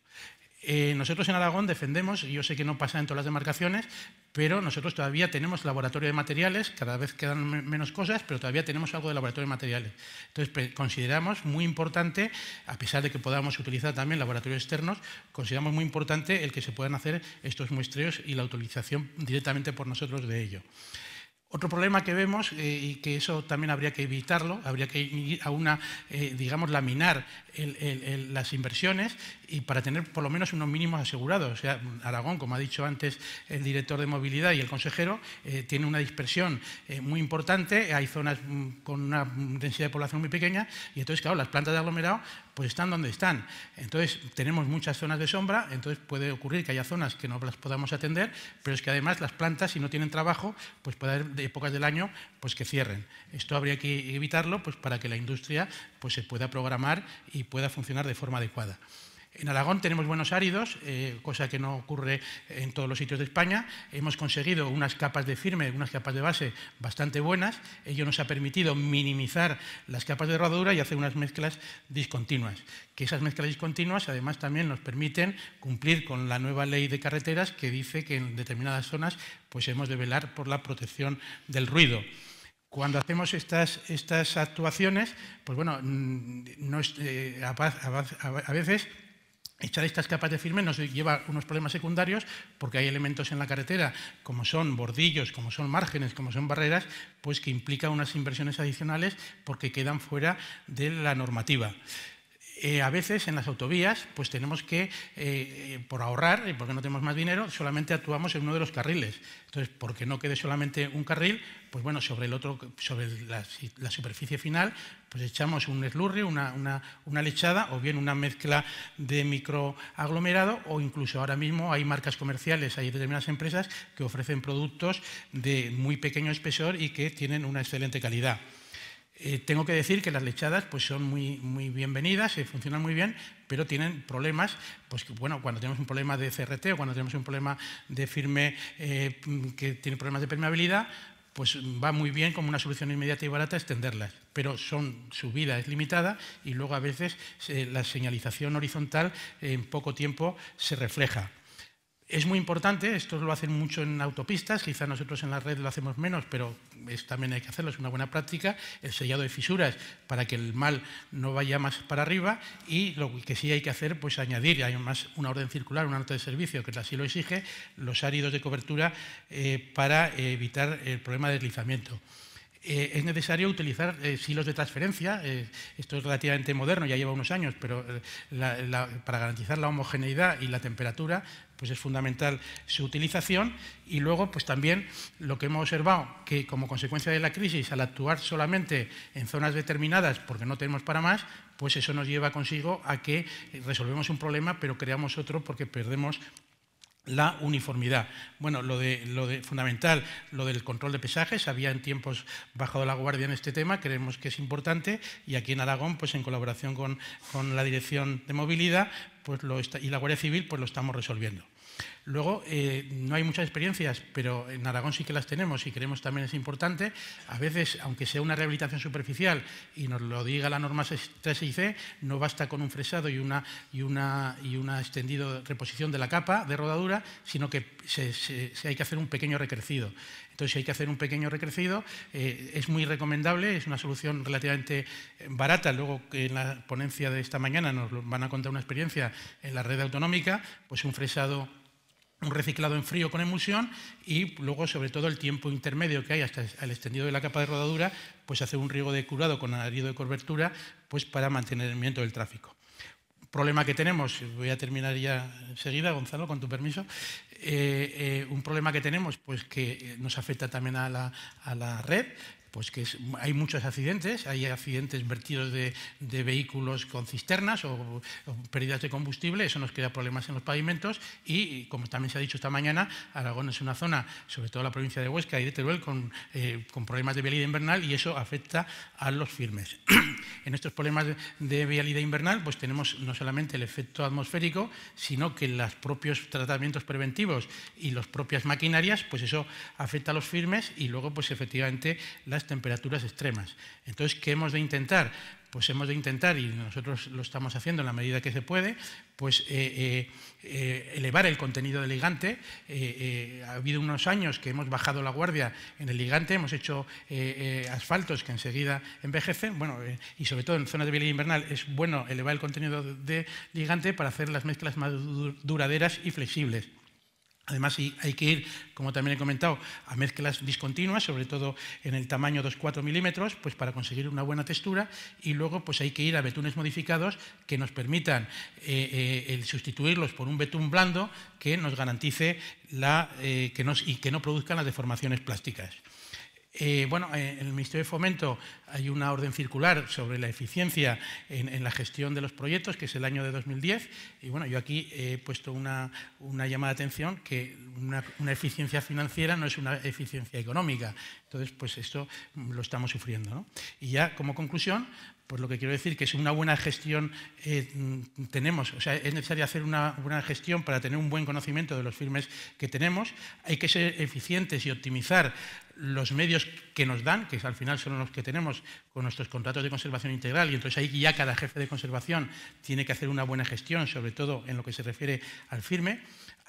Speaker 4: Eh, nosotros en Aragón defendemos, y yo sé que no pasa en todas las demarcaciones, pero nosotros todavía tenemos laboratorio de materiales, cada vez quedan menos cosas, pero todavía tenemos algo de laboratorio de materiales. Entonces, consideramos muy importante, a pesar de que podamos utilizar también laboratorios externos, consideramos muy importante el que se puedan hacer estos muestreos y la utilización directamente por nosotros de ello. Otro problema que vemos, eh, y que eso también habría que evitarlo, habría que ir a una, eh, digamos, laminar las inversiones, y para tener por lo menos unos mínimos asegurados. O sea, Aragón, como ha dicho antes el director de movilidad y el consejero, eh, tiene una dispersión eh, muy importante, hay zonas mm, con una densidad de población muy pequeña y entonces, claro, las plantas de aglomerado pues están donde están. Entonces, tenemos muchas zonas de sombra, entonces puede ocurrir que haya zonas que no las podamos atender, pero es que además las plantas, si no tienen trabajo, pues puede haber épocas del año pues que cierren. Esto habría que evitarlo pues, para que la industria pues, se pueda programar y pueda funcionar de forma adecuada. En Aragón tenemos buenos áridos, eh, cosa que no ocurre en todos los sitios de España. Hemos conseguido unas capas de firme, unas capas de base bastante buenas. Ello nos ha permitido minimizar las capas de rodadura y hacer unas mezclas discontinuas. Que esas mezclas discontinuas además también nos permiten cumplir con la nueva ley de carreteras que dice que en determinadas zonas pues hemos de velar por la protección del ruido cuando hacemos estas, actuaciones, pues bueno, mm, eh, a, veces Echar estas capas de firme nos lleva unos problemas secundarios porque hay elementos en la carretera, como son bordillos, como son márgenes, como son barreras, pues que implica unas inversiones adicionales porque quedan fuera de la normativa. Eh, a veces en las autovías, pues tenemos que, eh, eh, por ahorrar y porque no tenemos más dinero, solamente actuamos en uno de los carriles. Entonces, porque no quede solamente un carril, pues bueno, sobre, el otro, sobre la, superficie final, pues echamos un slurry, una, lechada o bien una mezcla de microaglomerado o incluso ahora mismo hay marcas comerciales, hay determinadas empresas que ofrecen productos de muy pequeño espesor y que tienen una excelente calidad. Eh, tengo que decir que las lechadas pues, son muy, muy bienvenidas, eh, funcionan muy bien, pero tienen problemas, pues bueno, cuando tenemos un problema de CRT o cuando tenemos un problema de firme eh, que tiene problemas de permeabilidad, pues va muy bien como una solución inmediata y barata extenderlas, pero son, su vida es limitada y luego a veces eh, la señalización horizontal en poco tiempo se refleja. Es muy importante, esto lo hacen mucho en autopistas, quizá nosotros en la red lo hacemos menos, pero también hay que hacerlo, es una buena práctica, el sellado de fisuras para que el mal no vaya más para arriba y lo que sí hay que hacer, pues añadir, además una orden circular, una nota de servicio que así lo exige, los áridos de cobertura eh, para evitar el problema de deslizamiento. Eh, es necesario utilizar eh, silos de transferencia, esto es relativamente moderno, ya lleva unos años, pero para garantizar la homogeneidad y la temperatura pues es fundamental su utilización y luego pues también lo que hemos observado que como consecuencia de la crisis al actuar solamente en zonas determinadas porque no tenemos para más, pues eso nos lleva consigo a que resolvemos un problema pero creamos otro porque perdemos la uniformidad. Bueno, lo de, lo de, fundamental, lo del control de pesajes, había en tiempos bajado la guardia en este tema, creemos que es importante y aquí en Aragón, pues en colaboración con, con la Dirección de Movilidad, pues y la Guardia Civil pues lo estamos resolviendo. Luego, eh, no hay muchas experiencias, pero en Aragón sí que las tenemos y creemos también es importante. A veces, aunque sea una rehabilitación superficial y nos lo diga la norma 36C, no basta con un fresado y una, y una, y una extendida reposición de la capa de rodadura, sino que hay que hacer un pequeño recrecido. Entonces, si hay que hacer un pequeño recrecido, eh, es muy recomendable, es una solución relativamente eh, barata. Luego, en la ponencia de esta mañana nos van a contar una experiencia en la red autonómica, pues un fresado un reciclado en frío con emulsión y luego, sobre todo, el tiempo intermedio que hay hasta el extendido de la capa de rodadura, pues hacer un riego de curado con añadido de cobertura pues para mantenimiento del tráfico. Problema que tenemos, voy a terminar ya enseguida, Gonzalo, con tu permiso. Eh, eh, un problema que tenemos, pues que nos afecta también a la, a la red, pues que hay muchos accidentes, hay accidentes vertidos de, vehículos con cisternas o, pérdidas de combustible, eso nos crea problemas en los pavimentos y, como también se ha dicho esta mañana, Aragón es una zona, sobre todo la provincia de Huesca y de Teruel, con, eh, problemas de vialidad invernal y eso afecta a los firmes. [clears throat] en estos problemas de, de, vialidad invernal pues tenemos no solamente el efecto atmosférico, sino que los propios tratamientos preventivos y las propias maquinarias, pues eso afecta a los firmes y luego pues efectivamente las temperaturas extremas. Entonces, ¿qué hemos de intentar? Pues hemos de intentar, y nosotros lo estamos haciendo en la medida que se puede, pues eh, eh, eh, elevar el contenido de ligante. ha habido unos años que hemos bajado la guardia en el ligante, hemos hecho asfaltos que enseguida envejecen, bueno, y sobre todo en zonas de bien invernal es bueno elevar el contenido de ligante para hacer las mezclas más duraderas y flexibles. Además, hay que ir, como también he comentado, a mezclas discontinuas, sobre todo en el tamaño 2-4 milímetros, pues para conseguir una buena textura. Y luego pues hay que ir a betunes modificados que nos permitan eh, eh, sustituirlos por un betún blando que nos garantice eh, y que no produzcan las deformaciones plásticas. Eh, bueno, eh, en el Ministerio de Fomento hay una orden circular sobre la eficiencia en, la gestión de los proyectos, que es el año de 2010, y bueno, yo aquí he puesto una, llamada de atención que una, eficiencia financiera no es una eficiencia económica. Entonces, pues esto lo estamos sufriendo. Y ya como conclusión, pues lo que quiero decir que es una buena gestión eh, tenemos, o sea, es necesario hacer una buena gestión para tener un buen conocimiento de los firmes que tenemos, hay que ser eficientes y optimizar los medios que nos dan, que al final son los que tenemos con nuestros contratos de conservación integral, y entonces ahí ya cada jefe de conservación tiene que hacer una buena gestión, sobre todo en lo que se refiere al firme.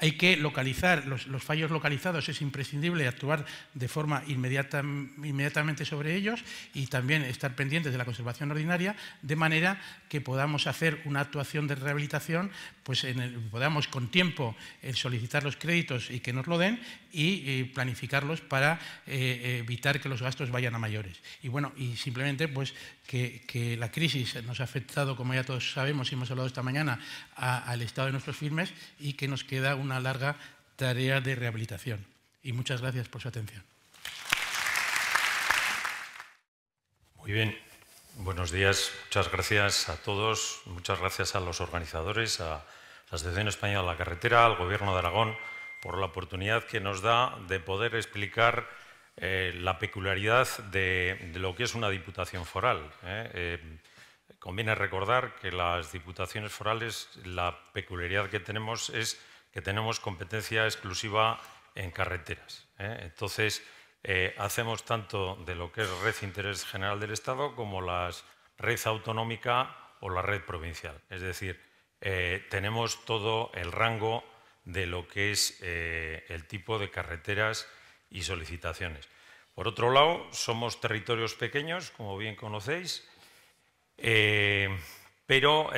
Speaker 4: Hay que localizar los, fallos localizados, es imprescindible actuar de forma inmediata, inmediatamente sobre ellos y también estar pendientes de la conservación ordinaria, de manera que podamos hacer una actuación de rehabilitación, pues podamos con tiempo eh, solicitar los créditos y que nos lo den y eh, planificarlos para eh, evitar que los gastos vayan a mayores. Y bueno, y simplemente pues que, la crisis nos ha afectado, como ya todos sabemos y hemos hablado esta mañana, al estado de nuestros firmes y que nos queda una larga tarea de rehabilitación. Y muchas gracias por su atención.
Speaker 5: Muy bien, buenos días, muchas gracias a todos, muchas gracias a los organizadores, a, la Asociación Española de la Carretera, al Gobierno de Aragón, por la oportunidad que nos da de poder explicar eh, la peculiaridad de, lo que es una diputación foral. ¿eh? Eh, conviene recordar que las diputaciones forales, la peculiaridad que tenemos es que tenemos competencia exclusiva en carreteras. Entonces, hacemos tanto de lo que es red interés general del Estado como las red autonómica o la red provincial. Es decir, eh, tenemos todo el rango de lo que es eh, el tipo de carreteras y solicitaciones. Por otro lado, somos territorios pequeños, como bien conocéis, eh, pero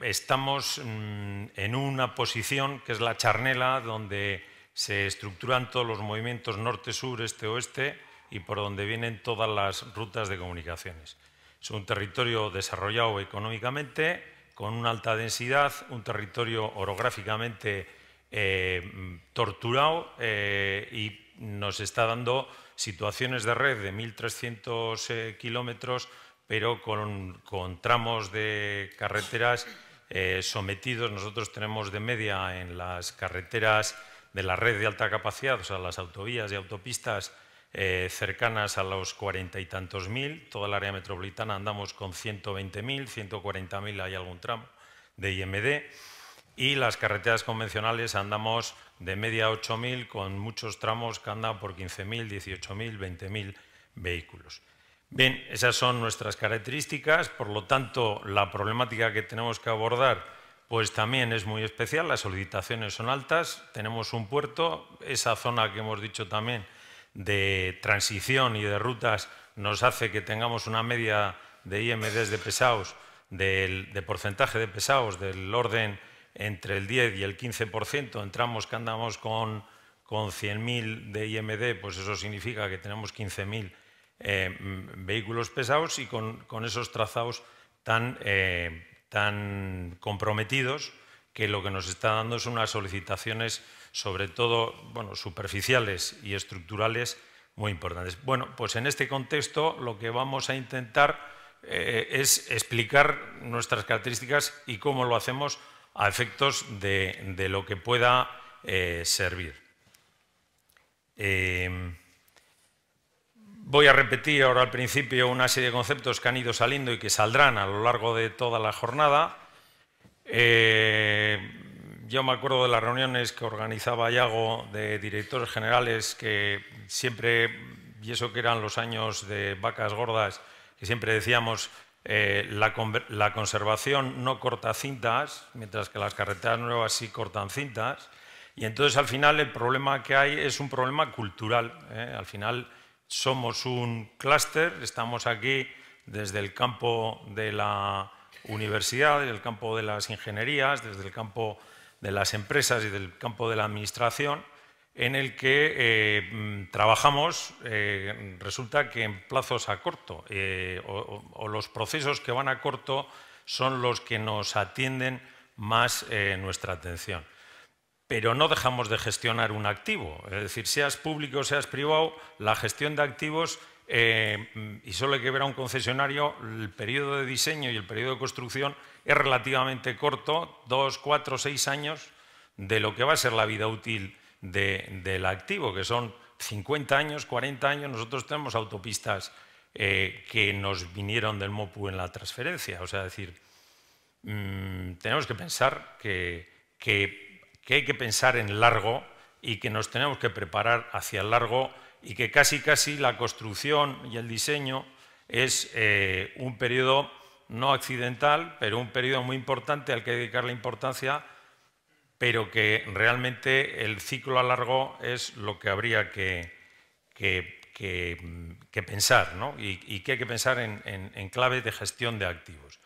Speaker 5: estamos mm, en una posición que es la charnela, donde se estructuran todos los movimientos norte-sur, este-oeste y por donde vienen todas las rutas de comunicaciones. Es un territorio desarrollado económicamente, con una alta densidad, un territorio orográficamente eh, torturado eh, y nos está dando situaciones de red de 1.300 eh, kilómetros, pero con, tramos de carreteras sometidos. Nosotros tenemos de media en las carreteras de la red de alta capacidad, o sea, las autovías y autopistas, eh, cercanas a los cuarenta y tantos mil, toda el área metropolitana andamos con 120.000, 140.000 hay algún tramo de IMD, y las carreteras convencionales andamos de media 8.000 con muchos tramos que andan por 15.000, 18.000, 20.000 vehículos. Bien, esas son nuestras características, por lo tanto la problemática que tenemos que abordar pues también es muy especial, las solicitaciones son altas, tenemos un puerto, esa zona que hemos dicho también de transición y de rutas nos hace que tengamos una media de IMDs de pesados, de porcentaje de pesados del orden entre el 10 y el 15%, entramos que andamos con, con 100.000 de IMD, pues eso significa que tenemos 15.000 eh, vehículos pesados y con, esos trazados tan, eh, tan comprometidos que lo que nos está dando son unas solicitaciones sobre todo bueno, superficiales y estructurales muy importantes. Bueno, pues en este contexto lo que vamos a intentar eh, es explicar nuestras características y cómo lo hacemos a efectos de, lo que pueda eh, servir. Eh, voy a repetir ahora al principio una serie de conceptos que han ido saliendo y que saldrán a lo largo de toda la jornada yo me acuerdo de las reuniones que organizaba Iago de directores generales que siempre, y eso que eran los años de vacas gordas, que siempre decíamos, eh, la, conservación no corta cintas, mientras que las carreteras nuevas sí cortan cintas. Y entonces al final el problema que hay es un problema cultural. ¿eh? Al final somos un clúster, estamos aquí desde el campo de la universidad, desde el campo de las ingenierías, desde el campo de las empresas y del campo de la administración, en el que eh, mm, trabajamos, eh, resulta que en plazos a corto, eh, o, o, los procesos que van a corto son los que nos atienden más nuestra atención. Pero no dejamos de gestionar un activo, es decir, seas público o seas privado, la gestión de activos eh, y solo hay que ver a un concesionario, el periodo de diseño y el periodo de construcción es relativamente corto, dos, cuatro, seis años de lo que va a ser la vida útil del activo, que son 50 años, 40 años. Nosotros tenemos autopistas eh, que nos vinieron del MOPU en la transferencia. O sea, decir, mm, tenemos que pensar que hay que pensar en largo y que nos tenemos que preparar hacia el largo y que casi casi la construcción y el diseño es eh, un periodo no accidental, pero un periodo muy importante al que dedicar la importancia, pero que realmente el ciclo a largo es lo que habría que, pensar, y, que hay que pensar en, en, clave de gestión de activos.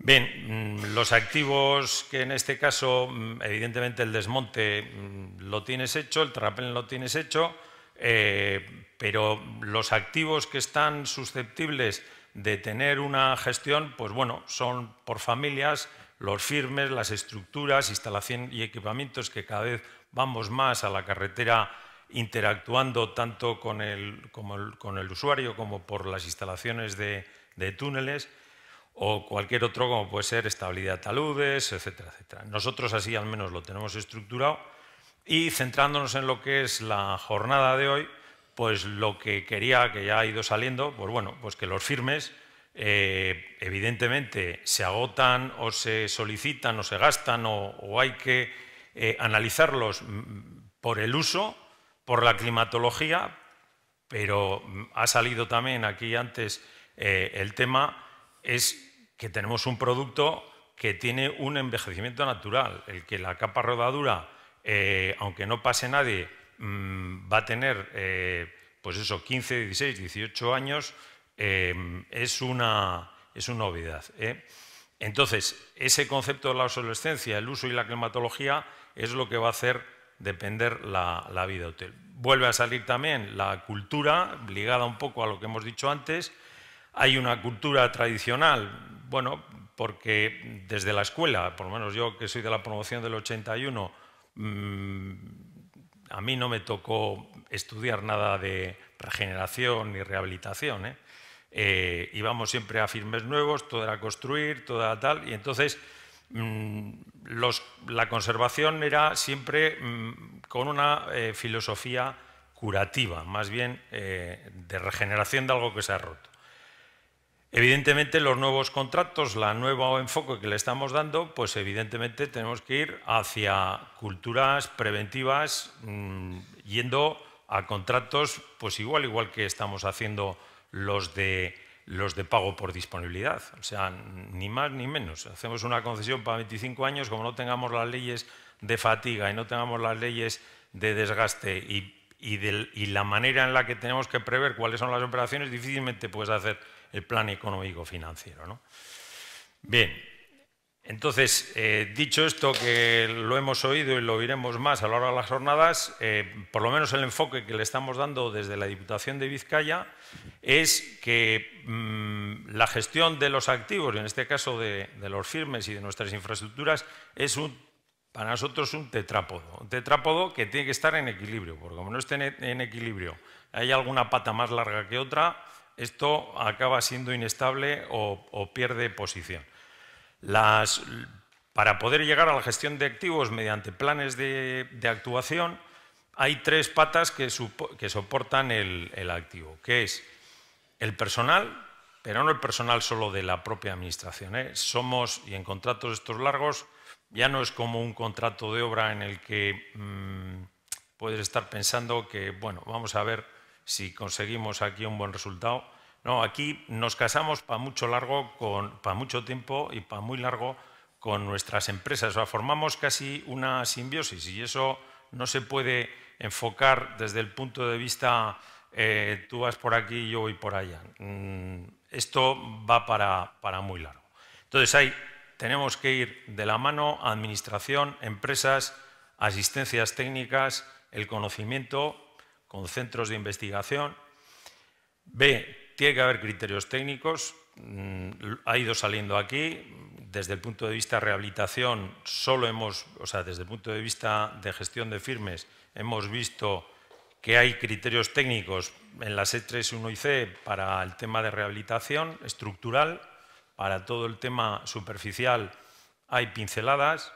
Speaker 5: Bien, mm, los activos que en este caso, mm, evidentemente el desmonte mm, lo tienes hecho, el trapén lo tienes hecho, eh, pero los activos que están susceptibles de tener una gestión, pues bueno, son por familias, los firmes, las estructuras, instalación y equipamientos que cada vez vamos más a la carretera interactuando tanto con el, usuario como por las instalaciones de, túneles o cualquier otro como puede ser estabilidad taludes, etcétera, etcétera. Nosotros así al menos lo tenemos estructurado y centrándonos en lo que es la jornada de hoy, pues lo que quería, que ya ha ido saliendo, pues bueno, pues que los firmes eh, evidentemente se agotan o se solicitan o se gastan o, hay que eh, analizarlos mm, por el uso, por la climatología, pero mm, ha salido también aquí antes eh, el tema, es que tenemos un producto que tiene un envejecimiento natural, el que la capa rodadura eh, aunque no pase nadie, mm, va a tener, eh, pues eso, 15, 16, 18 años, eh, es, una, es una Entonces, ese concepto de la obsolescencia, el uso y la climatología es lo que va a hacer depender la, vida hotel. Vuelve a salir también la cultura, ligada un poco a lo que hemos dicho antes. Hay una cultura tradicional, bueno, porque desde la escuela, por lo menos yo que soy de la promoción del 81, Mm, a mí no me tocó estudiar nada de regeneración ni rehabilitación. ¿eh? Eh, íbamos siempre a firmes nuevos, todo era construir, toda era tal, y entonces mm, la conservación era siempre mm, con una eh, filosofía curativa, más bien de regeneración de algo que se ha roto. Evidentemente los nuevos contratos, el nuevo enfoque que le estamos dando, pues evidentemente tenemos que ir hacia culturas preventivas mm, yendo a contratos pues igual igual que estamos haciendo los de los de pago por disponibilidad, o sea, ni más ni menos. Hacemos una concesión para 25 años, como no tengamos las leyes de fatiga y no tengamos las leyes de desgaste y, y la manera en la que tenemos que prever cuáles son las operaciones, difícilmente puedes hacer el plan económico financiero. ¿no? Bien, entonces, eh, dicho esto, que lo hemos oído y lo oiremos más a lo largo de las jornadas, eh, por lo menos el enfoque que le estamos dando desde la Diputación de Vizcaya es que mm, la gestión de los activos, en este caso de, los firmes y de nuestras infraestructuras, es un, para nosotros un tetrápodo. Un tetrápodo que tiene que estar en equilibrio, porque como no esté en equilibrio, hay alguna pata más larga que otra, esto acaba siendo inestable o, pierde posición. para poder llegar a la gestión de activos mediante planes de, actuación, hay tres patas que, soportan el, activo, que es el personal, pero no el personal solo de la propia administración. ¿eh? Somos, y en contratos estos largos, ya no es como un contrato de obra en el que mm, puedes estar pensando que, bueno, vamos a ver si conseguimos aquí un buen resultado. No, aquí nos casamos para mucho largo, para mucho tiempo y para muy largo con nuestras empresas. formamos casi una simbiosis y eso no se puede enfocar desde el punto de vista eh, tú vas por aquí y yo voy por allá. Mm, esto va para, para muy largo. Entonces ahí tenemos que ir de la mano administración, empresas, asistencias técnicas, el conocimiento con centros de investigación. B, tiene que haber criterios técnicos, mm, ha ido saliendo aquí. Desde el punto de vista de rehabilitación, solo hemos, o sea, desde el punto de vista de gestión de firmes, hemos visto que hay criterios técnicos en las e 1 y C para el tema de rehabilitación estructural, para todo el tema superficial hay pinceladas,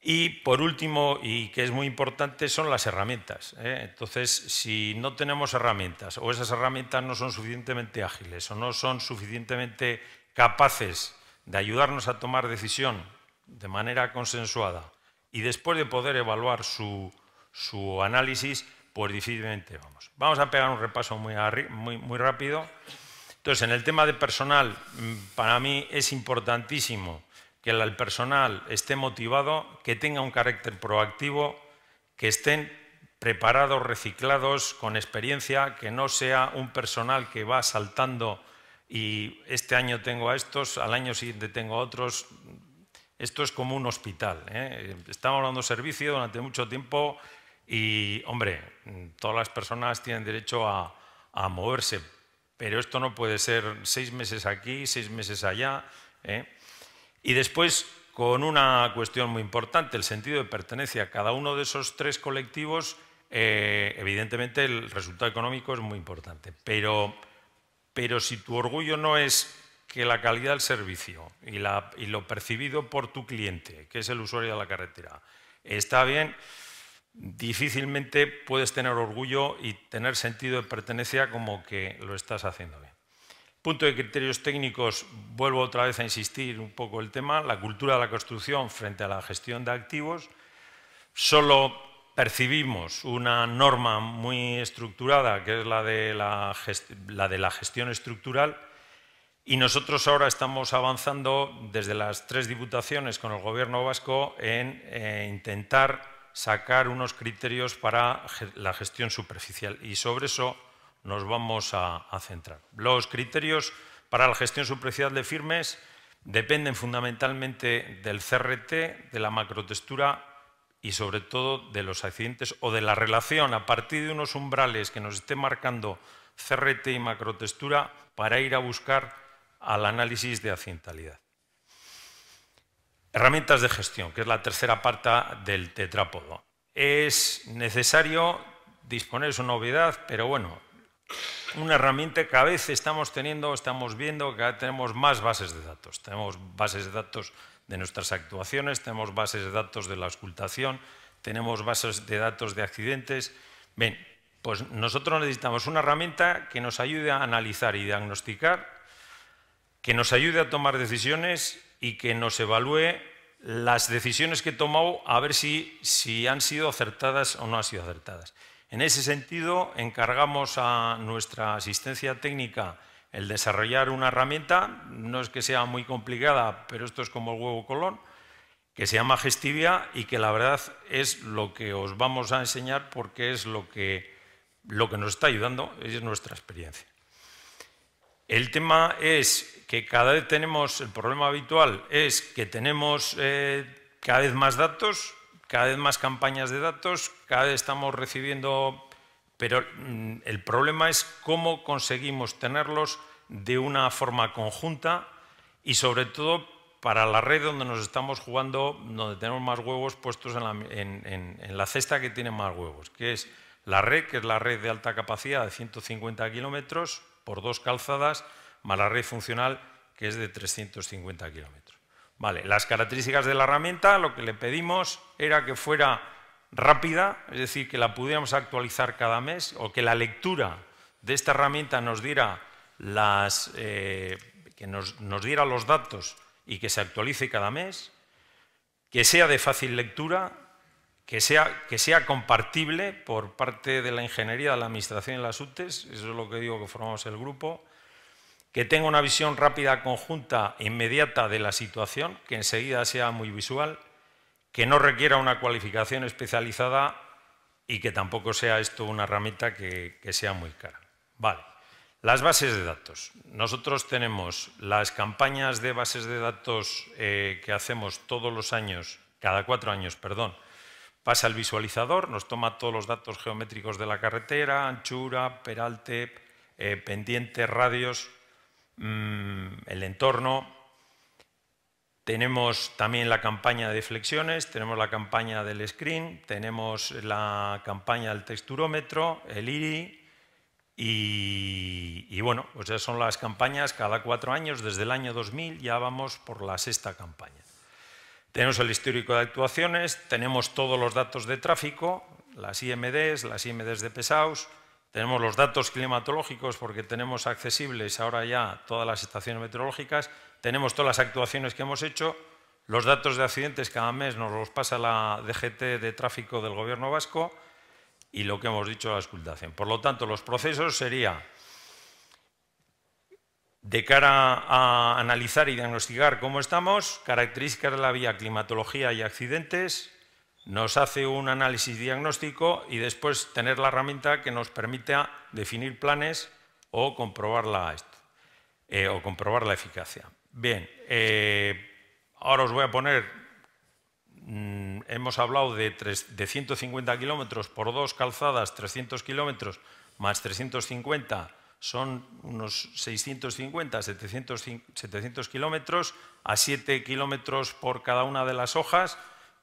Speaker 5: y por último, y que es muy importante, son las herramientas. ¿eh? Entonces, si no tenemos herramientas o esas herramientas no son suficientemente ágiles o no son suficientemente capaces de ayudarnos a tomar decisión de manera consensuada y después de poder evaluar su, análisis, pues difícilmente vamos. Vamos a pegar un repaso muy, muy, muy rápido. Entonces, en el tema de personal, mm, para mí es importantísimo que el personal esté motivado, que tenga un carácter proactivo, que estén preparados, reciclados, con experiencia, que no sea un personal que va saltando y este año tengo a estos, al año siguiente tengo a otros. Esto es como un hospital. ¿eh? Estamos dando servicio durante mucho tiempo y, hombre, todas las personas tienen derecho a, moverse, pero esto no puede ser seis meses aquí, seis meses allá. ¿eh? Y después, con una cuestión muy importante, el sentido de pertenencia a cada uno de esos tres colectivos, eh, evidentemente el resultado económico es muy importante. Pero, pero si tu orgullo no es que la calidad del servicio y, y, lo percibido por tu cliente, que es el usuario de la carretera, está bien, difícilmente puedes tener orgullo y tener sentido de pertenencia como que lo estás haciendo bien. Punto de criterios técnicos, vuelvo otra vez a insistir un poco el tema, la cultura de la construcción frente a la gestión de activos. Solo percibimos una norma muy estructurada, que es la de la, gestión estructural, y nosotros ahora estamos avanzando desde las tres diputaciones con el Gobierno vasco en eh, intentar sacar unos criterios para la gestión superficial. Y sobre eso nos vamos a, centrar. Los criterios para la gestión superficial de firmes dependen fundamentalmente del CRT, de la macrotextura y sobre todo de los accidentes o de la relación a partir de unos umbrales que nos esté marcando CRT y macrotextura para ir a buscar al análisis de accidentalidad. Herramientas de gestión, que es la tercera parte del tetrápodo. Es necesario disponer, de su novedad, pero bueno, una herramienta que a veces estamos teniendo, estamos viendo que tenemos más bases de datos. Tenemos bases de datos de nuestras actuaciones, tenemos bases de datos de la ocultación, tenemos bases de datos de accidentes. pues nosotros necesitamos una herramienta que nos ayude a analizar y diagnosticar, que nos ayude a tomar decisiones y que nos evalúe las decisiones que he tomado a ver si, si han sido acertadas o no han sido acertadas. En ese sentido, encargamos a nuestra asistencia técnica el desarrollar una herramienta, no es que sea muy complicada, pero esto es como el huevo colón, que se llama Gestivia y que la verdad es lo que os vamos a enseñar porque es lo que, lo que nos está ayudando, es nuestra experiencia. El tema es que cada vez tenemos, el problema habitual es que tenemos eh, cada vez más datos, cada vez más campañas de datos, cada vez estamos recibiendo... Pero mm, el problema es cómo conseguimos tenerlos de una forma conjunta y sobre todo para la red donde nos estamos jugando, donde tenemos más huevos puestos en la, en la cesta que tiene más huevos, que es la red, que es la red de alta capacidad de 150 kilómetros por dos calzadas, más la red funcional, que es de 350 kilómetros las características de la herramienta, lo que le pedimos era que fuera rápida, es decir, que la pudiéramos actualizar cada mes o que la lectura de esta herramienta nos diera, eh, los datos y que se actualice cada mes, que sea de fácil lectura, que sea, que sea compartible por parte de la ingeniería, de la administración y las UTES, eso es lo que digo que formamos el grupo, que tenga una visión rápida, conjunta, e inmediata de la situación, que enseguida sea muy visual, que no requiera una cualificación especializada y que tampoco sea esto una herramienta que, sea muy cara. Vale. Las bases de datos. Nosotros tenemos las campañas de bases de datos eh, que hacemos todos los años, cada cuatro años, perdón. Pasa el visualizador, nos toma todos los datos geométricos de la carretera, anchura, peralte, eh, pendientes, radios, Mm, el entorno. Tenemos también la campaña de flexiones, tenemos la campaña del screen, tenemos la campaña del texturómetro, el IRI, y, bueno, pues esas son las campañas cada cuatro años, desde el año 2000 ya vamos por la sexta campaña. Tenemos el histórico de actuaciones, tenemos todos los datos de tráfico, las IMDs, las IMDs de PESAUS, tenemos los datos climatológicos porque tenemos accesibles ahora ya todas las estaciones meteorológicas, tenemos todas las actuaciones que hemos hecho, los datos de accidentes cada mes nos los pasa la DGT de tráfico del gobierno vasco y lo que hemos dicho a la escultación. Por lo tanto, los procesos serían de cara a analizar y diagnosticar cómo estamos, características de la vía, climatología y accidentes, nos hace un análisis diagnóstico y después tener la herramienta que nos permita definir planes o comprobar la, eh, o comprobar la eficacia. Bien, eh, ahora os voy a poner, mm, hemos hablado de, 150 kilómetros por dos calzadas, 300 kilómetros más 350 son unos 650, 700 kilómetros, a 7 kilómetros por cada una de las hojas,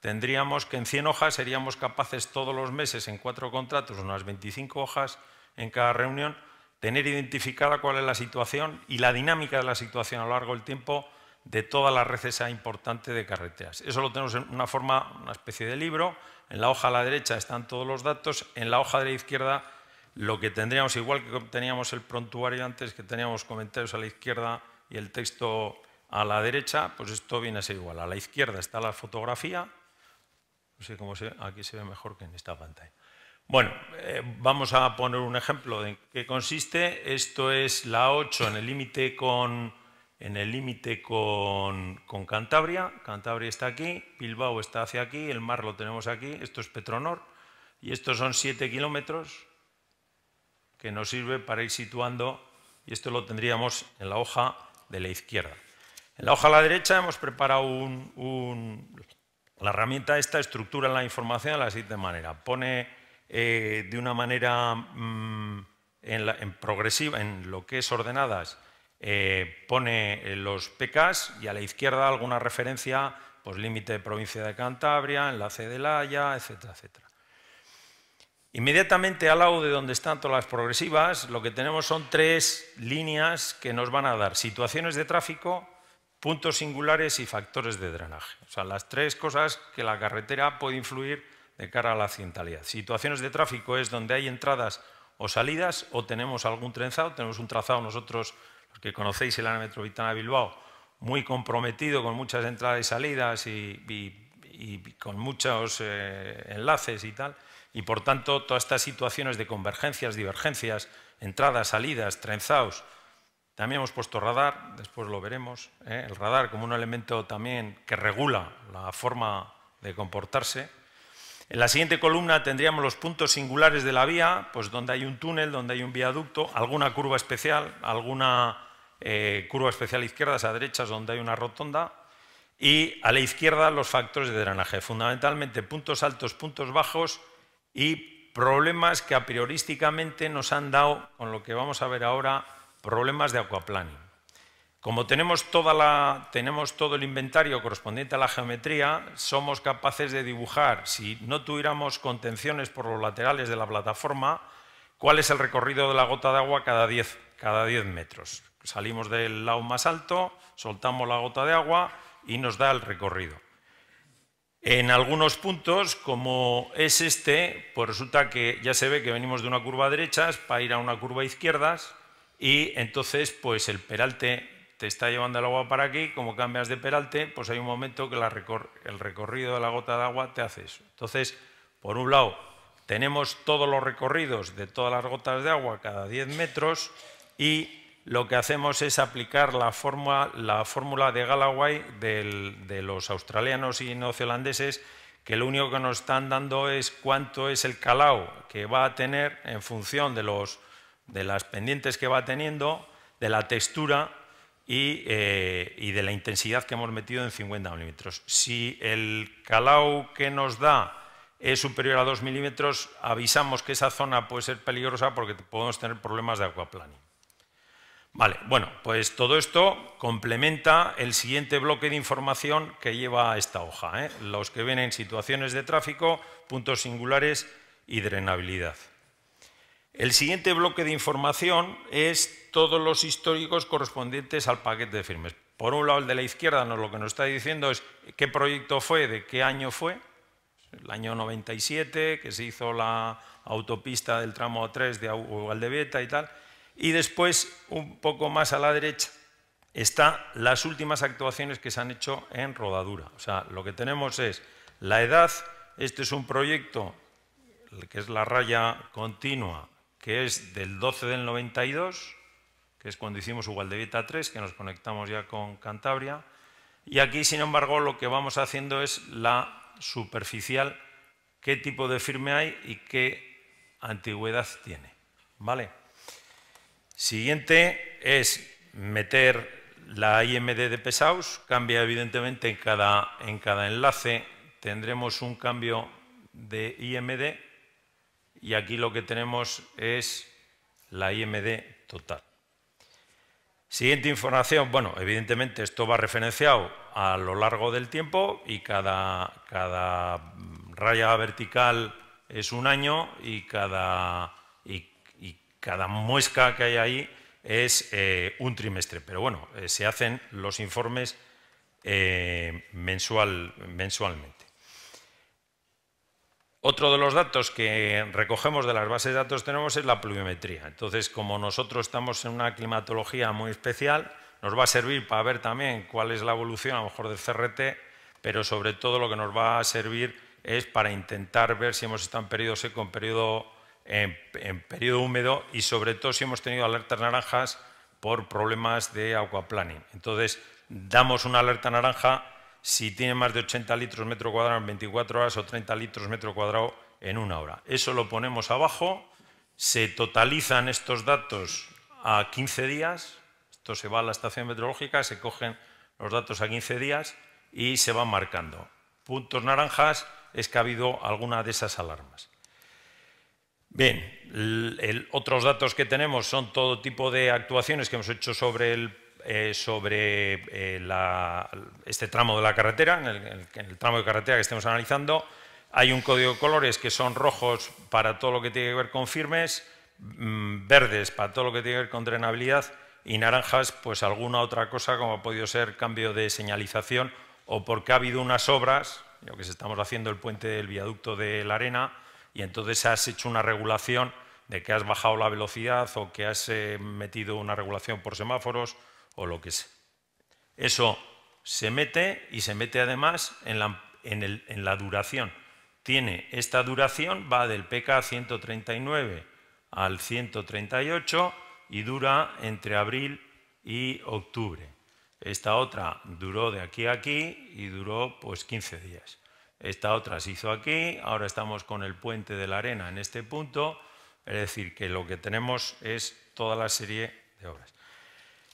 Speaker 5: tendríamos que en 100 hojas seríamos capaces todos los meses, en cuatro contratos, unas 25 hojas en cada reunión, tener identificada cuál es la situación y la dinámica de la situación a lo largo del tiempo de toda la recesa importante de carreteras. Eso lo tenemos en una forma, una especie de libro. En la hoja a la derecha están todos los datos, en la hoja de la izquierda lo que tendríamos, igual que teníamos el prontuario antes, que teníamos comentarios a la izquierda y el texto a la derecha, pues esto viene a ser igual. A la izquierda está la fotografía, sé cómo se, aquí se ve mejor que en esta pantalla. Bueno, eh, vamos a poner un ejemplo de qué consiste. Esto es la 8 en el límite con, en el límite con, Cantabria. Cantabria está aquí, Bilbao está hacia aquí, el mar lo tenemos aquí, esto es Petronor. Y estos son 7 kilómetros que nos sirve para ir situando, y esto lo tendríamos en la hoja de la izquierda. En la hoja a la derecha hemos preparado un la herramienta esta estructura la información de la siguiente manera. Pone eh, de una manera mm, en, progresiva, en lo que es ordenadas, eh, pone eh, los PKs y a la izquierda alguna referencia, pues límite de provincia de Cantabria, enlace de La Haya, etcétera, etcétera. Inmediatamente al lado de donde están todas las progresivas, lo que tenemos son tres líneas que nos van a dar situaciones de tráfico, puntos singulares y factores de drenaje. O sea, las tres cosas que la carretera puede influir de cara a la accidentalidad. Situaciones de tráfico es donde hay entradas o salidas, o tenemos algún trenzado, tenemos un trazado nosotros, los que conocéis el área metropolitana de Bilbao, muy comprometido con muchas entradas y salidas y, con muchos eh, enlaces y tal. Y por tanto, todas estas situaciones de convergencias, divergencias, entradas, salidas, trenzados, también hemos puesto radar, después lo veremos, ¿eh? el radar como un elemento también que regula la forma de comportarse. En la siguiente columna tendríamos los puntos singulares de la vía, pues donde hay un túnel, donde hay un viaducto, alguna curva especial, alguna eh, curva especial izquierda, izquierdas, a derechas, donde hay una rotonda, y a la izquierda los factores de drenaje, fundamentalmente puntos altos, puntos bajos y problemas que a priorísticamente nos han dado, con lo que vamos a ver ahora, problemas de aquaplaning. Como tenemos, toda la, tenemos todo el inventario correspondiente a la geometría, somos capaces de dibujar, si no tuviéramos contenciones por los laterales de la plataforma, cuál es el recorrido de la gota de agua cada 10 cada metros. Salimos del lado más alto, soltamos la gota de agua y nos da el recorrido. En algunos puntos, como es este, pues resulta que ya se ve que venimos de una curva derecha para ir a una curva izquierda y entonces, pues el peralte te está llevando el agua para aquí, como cambias de peralte, pues hay un momento que el recorrido de la gota de agua te hace eso. Entonces, por un lado, tenemos todos los recorridos de todas las gotas de agua cada 10 metros y lo que hacemos es aplicar la, la fórmula de Galloway de los australianos y neozelandeses, que lo único que nos están dando es cuánto es el calao que va a tener en función de los de las pendientes que va teniendo, de la textura y, eh, de la intensidad que hemos metido en 50 milímetros. Si el calau que nos da es superior a 2 milímetros, avisamos que esa zona puede ser peligrosa porque podemos tener problemas de aquaplaning. Vale, bueno, pues todo esto complementa el siguiente bloque de información que lleva esta hoja, ¿eh? los que ven en situaciones de tráfico, puntos singulares y drenabilidad. El siguiente bloque de información es todos los históricos correspondientes al paquete de firmes. Por un lado, el de la izquierda lo que nos está diciendo es qué proyecto fue, de qué año fue, el año 97, que se hizo la autopista del tramo 3 de Valdebeta y tal. Y después, un poco más a la derecha, están las últimas actuaciones que se han hecho en rodadura. O sea, lo que tenemos es la edad, este es un proyecto que es la raya continua que es del 12 del 92, que es cuando hicimos Ubaldevita 3, que nos conectamos ya con Cantabria. Y aquí, sin embargo, lo que vamos haciendo es la superficial, qué tipo de firme hay y qué antigüedad tiene. ¿Vale? Siguiente es meter la IMD de Pesaus, cambia evidentemente en cada, en cada enlace, tendremos un cambio de IMD y aquí lo que tenemos es la IMD total. Siguiente información, bueno, evidentemente esto va referenciado a lo largo del tiempo y cada, cada raya vertical es un año y cada, y, cada muesca que hay ahí es eh, un trimestre. Pero bueno, eh, se hacen los informes eh, mensual, mensualmente. Otro de los datos que recogemos de las bases de datos tenemos es la pluviometría. Entonces, como nosotros estamos en una climatología muy especial, nos va a servir para ver también cuál es la evolución a lo mejor del CRT, pero sobre todo lo que nos va a servir es para intentar ver si hemos estado en periodo seco, en periodo, periodo húmedo y sobre todo si hemos tenido alertas naranjas por problemas de aquaplaning. Entonces, damos una alerta naranja si tiene más de 80 litros metro cuadrado en 24 horas o 30 litros metro cuadrado en una hora. Eso lo ponemos abajo, se totalizan estos datos a 15 días, esto se va a la estación meteorológica, se cogen los datos a 15 días y se van marcando. Puntos naranjas es que ha habido alguna de esas alarmas. Bien, otros datos que tenemos son todo tipo de actuaciones que hemos hecho sobre el eh, sobre eh, este tramo de la carretera, en el, tramo de carretera que estemos analizando. Hay un código de colores que son rojos para todo lo que tiene que ver con firmes, mm, verdes para todo lo que tiene que ver con drenabilidad y naranjas, pues alguna otra cosa como ha podido ser cambio de señalización o porque ha habido unas obras, que se estamos haciendo el puente del viaducto de la arena, y entonces has hecho una regulación de que has bajado la velocidad o que has eh, metido una regulación por semáforos o lo que sea. Eso se mete y se mete además en la, en la duración. Tiene esta duración, va del PK 139 al 138 y dura entre abril y octubre. Esta otra duró de aquí a aquí y duró pues 15 días. Esta otra se hizo aquí, ahora estamos con el puente de la arena en este punto, es decir, que lo que tenemos es toda la serie de obras.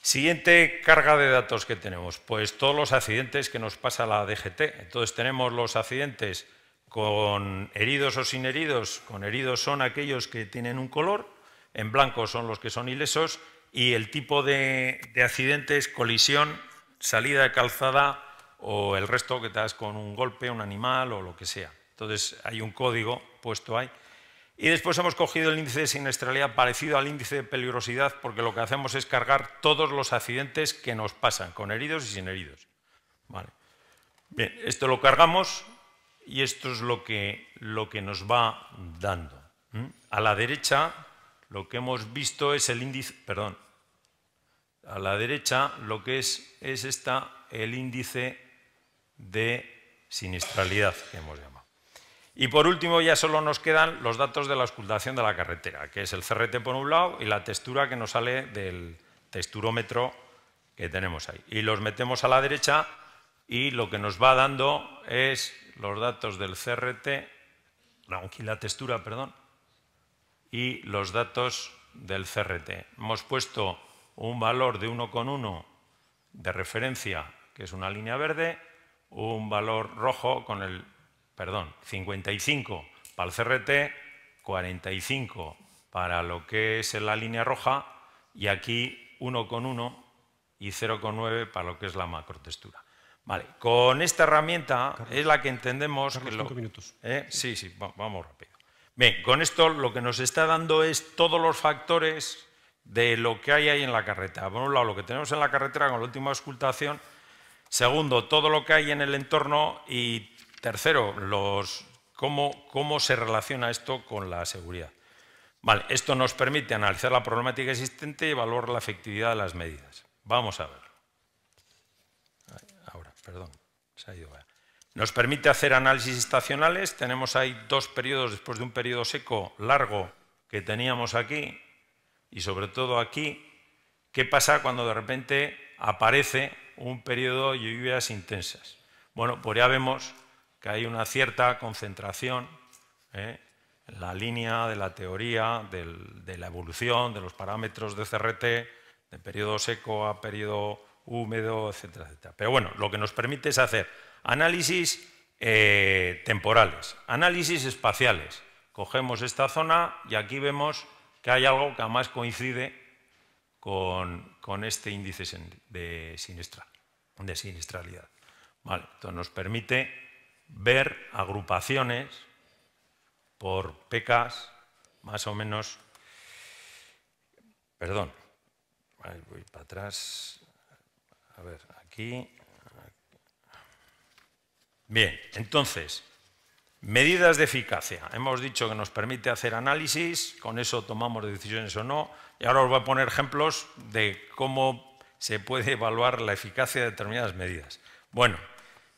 Speaker 5: Siguiente carga de datos que tenemos, pues todos los accidentes que nos pasa la DGT. Entonces tenemos los accidentes con heridos o sin heridos, con heridos son aquellos que tienen un color, en blanco son los que son ilesos y el tipo de, accidentes, colisión, salida de calzada o el resto que te das con un golpe, un animal o lo que sea. Entonces hay un código puesto ahí y después hemos cogido el índice de siniestralidad parecido al índice de peligrosidad porque lo que hacemos es cargar todos los accidentes que nos pasan, con heridos y sin heridos. Vale. Bien, esto lo cargamos y esto es lo que, lo que nos va dando. A la derecha lo que hemos visto es el índice, perdón, a la derecha lo que es es esta, el índice de siniestralidad que hemos llamado. Y por último ya solo nos quedan los datos de la auscultación de la carretera, que es el CRT por un lado y la textura que nos sale del texturómetro que tenemos ahí. Y los metemos a la derecha y lo que nos va dando es los datos del CRT, la textura, perdón, y los datos del CRT. Hemos puesto un valor de 1,1 de referencia, que es una línea verde, un valor rojo con el perdón, 55 para el CRT, 45 para lo que es la línea roja y aquí 1,1 y 0,9 para lo que es la macrotextura. Vale, con esta herramienta es la que entendemos que lo, minutos. ¿Eh? Sí, sí, vamos rápido. Bien, con esto lo que nos está dando es todos los factores de lo que hay ahí en la carretera. Por un lado, lo que tenemos en la carretera con la última auscultación. Segundo, todo lo que hay en el entorno y Tercero, cómo, se relaciona esto con la seguridad. Vale, esto nos permite analizar la problemática existente y evaluar la efectividad de las medidas. Vamos a verlo. Ahora, perdón, se ha ido. Nos permite hacer análisis estacionales. Tenemos ahí dos periodos después de un periodo seco largo que teníamos aquí y sobre todo aquí. ¿Qué pasa cuando de repente aparece un periodo de lluvias intensas? Bueno, pues ya vemos que hay una cierta concentración ¿eh? en la línea de la teoría, de la evolución, de los parámetros de CRT, de periodo seco a periodo húmedo, etcétera, etcétera. Pero bueno, lo que nos permite es hacer análisis eh, temporales, análisis espaciales. Cogemos esta zona y aquí vemos que hay algo que además coincide con, este índice de, siniestra, de siniestralidad. Vale, nos permite ver agrupaciones por pecas más o menos... Perdón, voy para atrás. A ver, aquí. Bien, entonces, medidas de eficacia. Hemos dicho que nos permite hacer análisis, con eso tomamos decisiones o no. Y ahora os voy a poner ejemplos de cómo se puede evaluar la eficacia de determinadas medidas. Bueno,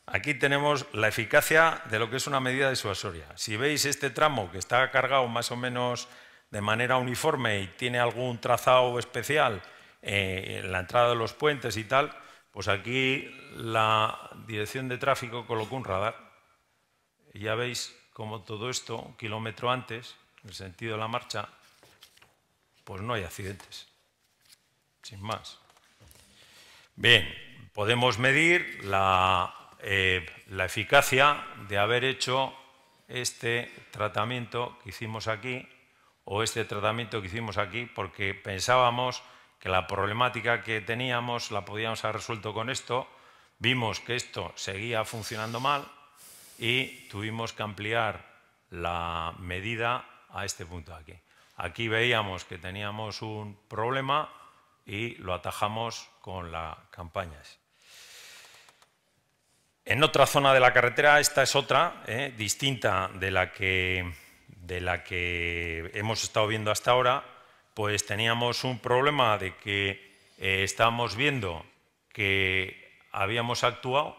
Speaker 5: Aquí tenemos la eficacia de lo que es una medida disuasoria. Si veis este tramo que está cargado más o menos de manera uniforme y tiene algún trazado especial eh, en la entrada de los puentes y tal, pues aquí la dirección de tráfico colocó un radar. Ya veis cómo todo esto, un kilómetro antes, en el sentido de la marcha, pues no hay accidentes. Sin más. Bien, podemos medir la eh, la eficacia de haber hecho este tratamiento que hicimos aquí o este tratamiento que hicimos aquí porque pensábamos que la problemática que teníamos la podíamos haber resuelto con esto, vimos que esto seguía funcionando mal y tuvimos que ampliar la medida a este punto de aquí. Aquí veíamos que teníamos un problema y lo atajamos con las campañas. En otra zona de la carretera, esta es otra, eh, distinta de la, que, de la que hemos estado viendo hasta ahora, pues teníamos un problema de que eh, estábamos viendo que habíamos actuado,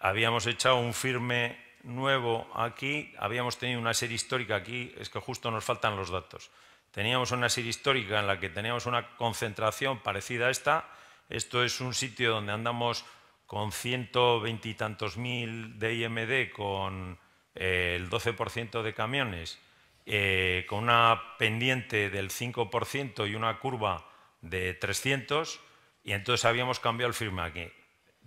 Speaker 5: habíamos echado un firme nuevo aquí, habíamos tenido una serie histórica aquí, es que justo nos faltan los datos. Teníamos una serie histórica en la que teníamos una concentración parecida a esta, esto es un sitio donde andamos con 120 y mil de IMD, con eh, el 12% de camiones, eh, con una pendiente del 5% y una curva de 300, y entonces habíamos cambiado el firma aquí.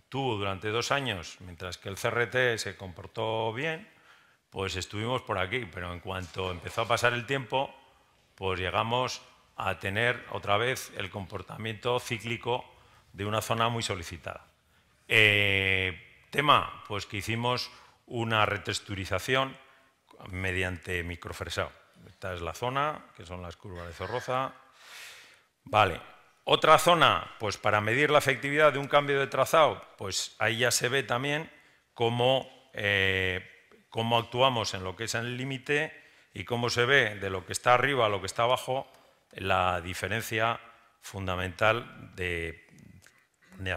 Speaker 5: tuvo durante dos años, mientras que el CRT se comportó bien, pues estuvimos por aquí, pero en cuanto empezó a pasar el tiempo, pues llegamos a tener otra vez el comportamiento cíclico de una zona muy solicitada. Eh, tema, pues que hicimos una retexturización mediante microfresado. Esta es la zona, que son las curvas de Zorroza. Vale. Otra zona, pues para medir la efectividad de un cambio de trazado, pues ahí ya se ve también cómo, eh, actuamos en lo que es el límite y cómo se ve de lo que está arriba a lo que está abajo la diferencia fundamental de, de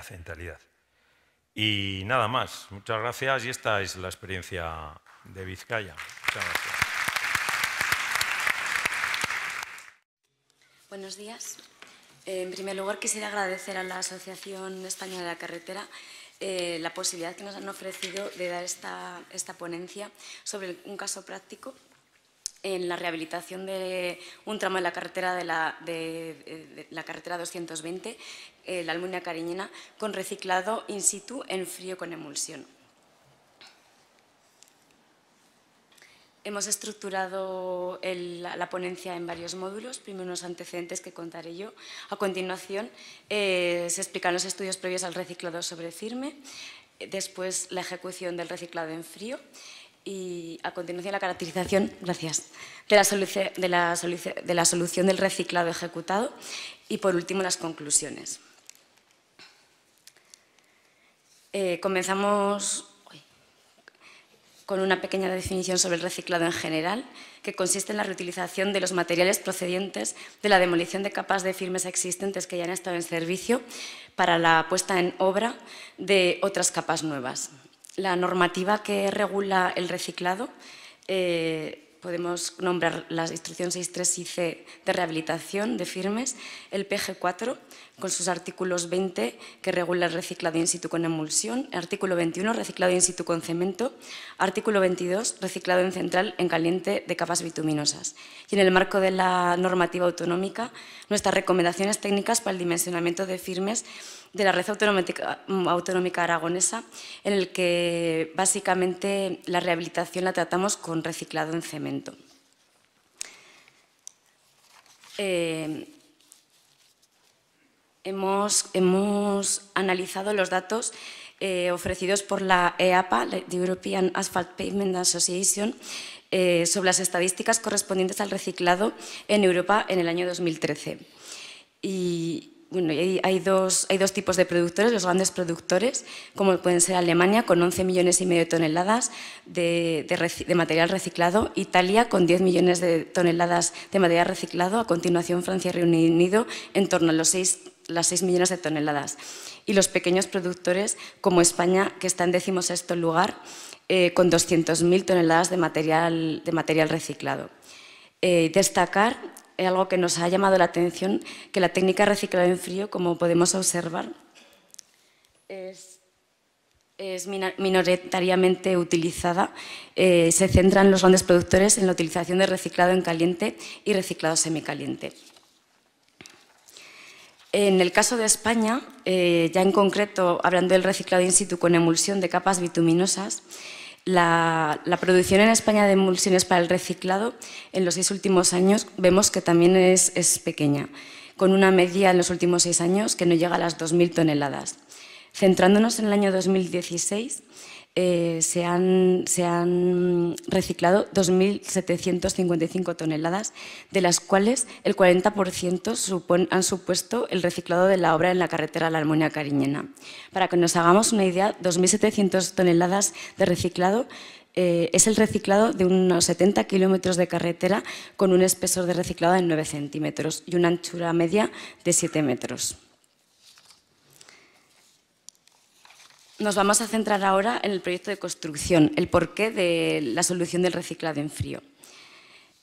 Speaker 5: y nada más, muchas gracias y esta es la experiencia de Vizcaya. gracias.
Speaker 6: Buenos días. En primer lugar, quisiera agradecer a la Asociación Española de la Carretera eh, la posibilidad que nos han ofrecido de dar esta, ponencia sobre un caso práctico en la rehabilitación de un tramo de la carretera, de la, de eh, la carretera 220 eh, la almunia cariñena, con reciclado in situ en frío con emulsión. Hemos estructurado la ponencia en varios módulos, primero unos antecedentes que contaré yo. A continuación eh, se explican los estudios previos al reciclado sobre firme, eh, después la ejecución del reciclado en frío y a continuación la caracterización, gracias, de la solución del reciclado ejecutado y por último las conclusiones. Eh, comenzamos con una pequeña definición sobre el reciclado en general, que consiste en la reutilización de los materiales procedentes de la demolición de capas de firmes existentes que ya han estado en servicio para la puesta en obra de otras capas nuevas. La normativa que regula el reciclado eh, podemos nombrar las instrucción 63 C de rehabilitación de firmes, el PG4, con sus artículos 20 que regula el reciclado in situ con emulsión, artículo 21 reciclado in situ con cemento, artículo 22 reciclado en central en caliente de capas bituminosas. Y en el marco de la normativa autonómica, nuestras recomendaciones técnicas para el dimensionamiento de firmes de la red mm, autonómica aragonesa, en el que básicamente la rehabilitación la tratamos con reciclado en cemento. Eh, hemos, hemos analizado los datos eh, ofrecidos por la EAPA, la European Asphalt Pavement Association, eh, sobre las estadísticas correspondientes al reciclado en Europa en el año 2013. Y, bueno, hay, dos, hay dos tipos de productores, los grandes productores, como pueden ser Alemania, con 11 millones y medio de toneladas de, material reciclado, Italia, con 10 millones de toneladas de material reciclado, a continuación Francia y Reino Unido, en torno a los 6 las 6 millones de toneladas. Y los pequeños productores, como España, que está en decimosexto lugar, eh, con 200.000 toneladas de material, reciclado. Eh, destacar eh, algo que nos ha llamado la atención, que la técnica reciclada en frío, como podemos observar, es minoritariamente utilizada. se centran los grandes productores en la utilización de reciclado en caliente y reciclado semicaliente. En el caso de España, eh, ya en concreto, hablando del reciclado in situ con emulsión de capas bituminosas, la, producción en España de emulsiones para el reciclado en los seis últimos años vemos que también es, es pequeña, con una media en los últimos seis años que no llega a las 2.000 toneladas. Centrándonos en el año 2016, eh, se, han, reciclado 2.755 toneladas, de las cuales el 40% han supuesto el reciclado de la obra en la carretera La Armonía Cariñena. Para que nos hagamos una idea, 2.700 toneladas de reciclado eh, es el reciclado de unos 70 kilómetros de carretera con un espesor de reciclado de 9 centímetros y una anchura media de 7 metros. Nos vamos a centrar ahora en el proyecto de construcción, el porqué de la solución del reciclado en frío.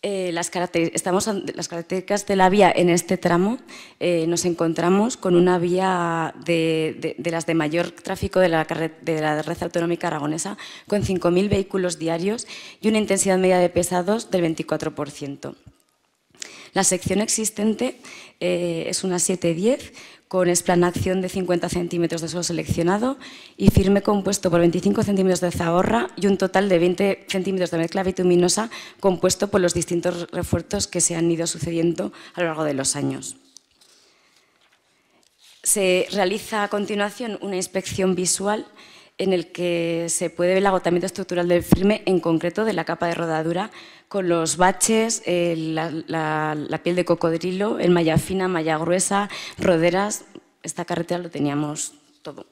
Speaker 6: Eh, las, estamos, las, características de la vía en este tramo eh, nos encontramos con una vía de, las de mayor tráfico de la, de red autonómica aragonesa, con 5.000 vehículos diarios y una intensidad media de pesados del 24%. La sección existente eh, es una 710 con esplanación de 50 centímetros de suelo seleccionado y firme compuesto por 25 centímetros de zahorra y un total de 20 centímetros de mezcla bituminosa compuesto por los distintos refuerzos que se han ido sucediendo a lo largo de los años. Se realiza a continuación una inspección visual en el que se puede ver el agotamiento estructural del firme, en concreto de la capa de rodadura, con los baches, eh, la, la, piel de cocodrilo, el malla fina, malla gruesa, roderas. Esta carretera lo teníamos todo.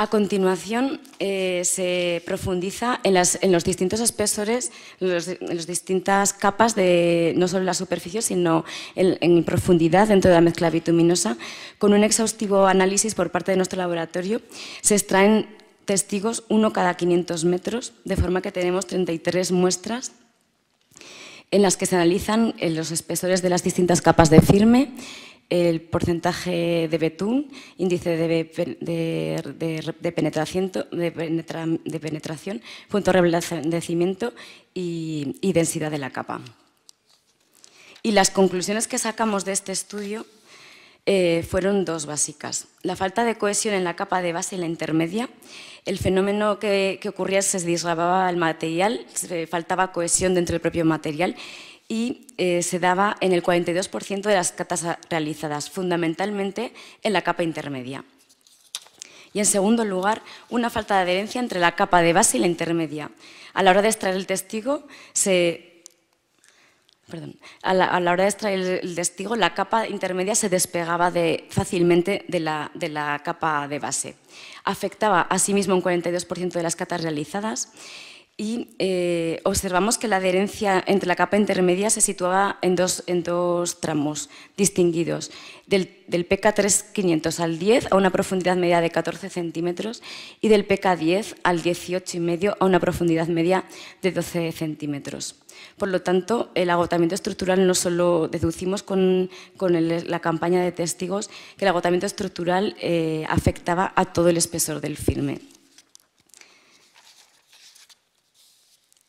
Speaker 6: A continuación, eh, se profundiza en, los distintos espesores, en las distintas capas, de, no solo la superficie, sino en, en, profundidad dentro de la mezcla bituminosa. Con un exhaustivo análisis por parte de nuestro laboratorio, se extraen testigos uno cada 500 metros, de forma que tenemos 33 muestras en las que se analizan eh, los espesores de las distintas capas de firme, el porcentaje de betún, índice de, de, penetración, de, punto de reblandecimiento y, densidad de la capa. Y las conclusiones que sacamos de este estudio eh, fueron dos básicas. La falta de cohesión en la capa de base y la intermedia. El fenómeno que, que ocurría se disrababa el material, faltaba cohesión dentro del propio material y eh, se daba en el 42% de las catas realizadas, fundamentalmente en la capa intermedia. Y en segundo lugar, una falta de adherencia entre la capa de base y la intermedia. A la hora de extraer el testigo, se... A, la, hora de extraer el testigo, la capa intermedia se despegaba de, fácilmente de la, de la capa de base. Afectaba asimismo un 42% de las catas realizadas y eh, observamos que la adherencia entre la capa intermedia se situaba en dos, tramos distinguidos, del, PK3500 al 10 a una profundidad media de 14 centímetros y del PK10 al 18,5 a una profundidad media de 12 centímetros. Por lo tanto, el agotamiento estructural no solo deducimos con, la campaña de testigos que el agotamiento estructural eh, afectaba a todo el espesor del filme.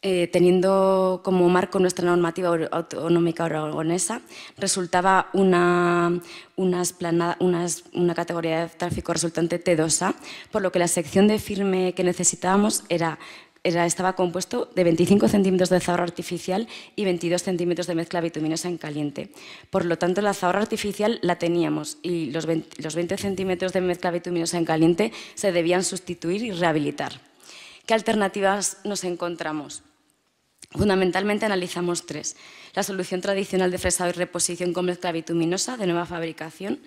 Speaker 6: Eh, teniendo como marco nuestra normativa autonómica aragonesa, resultaba una, una, categoría de tráfico resultante T2A, por lo que la sección de firme que necesitábamos era estaba compuesto de 25 centímetros de zahorra artificial y 22 centímetros de mezcla bituminosa en caliente. Por lo tanto, la zahorra artificial la teníamos y los los 20 centímetros de mezcla bituminosa en caliente se debían sustituir y rehabilitar. ¿Qué alternativas nos encontramos? Fundamentalmente analizamos tres. La solución tradicional de fresado y reposición con mezcla bituminosa de nueva fabricación,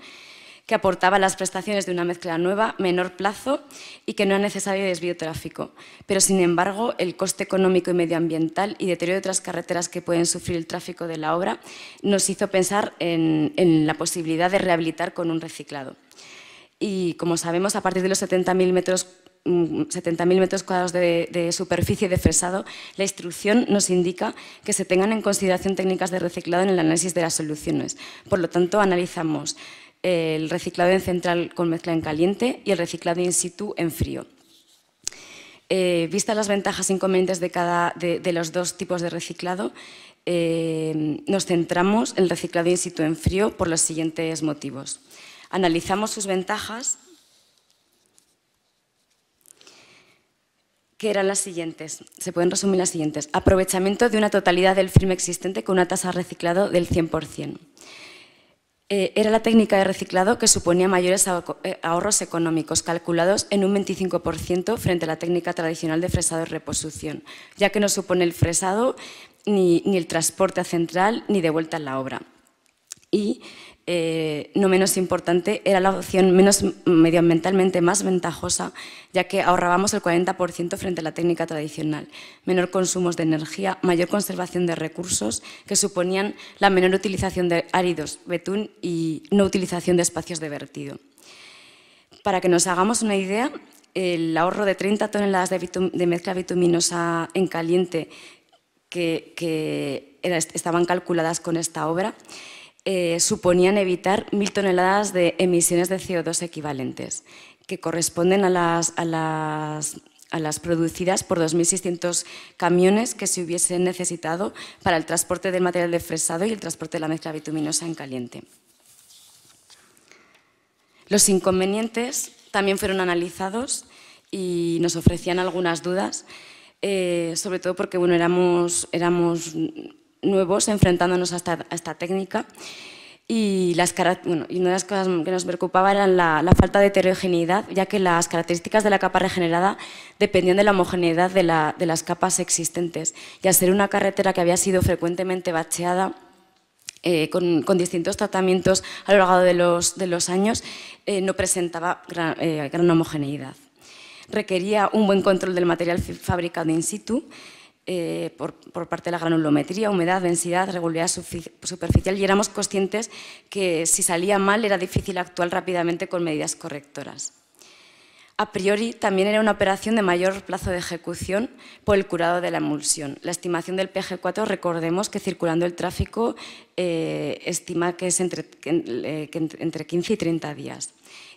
Speaker 6: que aportaba las prestaciones de una mezcla nueva, menor plazo y que no era necesario desvío tráfico. Pero, sin embargo, el coste económico y medioambiental y deterioro de otras carreteras que pueden sufrir el tráfico de la obra nos hizo pensar en, la posibilidad de rehabilitar con un reciclado. Y, como sabemos, a partir de los 70.000 metros 70.000 mm, metros cuadrados de, superficie de fresado, la instrucción nos indica que se tengan en consideración técnicas de reciclado en el análisis de las soluciones. Por lo tanto, analizamos eh, el reciclado en central con mezcla en caliente y el reciclado in situ en frío. Eh, vistas las ventajas e inconvenientes de, cada, de, los dos tipos de reciclado, eh, nos centramos en el reciclado in situ en frío por los siguientes motivos. Analizamos sus ventajas que eran las siguientes, se pueden resumir las siguientes. Aprovechamiento de una totalidad del firme existente con una tasa de reciclado del 100%. Eh, era la técnica de reciclado que suponía mayores eh, ahorros económicos, calculados en un 25% frente a la técnica tradicional de fresado y reposición, ya que no supone el fresado ni, ni el transporte a central ni de vuelta a la obra. Y eh, no menos importante, era la opción menos medioambientalmente más ventajosa, ya que ahorrábamos el 40% frente a la técnica tradicional, menor consumo de energía, mayor conservación de recursos, que suponían la menor utilización de áridos, betún y no utilización de espacios de vertido. Para que nos hagamos una idea, el ahorro de 30 toneladas de, mezcla bituminosa en caliente que, estaban calculadas con esta obra eh, suponían evitar mil toneladas de emisiones de CO2 equivalentes, que corresponden a las, producidas por 2.600 camiones que se hubiesen necesitado para el transporte del material de fresado y el transporte de la mezcla bituminosa en caliente. Los inconvenientes también fueron analizados y nos ofrecían algunas dudas, eh, sobre todo porque bueno, éramos nuevos enfrentándonos a esta, técnica. Y, las, bueno, y, una de las cosas que nos preocupaba era la, falta de heterogeneidad, ya que las características de la capa regenerada dependían de la homogeneidad de, la, de las capas existentes. Y al ser una carretera que había sido frecuentemente bacheada, eh, con, con, distintos tratamientos a lo largo de los, de los años, eh, no presentaba gran, eh, gran homogeneidad. Requería un buen control del material fabricado in situ, eh, por, parte de la granulometría, humedad, densidad, regularidad superficial y éramos conscientes que si salía mal era difícil actuar rápidamente con medidas correctoras. A priori también era una operación de mayor plazo de ejecución por el curado de la emulsión. La estimación del PG4, recordemos que circulando el tráfico eh, estima que es entre, eh, entre 15 y 30 días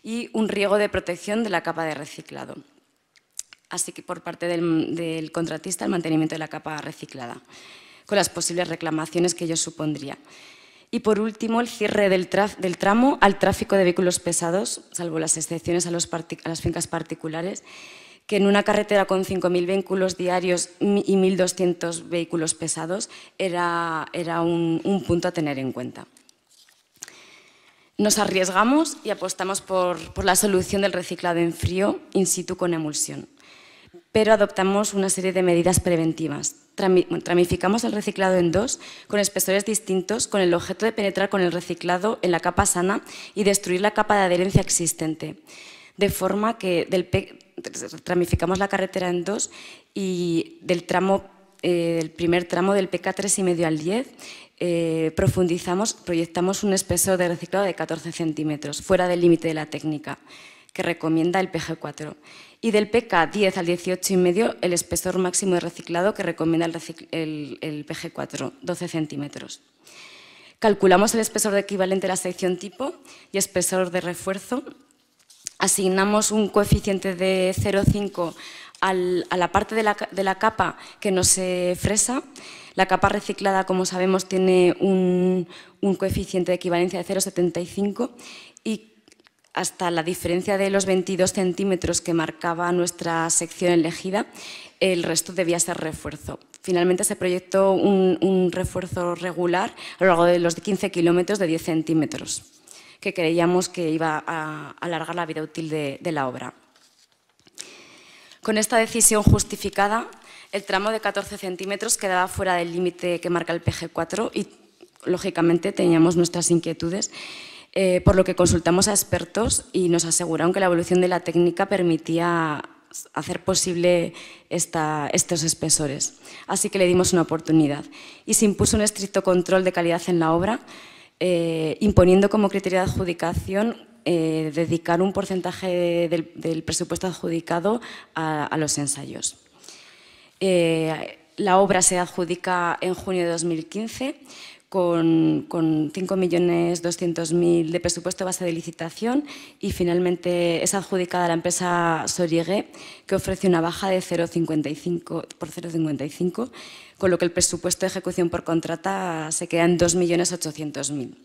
Speaker 6: y un riego de protección de la capa de reciclado así que por parte del, contratista el mantenimiento de la capa reciclada, con las posibles reclamaciones que ello supondría. Y por último, el cierre del, tramo al tráfico de vehículos pesados, salvo las excepciones a, las fincas particulares, que en una carretera con 5.000 vehículos diarios y 1.200 vehículos pesados era, un, punto a tener en cuenta. Nos arriesgamos y apostamos por la solución del reciclado en frío in situ con emulsión pero adoptamos una serie de medidas preventivas. Tramificamos el reciclado en dos, con espesores distintos, con el objeto de penetrar con el reciclado en la capa sana y destruir la capa de adherencia existente. De forma que tramificamos la carretera en dos y del eh, primer tramo del PK 3,5 al 10 eh, profundizamos, proyectamos un espesor de reciclado de 14 centímetros, fuera del límite de la técnica que recomienda el PG4. Y del PK10 al 18,5 el espesor máximo de reciclado que recomienda el, PG4, 12 centímetros. Calculamos el espesor de equivalente a la sección tipo y espesor de refuerzo. Asignamos un coeficiente de 0,5 a la parte de la, capa que no se fresa. La capa reciclada, como sabemos, tiene un, un coeficiente de equivalencia de 0,75 y hasta la diferencia de los 22 centímetros que marcaba nuestra sección elegida, el resto debía ser refuerzo. Finalmente se proyectó un, refuerzo regular a lo largo de los 15 kilómetros de 10 centímetros, que creíamos que iba a alargar la vida útil de, de la obra. Con esta decisión justificada, el tramo de 14 centímetros quedaba fuera del límite que marca el PG4 y, lógicamente, teníamos nuestras inquietudes eh, por lo que consultamos a expertos y nos aseguraron que la evolución de la técnica permitía hacer posible estos espesores. Así que le dimos una oportunidad y se impuso un estricto control de calidad en la obra, eh, imponiendo como criterio de adjudicación eh, dedicar un porcentaje del, presupuesto adjudicado a, los ensayos. la obra se adjudica en junio de 2015 con, con 5.200.000 de presupuesto base de licitación y finalmente es adjudicada a la empresa Soriegue, que ofrece una baja de 0,55 por 0,55, con lo que el presupuesto de ejecución por contrata se queda en 2.800.000.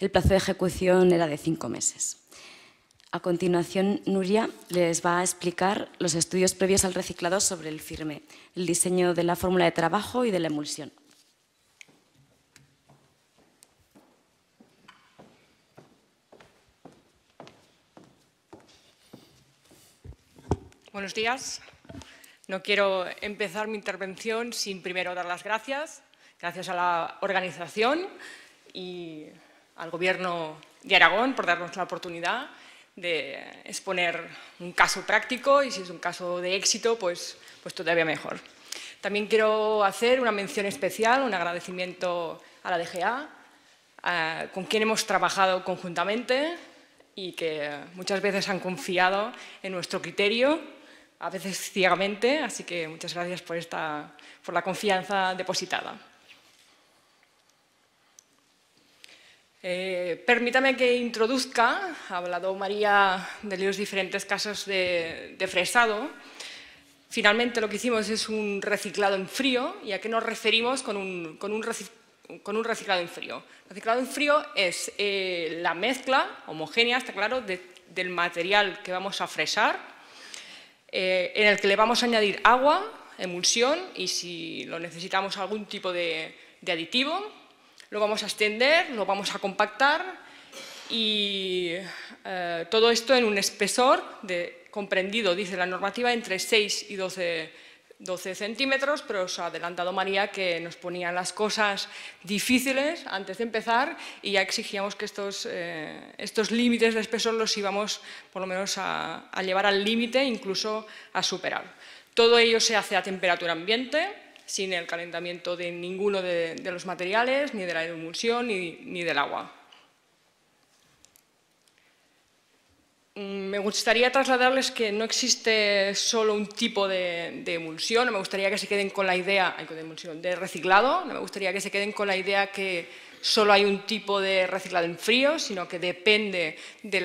Speaker 6: El plazo de ejecución era de cinco meses. A continuación, Nuria les va a explicar los estudios previos al reciclado sobre el firme, el diseño de la fórmula de trabajo y de la emulsión.
Speaker 7: Buenos días. No quiero empezar mi intervención sin primero dar las gracias. Gracias a la organización y al Gobierno de Aragón por darnos la oportunidad de exponer un caso práctico y si es un caso de éxito, pues, pues todavía mejor. También quiero hacer una mención especial, un agradecimiento a la DGA, con quien hemos trabajado conjuntamente y que muchas veces han confiado en nuestro criterio a veces ciegamente, así que muchas gracias por, esta, por la confianza depositada. Eh, permítame que introduzca, ha hablado María de los diferentes casos de, fresado, Finalmente lo que hicimos es un reciclado en frío. ¿Y a qué nos referimos con un, reciclado en frío? Reciclado en frío es eh, la mezcla homogénea, está claro, del material que vamos a fresar eh, en el que le vamos a añadir agua, emulsión y si lo necesitamos algún tipo de, aditivo. Lo vamos a extender, lo vamos a compactar y eh, todo esto en un espesor comprendido, dice la normativa, entre 6 y 12 12 centímetros, pero os ha adelantado María que nos ponían las cosas difíciles antes de empezar y ya exigíamos que estos, eh, límites de espesor los íbamos por lo menos a, llevar al límite, incluso a superar. Todo ello se hace a temperatura ambiente, sin el calentamiento de ninguno de, los materiales, ni de la emulsión, ni del agua. Mm, me gustaría trasladarles que no existe solo un tipo de, emulsión, no me gustaría que se queden con la idea de, emulsión, de reciclado, no me gustaría que se queden con la idea que solo hay un tipo de reciclado en frío, sino que depende de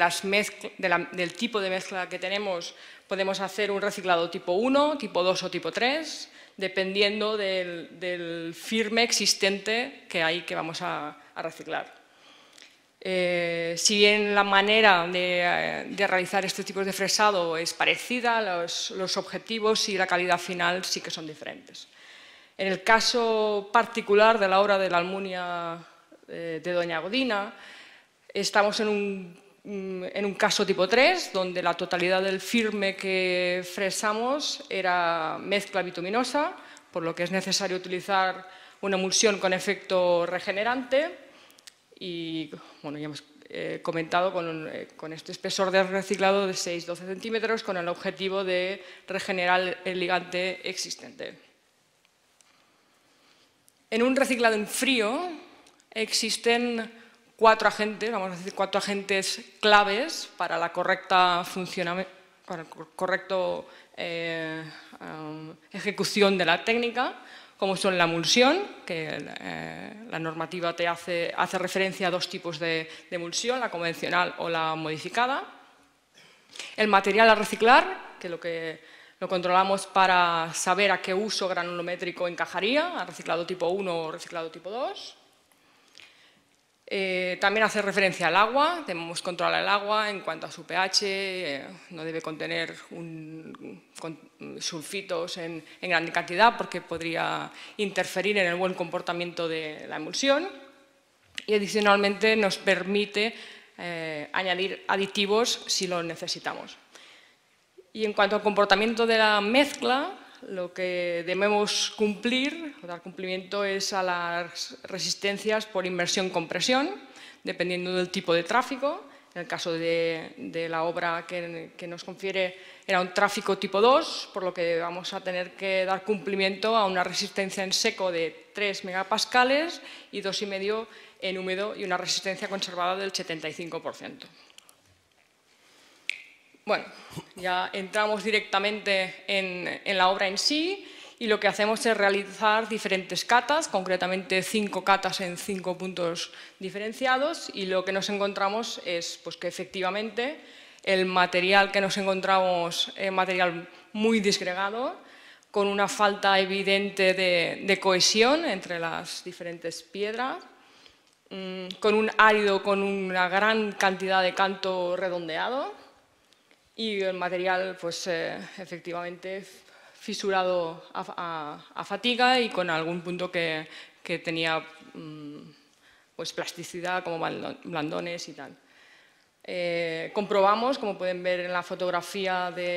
Speaker 7: del tipo de mezcla que tenemos, podemos hacer un reciclado tipo 1, tipo 2 o tipo 3, dependiendo del, firme existente que hay que vamos a reciclar. Eh, si bien la manera de, eh, realizar este tipos de fresado es parecida, los, objetivos y la calidad final sí que son diferentes. En el caso particular de la obra de la Almunia eh, de Doña Godina, estamos en un, mm, en un caso tipo 3, donde la totalidad del firme que fresamos era mezcla bituminosa, por lo que es necesario utilizar una emulsión con efecto regenerante y bueno, ya hemos eh, comentado con, eh, con, este espesor de reciclado de 6-12 centímetros con el objetivo de regenerar el ligante existente. En un reciclado en frío existen cuatro agentes, vamos a decir cuatro agentes claves para la correcta para el correcto eh, um, ejecución de la técnica como son la emulsión, que eh, la normativa te hace, hace, referencia a dos tipos de, emulsión, la convencional o la modificada. El material a reciclar, que lo que lo controlamos para saber a qué uso granulométrico encajaría, a reciclado tipo 1 o reciclado tipo 2. Eh, también hace referencia al agua, debemos controlar el agua en cuanto a su pH, eh, no debe contener un, sulfitos en, gran cantidad porque podría interferir en el buen comportamiento de la emulsión y adicionalmente nos permite eh, añadir aditivos si lo necesitamos. Y en cuanto al comportamiento de la mezcla, lo que debemos cumplir o dar cumplimiento es a las resistencias por inmersión-compresión, dependiendo del tipo de tráfico, en el caso de, la obra que, nos confiere era un tráfico tipo 2, por lo que vamos a tener que dar cumplimiento a una resistencia en seco de 3 megapascales y 2,5 en húmedo y una resistencia conservada del 75%. Bueno, ya entramos directamente en la obra en sí y lo que hacemos es realizar diferentes catas, concretamente cinco catas en cinco puntos diferenciados y lo que nos encontramos es pues, que efectivamente el material que nos encontramos es material muy disgregado, con una falta evidente de, cohesión entre las diferentes piedras, mm, con un árido con una gran cantidad de canto redondeado y el material pues eh, efectivamente fisurado a, fatiga y con algún punto que, tenía mm, pues, plasticidad como blandones y tal. Eh, comprobamos, como pueden ver en la fotografía de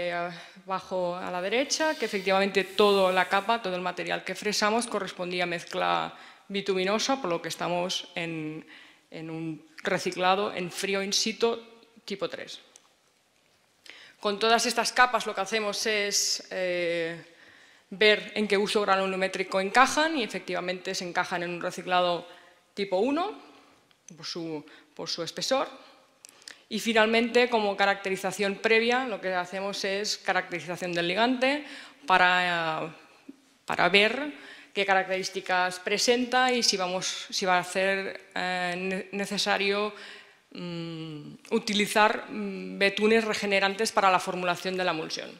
Speaker 7: abajo a la derecha, que efectivamente toda la capa, todo el material que fresamos correspondía a mezcla bituminosa, por lo que estamos en, en un reciclado en frío in situ tipo 3. Con todas estas capas lo que hacemos es eh, ver en qué uso granulométrico encajan y efectivamente se encajan en un reciclado tipo 1 por su, por su espesor. Y finalmente, como caracterización previa, lo que hacemos es caracterización del ligante para, ver qué características presenta y si, vamos, si va a ser eh, necesario Mm, utilizar mm, betunes regenerantes para la formulación de la emulsión.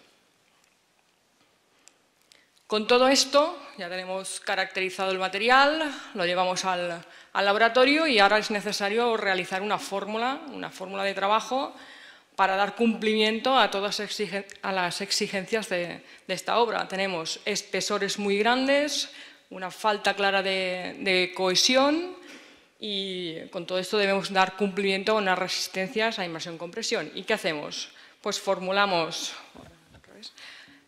Speaker 7: Con todo esto, ya tenemos caracterizado el material, lo llevamos al, laboratorio y ahora es necesario realizar una fórmula, una fórmula de trabajo para dar cumplimiento a todas las exigencias de, esta obra. Tenemos espesores muy grandes, una falta clara de cohesión, y con todo esto debemos dar cumplimiento a unas resistencias a inmersión-compresión. ¿Y qué hacemos? Pues formulamos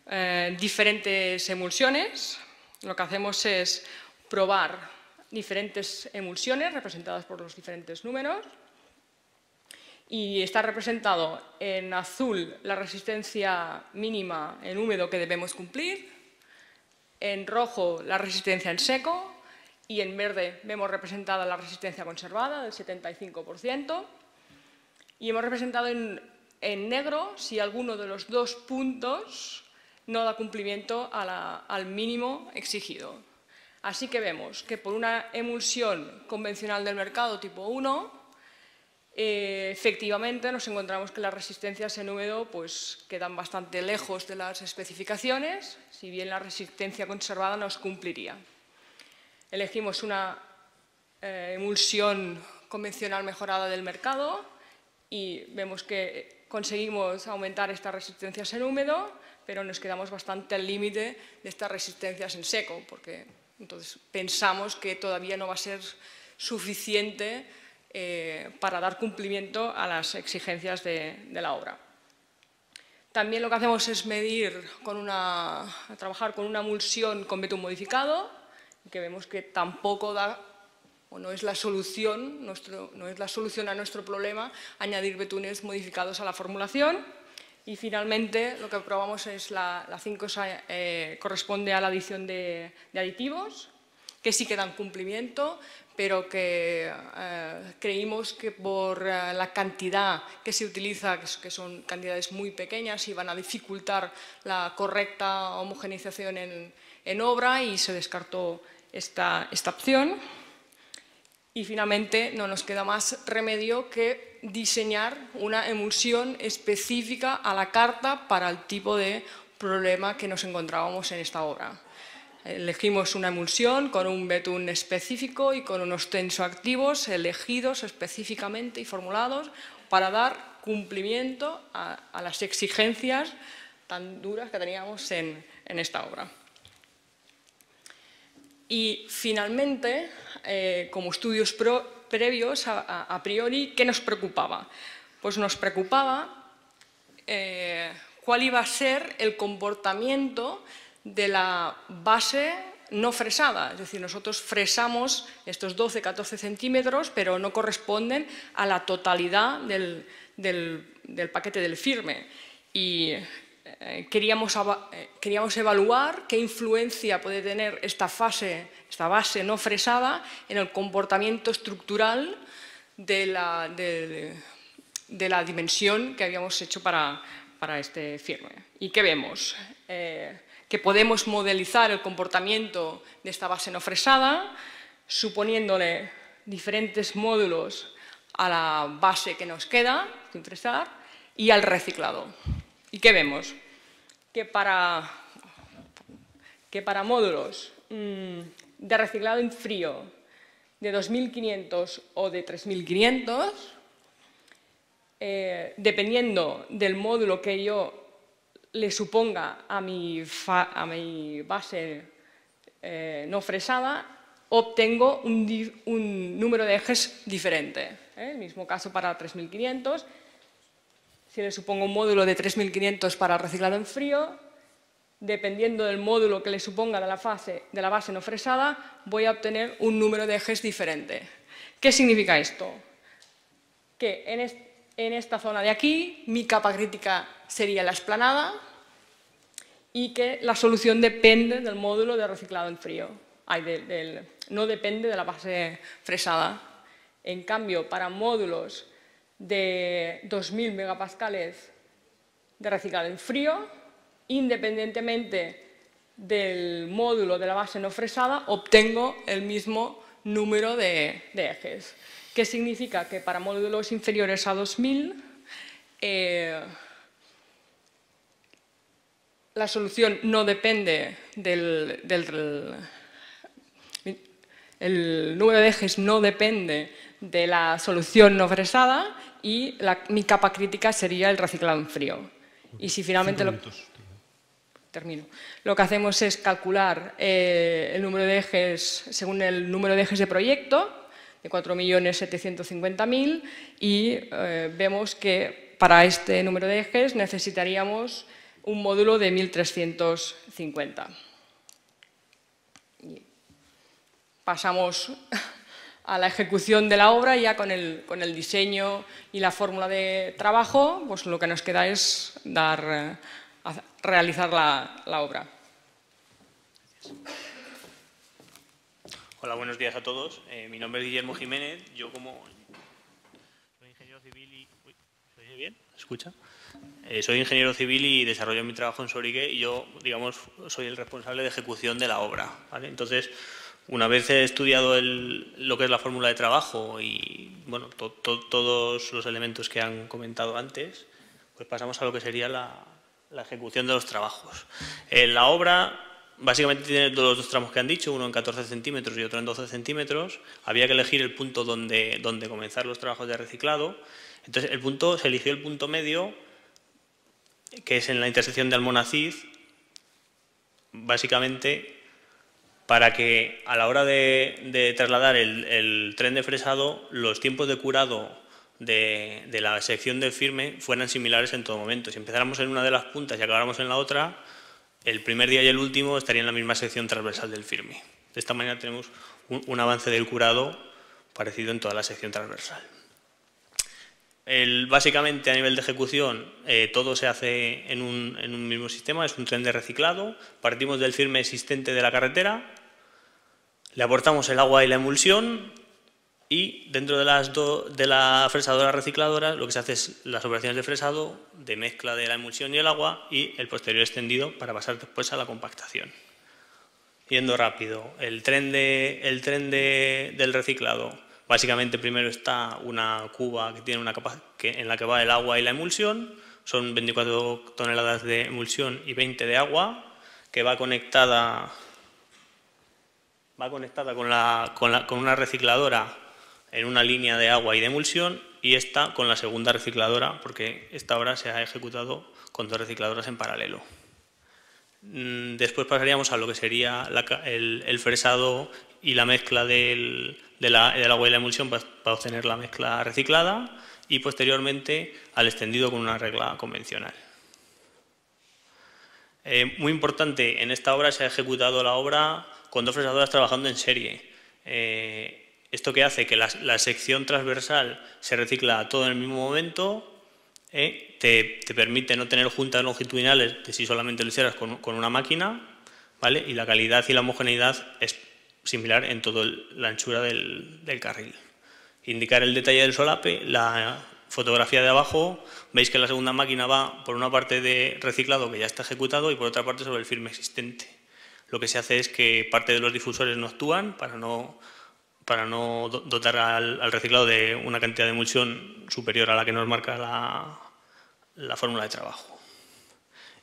Speaker 7: eh, diferentes emulsiones. Lo que hacemos es probar diferentes emulsiones representadas por los diferentes números. Y está representado en azul la resistencia mínima en húmedo que debemos cumplir, en rojo la resistencia en seco, y en verde vemos representada la resistencia conservada del 75% y hemos representado en, negro si alguno de los dos puntos no da cumplimiento al mínimo exigido. Así que vemos que por una emulsión convencional del mercado tipo 1, eh, efectivamente nos encontramos que las resistencias en húmedo pues, quedan bastante lejos de las especificaciones, si bien la resistencia conservada nos cumpliría elegimos una eh, emulsión convencional mejorada del mercado y vemos que conseguimos aumentar estas resistencias en húmedo, pero nos quedamos bastante al límite de estas resistencias en seco, porque entonces pensamos que todavía no va a ser suficiente eh, para dar cumplimiento a las exigencias de, de, la obra. También lo que hacemos es medir, con una, trabajar con una emulsión con betún modificado, que vemos que tampoco da o no es la solución, no es la solución a nuestro problema añadir betunes modificados a la formulación. Y finalmente lo que aprobamos es la 5, eh, corresponde a la adición de, aditivos, que sí que dan cumplimiento, pero que eh, creímos que por eh, la cantidad que se utiliza, que, son cantidades muy pequeñas, iban a dificultar la correcta homogenización en, en obra y se descartó esta, opción. Y finalmente no nos queda más remedio que diseñar una emulsión específica a la carta para el tipo de problema que nos encontrábamos en esta obra. Elegimos una emulsión con un betún específico y con unos tensoactivos elegidos específicamente y formulados para dar cumplimiento a, las exigencias tan duras que teníamos en esta obra. Y finalmente, eh, como estudios previos a, priori, ¿qué nos preocupaba? Pues nos preocupaba eh, cuál iba a ser el comportamiento de la base no fresada, es decir, nosotros fresamos estos 12-14 centímetros, pero no corresponden a la totalidad del, del paquete del firme. Y eh, queríamos, eh, queríamos, evaluar qué influencia puede tener esta fase, esta base no fresada en el comportamiento estructural de la, de, la dimensión que habíamos hecho para, para este firme. ¿Y qué vemos? Eh, que podemos modelizar el comportamiento de esta base no fresada suponiéndole diferentes módulos a la base que nos queda sin fresar y al reciclado. ¿Y qué vemos? Que para, que para módulos mm, de reciclado en frío de 2.500 o de 3.500, eh, dependiendo del módulo que yo le suponga a mi, base eh, no fresada, obtengo un, número de ejes diferente. El ¿eh? mismo caso para 3.500 si le supongo un módulo de 3.500 para reciclado en frío, dependiendo del módulo que le suponga de la, fase, de la base no fresada, voy a obtener un número de ejes diferente. ¿Qué significa esto? Que en, esta zona de aquí mi capa crítica sería la esplanada y que la solución depende del módulo de reciclado en frío. no depende de la base fresada. En cambio, para módulos de 2.000 megapascales de reciclado en frío, independientemente del módulo de la base no fresada, obtengo el mismo número de, ejes. ¿Qué significa? Que para módulos inferiores a 2.000, eh, la solución no depende del, del el número de ejes no depende de la solución no fresada y mi capa crítica sería el reciclado en frío. Y si finalmente lo, termino, lo que hacemos es calcular eh, el número de ejes según el número de ejes de proyecto, de 4.750.000, y eh, vemos que para este número de ejes necesitaríamos un módulo de 1.350. Pasamos a la ejecución de la obra, ya con el, con el diseño y la fórmula de trabajo, pues lo que nos queda es dar, eh, realizar la, obra.
Speaker 8: Hola, buenos días a todos. Eh, mi nombre es Guillermo Jiménez. Yo como soy ingeniero civil y... ¿Escucha? Eh, soy ingeniero civil y desarrollo mi trabajo en Sorique y yo, digamos, soy el responsable de ejecución de la obra. Entonces, una vez he estudiado lo que es la fórmula de trabajo y bueno, todos los elementos que han comentado antes, pues pasamos a lo que sería la, ejecución de los trabajos. Eh, la obra básicamente tiene los dos tramos que han dicho, uno en 14 centímetros y otro en 12 centímetros. Había que elegir el punto donde, donde comenzar los trabajos de reciclado. Entonces el punto, se eligió el punto medio, que es en la intersección de Almonacid, básicamente para que a la hora de, trasladar el, tren de fresado los tiempos de curado de, la sección del firme fueran similares en todo momento. Si empezáramos en una de las puntas y acabáramos en la otra, el primer día y el último estarían en la misma sección transversal del firme. De esta manera tenemos un avance del curado parecido en toda la sección transversal básicamente a nivel de ejecución eh, todo se hace en un, mismo sistema, es un tren de reciclado, partimos del firme existente de la carretera, le aportamos el agua y la emulsión y dentro de, las de la fresadora recicladora lo que se hace es las operaciones de fresado, de mezcla de la emulsión y el agua y el posterior extendido para pasar después a la compactación. Yendo rápido, el tren, de, el tren de, del reciclado Básicamente primero está una cuba que tiene una capa que, en la que va el agua y la emulsión, son 24 toneladas de emulsión y 20 de agua, que va conectada, va conectada con, la, con, una recicladora en una línea de agua y de emulsión y esta con la segunda recicladora, porque esta obra se ha ejecutado con dos recicladoras en paralelo. Mm, después pasaríamos a lo que sería el, fresado y la mezcla del, de la, agua y la emulsión para, obtener la mezcla reciclada y posteriormente al extendido con una regla convencional. Eh, muy importante, en esta obra se ha ejecutado la obra con dos fresadoras trabajando en serie. Eh, esto que hace que la, sección transversal se recicla todo en el mismo momento, eh, te, permite no tener juntas longitudinales de si solamente lo hicieras con, una máquina, ¿vale? y la calidad y la homogeneidad es similar en toda la anchura del, carril. Indicar el detalle del solape, la fotografía de abajo, veis que la segunda máquina va por una parte de reciclado que ya está ejecutado y por otra parte sobre el firme existente. Lo que se hace es que parte de los difusores no actúan para no, para no dotar al, reciclado de una cantidad de emulsión superior a la que nos marca la, la fórmula de trabajo.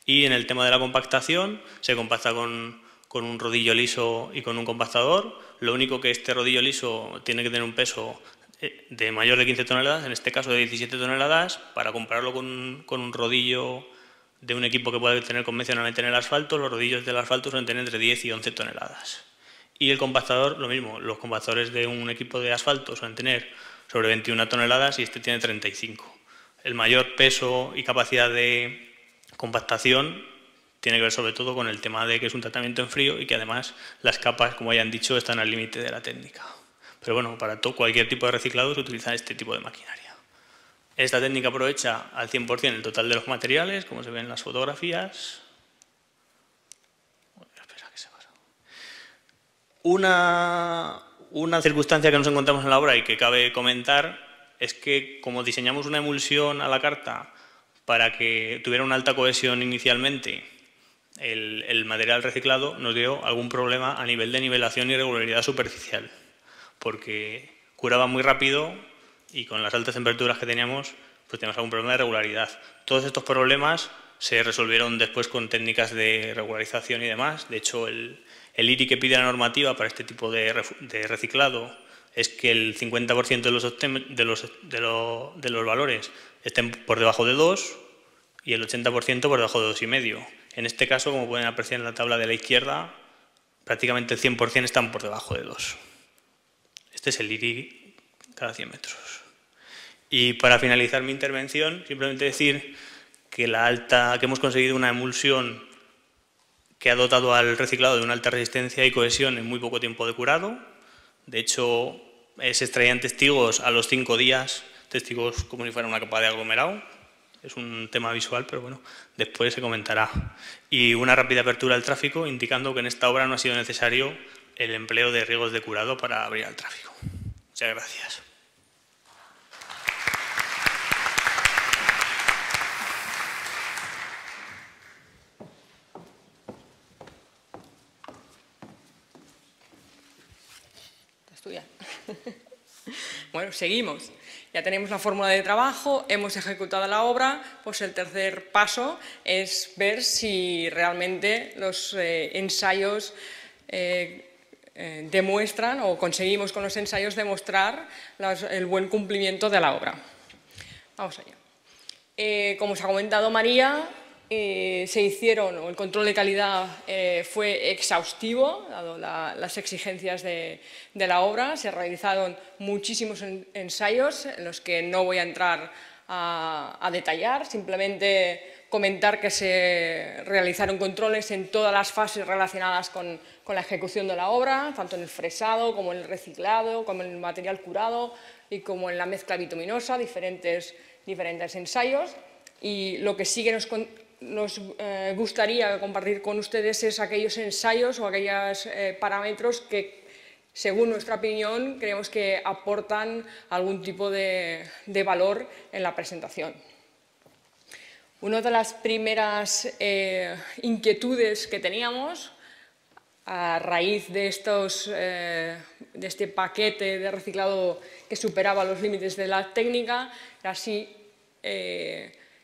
Speaker 8: Y en el tema de la compactación, se compacta con con un rodillo liso y con un compactador. Lo único que este rodillo liso tiene que tener un peso eh, de mayor de 15 toneladas, en este caso de 17 toneladas, para compararlo con, con un rodillo de un equipo que puede tener convencionalmente en el asfalto, los rodillos del asfalto suelen tener entre 10 y 11 toneladas. Y el compactador, lo mismo, los compactadores de un equipo de asfalto suelen tener sobre 21 toneladas y este tiene 35. El mayor peso y capacidad de compactación tiene que ver sobre todo con el tema de que es un tratamiento en frío y que además las capas, como hayan dicho, están al límite de la técnica. Pero bueno, para todo cualquier tipo de reciclado se utiliza este tipo de maquinaria. Esta técnica aprovecha al 100% el total de los materiales, como se ven en las fotografías. Una, una circunstancia que nos encontramos en la obra y que cabe comentar es que como diseñamos una emulsión a la carta para que tuviera una alta cohesión inicialmente el, material reciclado nos dio algún problema a nivel de nivelación y regularidad superficial, porque curaba muy rápido y con las altas temperaturas que teníamos, pues teníamos algún problema de regularidad. Todos estos problemas se resolvieron después con técnicas de regularización y demás. De hecho, el, IRI que pide la normativa para este tipo de, reciclado es que el 50% de los, de, de los valores estén por debajo de 2 y el 80% por debajo de 2,5. En este caso, como pueden apreciar en la tabla de la izquierda, prácticamente el 100% están por debajo de 2. Este es el IRI cada 100 metros. Y para finalizar mi intervención, simplemente decir que, la alta, que hemos conseguido una emulsión que ha dotado al reciclado de una alta resistencia y cohesión en muy poco tiempo de curado. De hecho, se extraían testigos a los 5 días, testigos como si fuera una capa de aglomerado, es un tema visual, pero bueno, después se comentará. Y una rápida apertura al tráfico, indicando que en esta obra no ha sido necesario el empleo de riegos de curado para abrir al tráfico. Muchas gracias.
Speaker 7: [laughs] Bueno, seguimos. Ya tenemos la fórmula de trabajo, hemos ejecutado la obra, pues el tercer paso es ver si realmente los eh, ensayos eh, eh, demuestran o conseguimos con los ensayos demostrar el buen cumplimiento de la obra. Vamos allá. como os ha comentado María, eh, se hicieron, o el control de calidad eh, fue exhaustivo, dado las exigencias de, la obra. Se realizaron muchísimos ensayos, en los que no voy a entrar a, detallar, simplemente comentar que se realizaron controles en todas las fases relacionadas con, la ejecución de la obra, tanto en el fresado como en el reciclado, como en el material curado y como en la mezcla bituminosa, diferentes, diferentes ensayos. Y lo que sigue nos, nos eh, gustaría compartir con ustedes aquellos ensayos o aquellos eh, parámetros que, según nuestra opinión, creemos que aportan algún tipo de, valor en la presentación. Una de las primeras eh, inquietudes que teníamos a raíz de, estos, de este paquete de reciclado que superaba los límites de la técnica era si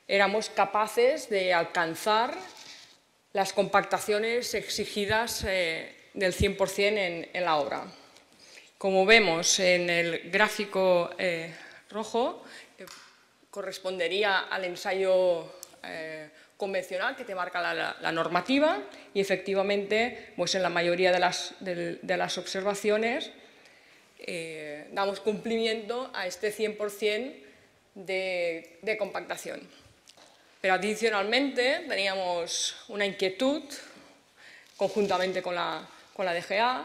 Speaker 7: éramos capaces de alcanzar las compactaciones exigidas eh, del 100% en, la obra. Como vemos en el gráfico eh, rojo, correspondería al ensayo eh, convencional que te marca la, normativa y efectivamente pues en la mayoría de las, observaciones damos cumplimiento a este 100% de compactación. Pero adicionalmente teníamos una inquietud, conjuntamente con la, con la DGA,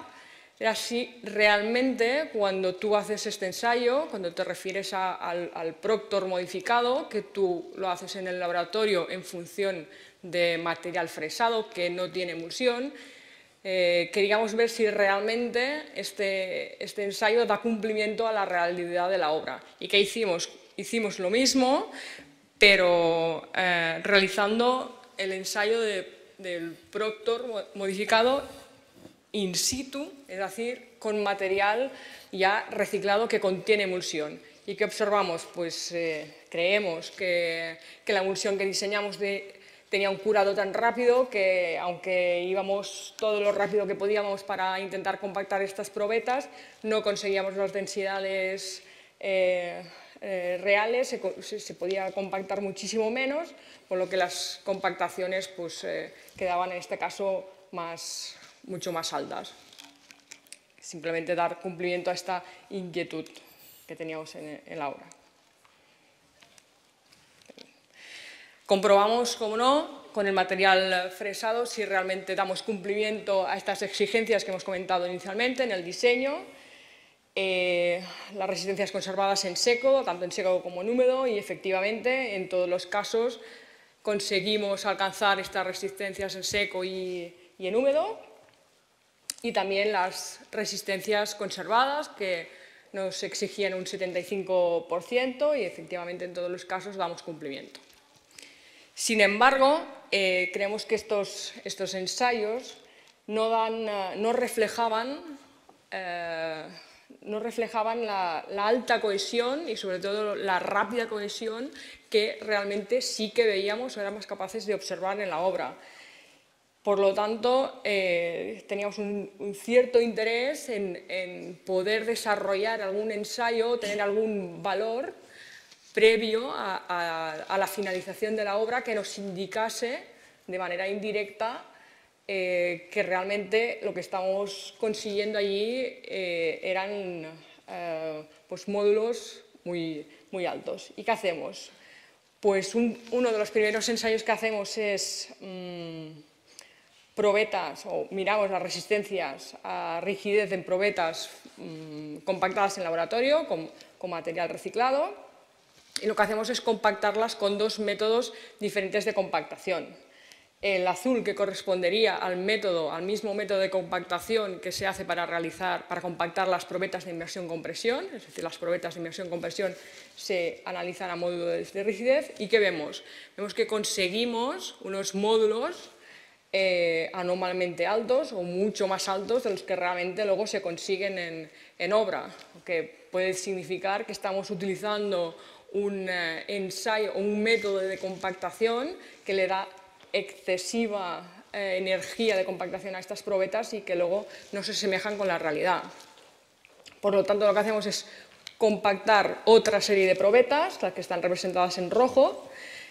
Speaker 7: era si realmente cuando tú haces este ensayo, cuando te refieres al, al, proctor modificado, que tú lo haces en el laboratorio en función de material fresado que no tiene emulsión, eh, queríamos ver si realmente este, este ensayo da cumplimiento a la realidad de la obra. ¿Y qué hicimos? Hicimos lo mismo, pero eh, realizando el ensayo del proctor modificado in situ, es decir, con material ya reciclado que contiene emulsión. ¿Y qué observamos? Pues eh, creemos que, la emulsión que diseñamos de, tenía un curado tan rápido que, aunque íbamos todo lo rápido que podíamos para intentar compactar estas probetas, no conseguíamos las densidades eh, eh, reales se, podía compactar muchísimo menos, por lo que las compactaciones pues, eh, quedaban en este caso mucho más altas. Simplemente dar cumplimiento a esta inquietud que teníamos en, en la obra. Comprobamos, como no, con el material fresado si realmente damos cumplimiento a estas exigencias que hemos comentado inicialmente en el diseño, eh, las resistencias conservadas en seco, tanto en seco como en húmedo, y efectivamente en todos los casos conseguimos alcanzar estas resistencias en seco y, en húmedo, y también las resistencias conservadas que nos exigían un 75% y efectivamente en todos los casos damos cumplimiento. Sin embargo, eh, creemos que estos, ensayos no, reflejaban eh, no reflejaban la, alta cohesión y sobre todo la rápida cohesión que realmente sí que veíamos o éramos capaces de observar en la obra. Por lo tanto, eh, teníamos un, cierto interés en, poder desarrollar algún ensayo, tener algún valor previo a la finalización de la obra que nos indicase de manera indirecta eh, que realmente lo que estamos consiguiendo allí eh, eran eh, pues módulos muy, muy altos. ¿Y qué hacemos? Pues uno de los primeros ensayos que hacemos es mm, probetas, o miramos las resistencias a rigidez en probetas mm, compactadas en laboratorio con material reciclado, y lo que hacemos es compactarlas con dos métodos diferentes de compactación el azul que correspondería al método, al mismo método de compactación que se hace para realizar, para compactar las probetas de inversión compresión es decir, las probetas de inversión compresión se analizan a módulo de rigidez y ¿qué vemos? Vemos que conseguimos unos módulos eh, anormalmente altos o mucho más altos de los que realmente luego se consiguen en, en obra, que puede significar que estamos utilizando un eh, ensayo o un método de compactación que le da excesiva eh, energía de compactación a estas probetas y que luego no se semejan con la realidad. Por lo tanto, lo que hacemos es compactar otra serie de probetas, las que están representadas en rojo,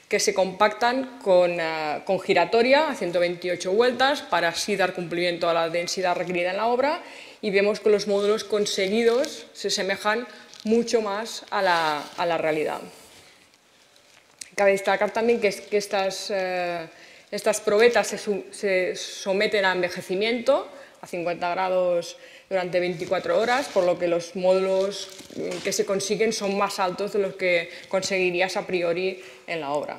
Speaker 7: que se compactan con, eh, giratoria a 128 vueltas para así dar cumplimiento a la densidad requerida en la obra y vemos que los módulos conseguidos se semejan mucho más a la, realidad. Cabe destacar también que, estas... Eh, estas probetas se, someten a envejecimiento a 50 grados durante 24 horas, por lo que los módulos mm, que se consiguen son más altos de los que conseguirías a priori en la obra.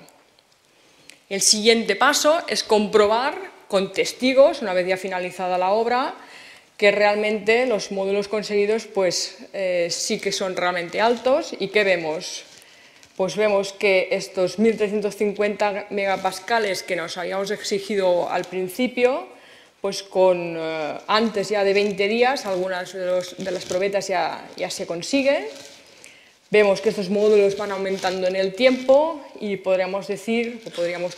Speaker 7: El siguiente paso es comprobar con testigos, una vez ya finalizada la obra, que realmente los módulos conseguidos pues, eh, sí que son realmente altos y que vemos pues vemos que estos 1.350 megapascales que nos habíamos exigido al principio, pues con eh, antes ya de 20 días, algunas de, las probetas ya, se consiguen. Vemos que estos módulos van aumentando en el tiempo y podríamos decir, podríamos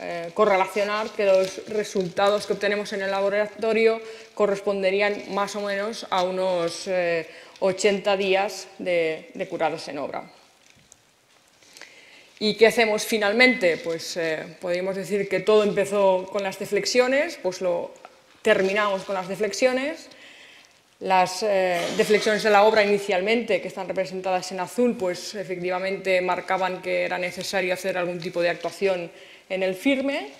Speaker 7: eh, correlacionar que los resultados que obtenemos en el laboratorio corresponderían más o menos a unos 80 eh, días de, de curados en obra. ¿Y qué hacemos finalmente? Pues eh, podríamos decir que todo empezó con las deflexiones, pues lo terminamos con las deflexiones. Las eh, deflexiones de la obra inicialmente, que están representadas en azul, pues efectivamente marcaban que era necesario hacer algún tipo de actuación en el firme.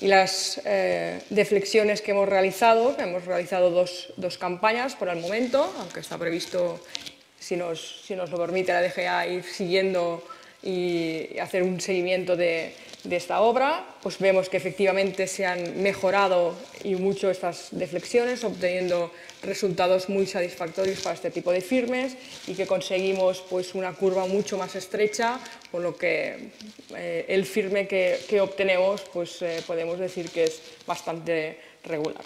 Speaker 7: Y las eh, deflexiones que hemos realizado, hemos realizado dos, dos, campañas por el momento, aunque está previsto, si nos, si nos lo permite la DGA, ir siguiendo y hacer un seguimiento de, esta obra, pues vemos que efectivamente se han mejorado y mucho estas deflexiones, obteniendo resultados muy satisfactorios para este tipo de firmes y que conseguimos pues, una curva mucho más estrecha, por lo que eh, el firme que, obtenemos pues, eh, podemos decir que es bastante regular.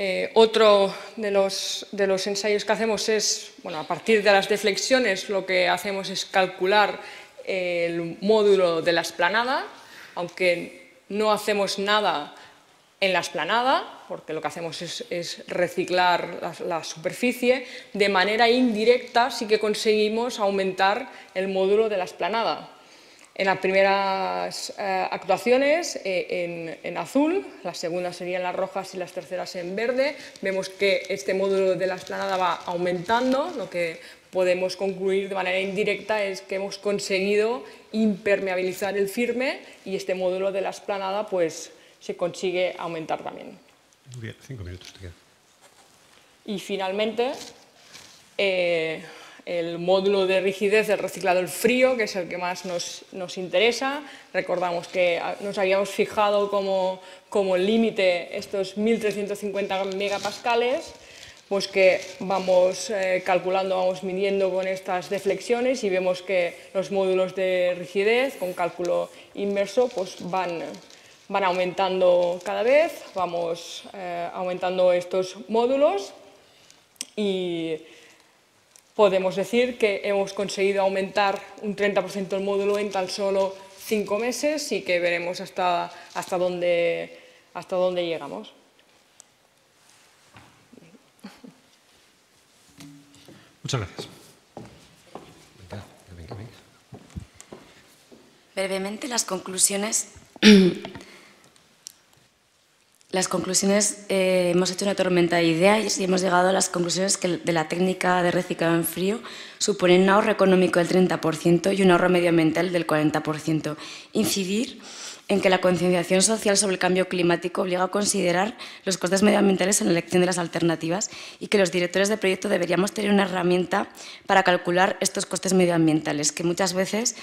Speaker 7: Eh, otro de los, ensayos que hacemos es, a partir de las deflexiones, lo que hacemos es calcular el módulo de la esplanada, aunque no hacemos nada en la esplanada, porque lo que hacemos es, reciclar la, la, superficie, de manera indirecta sí que conseguimos aumentar el módulo de la esplanada en las primeras eh, actuaciones eh, en, azul, las segundas serían las rojas y las terceras en verde. Vemos que este módulo de la esplanada va aumentando, lo que podemos concluir de manera indirecta es que hemos conseguido impermeabilizar el firme y este módulo de la esplanada pues, se consigue aumentar también.
Speaker 6: Muy bien, cinco minutos te quedan.
Speaker 7: Y finalmente, eh, el módulo de rigidez del reciclado el frío, que es el que más nos, nos interesa. Recordamos que ah, nos habíamos fijado como, como límite estos 1.350 megapascales, pues que vamos eh, calculando, vamos midiendo con estas deflexiones y vemos que los módulos de rigidez con cálculo inverso pues van, van aumentando cada vez, vamos eh, aumentando estos módulos y podemos decir que hemos conseguido aumentar un 30% el módulo en tan solo cinco meses y que veremos hasta, hasta, dónde, hasta dónde llegamos.
Speaker 5: Muchas gracias.
Speaker 6: Brevemente, las conclusiones [clears throat] Las conclusiones, eh, hemos hecho una tormenta de ideas y hemos llegado a las conclusiones que de la técnica de reciclado en frío supone un ahorro económico del 30% y un ahorro medioambiental del 40%. Incidir en que la concienciación social sobre el cambio climático obliga a considerar los costes medioambientales en la elección de las alternativas y que los directores de proyecto deberíamos tener una herramienta para calcular estos costes medioambientales, que muchas veces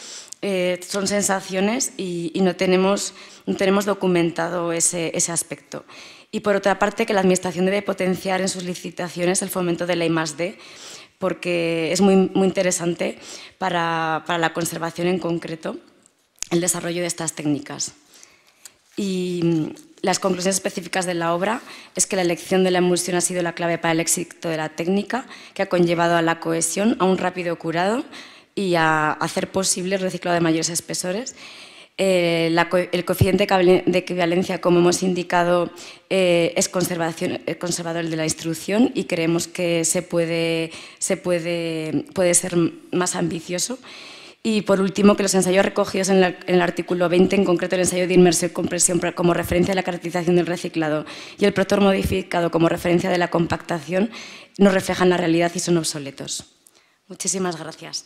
Speaker 6: eh, son sensaciones y, no, tenemos, documentado ese, aspecto. Y por otra parte, que la Administración debe potenciar en sus licitaciones el fomento de la I+.D., porque es muy, interesante para la conservación en concreto el desarrollo de estas técnicas. Y mm, las conclusiones específicas de la obra es que la elección de la emulsión ha sido la clave para el éxito de la técnica, que ha conllevado a la cohesión, a un rápido curado y a hacer posible el reciclado de mayores espesores. Eh, el coeficiente de equivalencia, como hemos indicado, eh, es eh, conservador de la instrucción y creemos que se puede, se puede, puede ser más ambicioso. Y por último, que los ensayos recogidos en, el artículo 20, en concreto el ensayo de inmersión y compresión como referencia de la caracterización del reciclado y el protor modificado como referencia de la compactación, no reflejan la realidad y son obsoletos. Muchísimas gracias.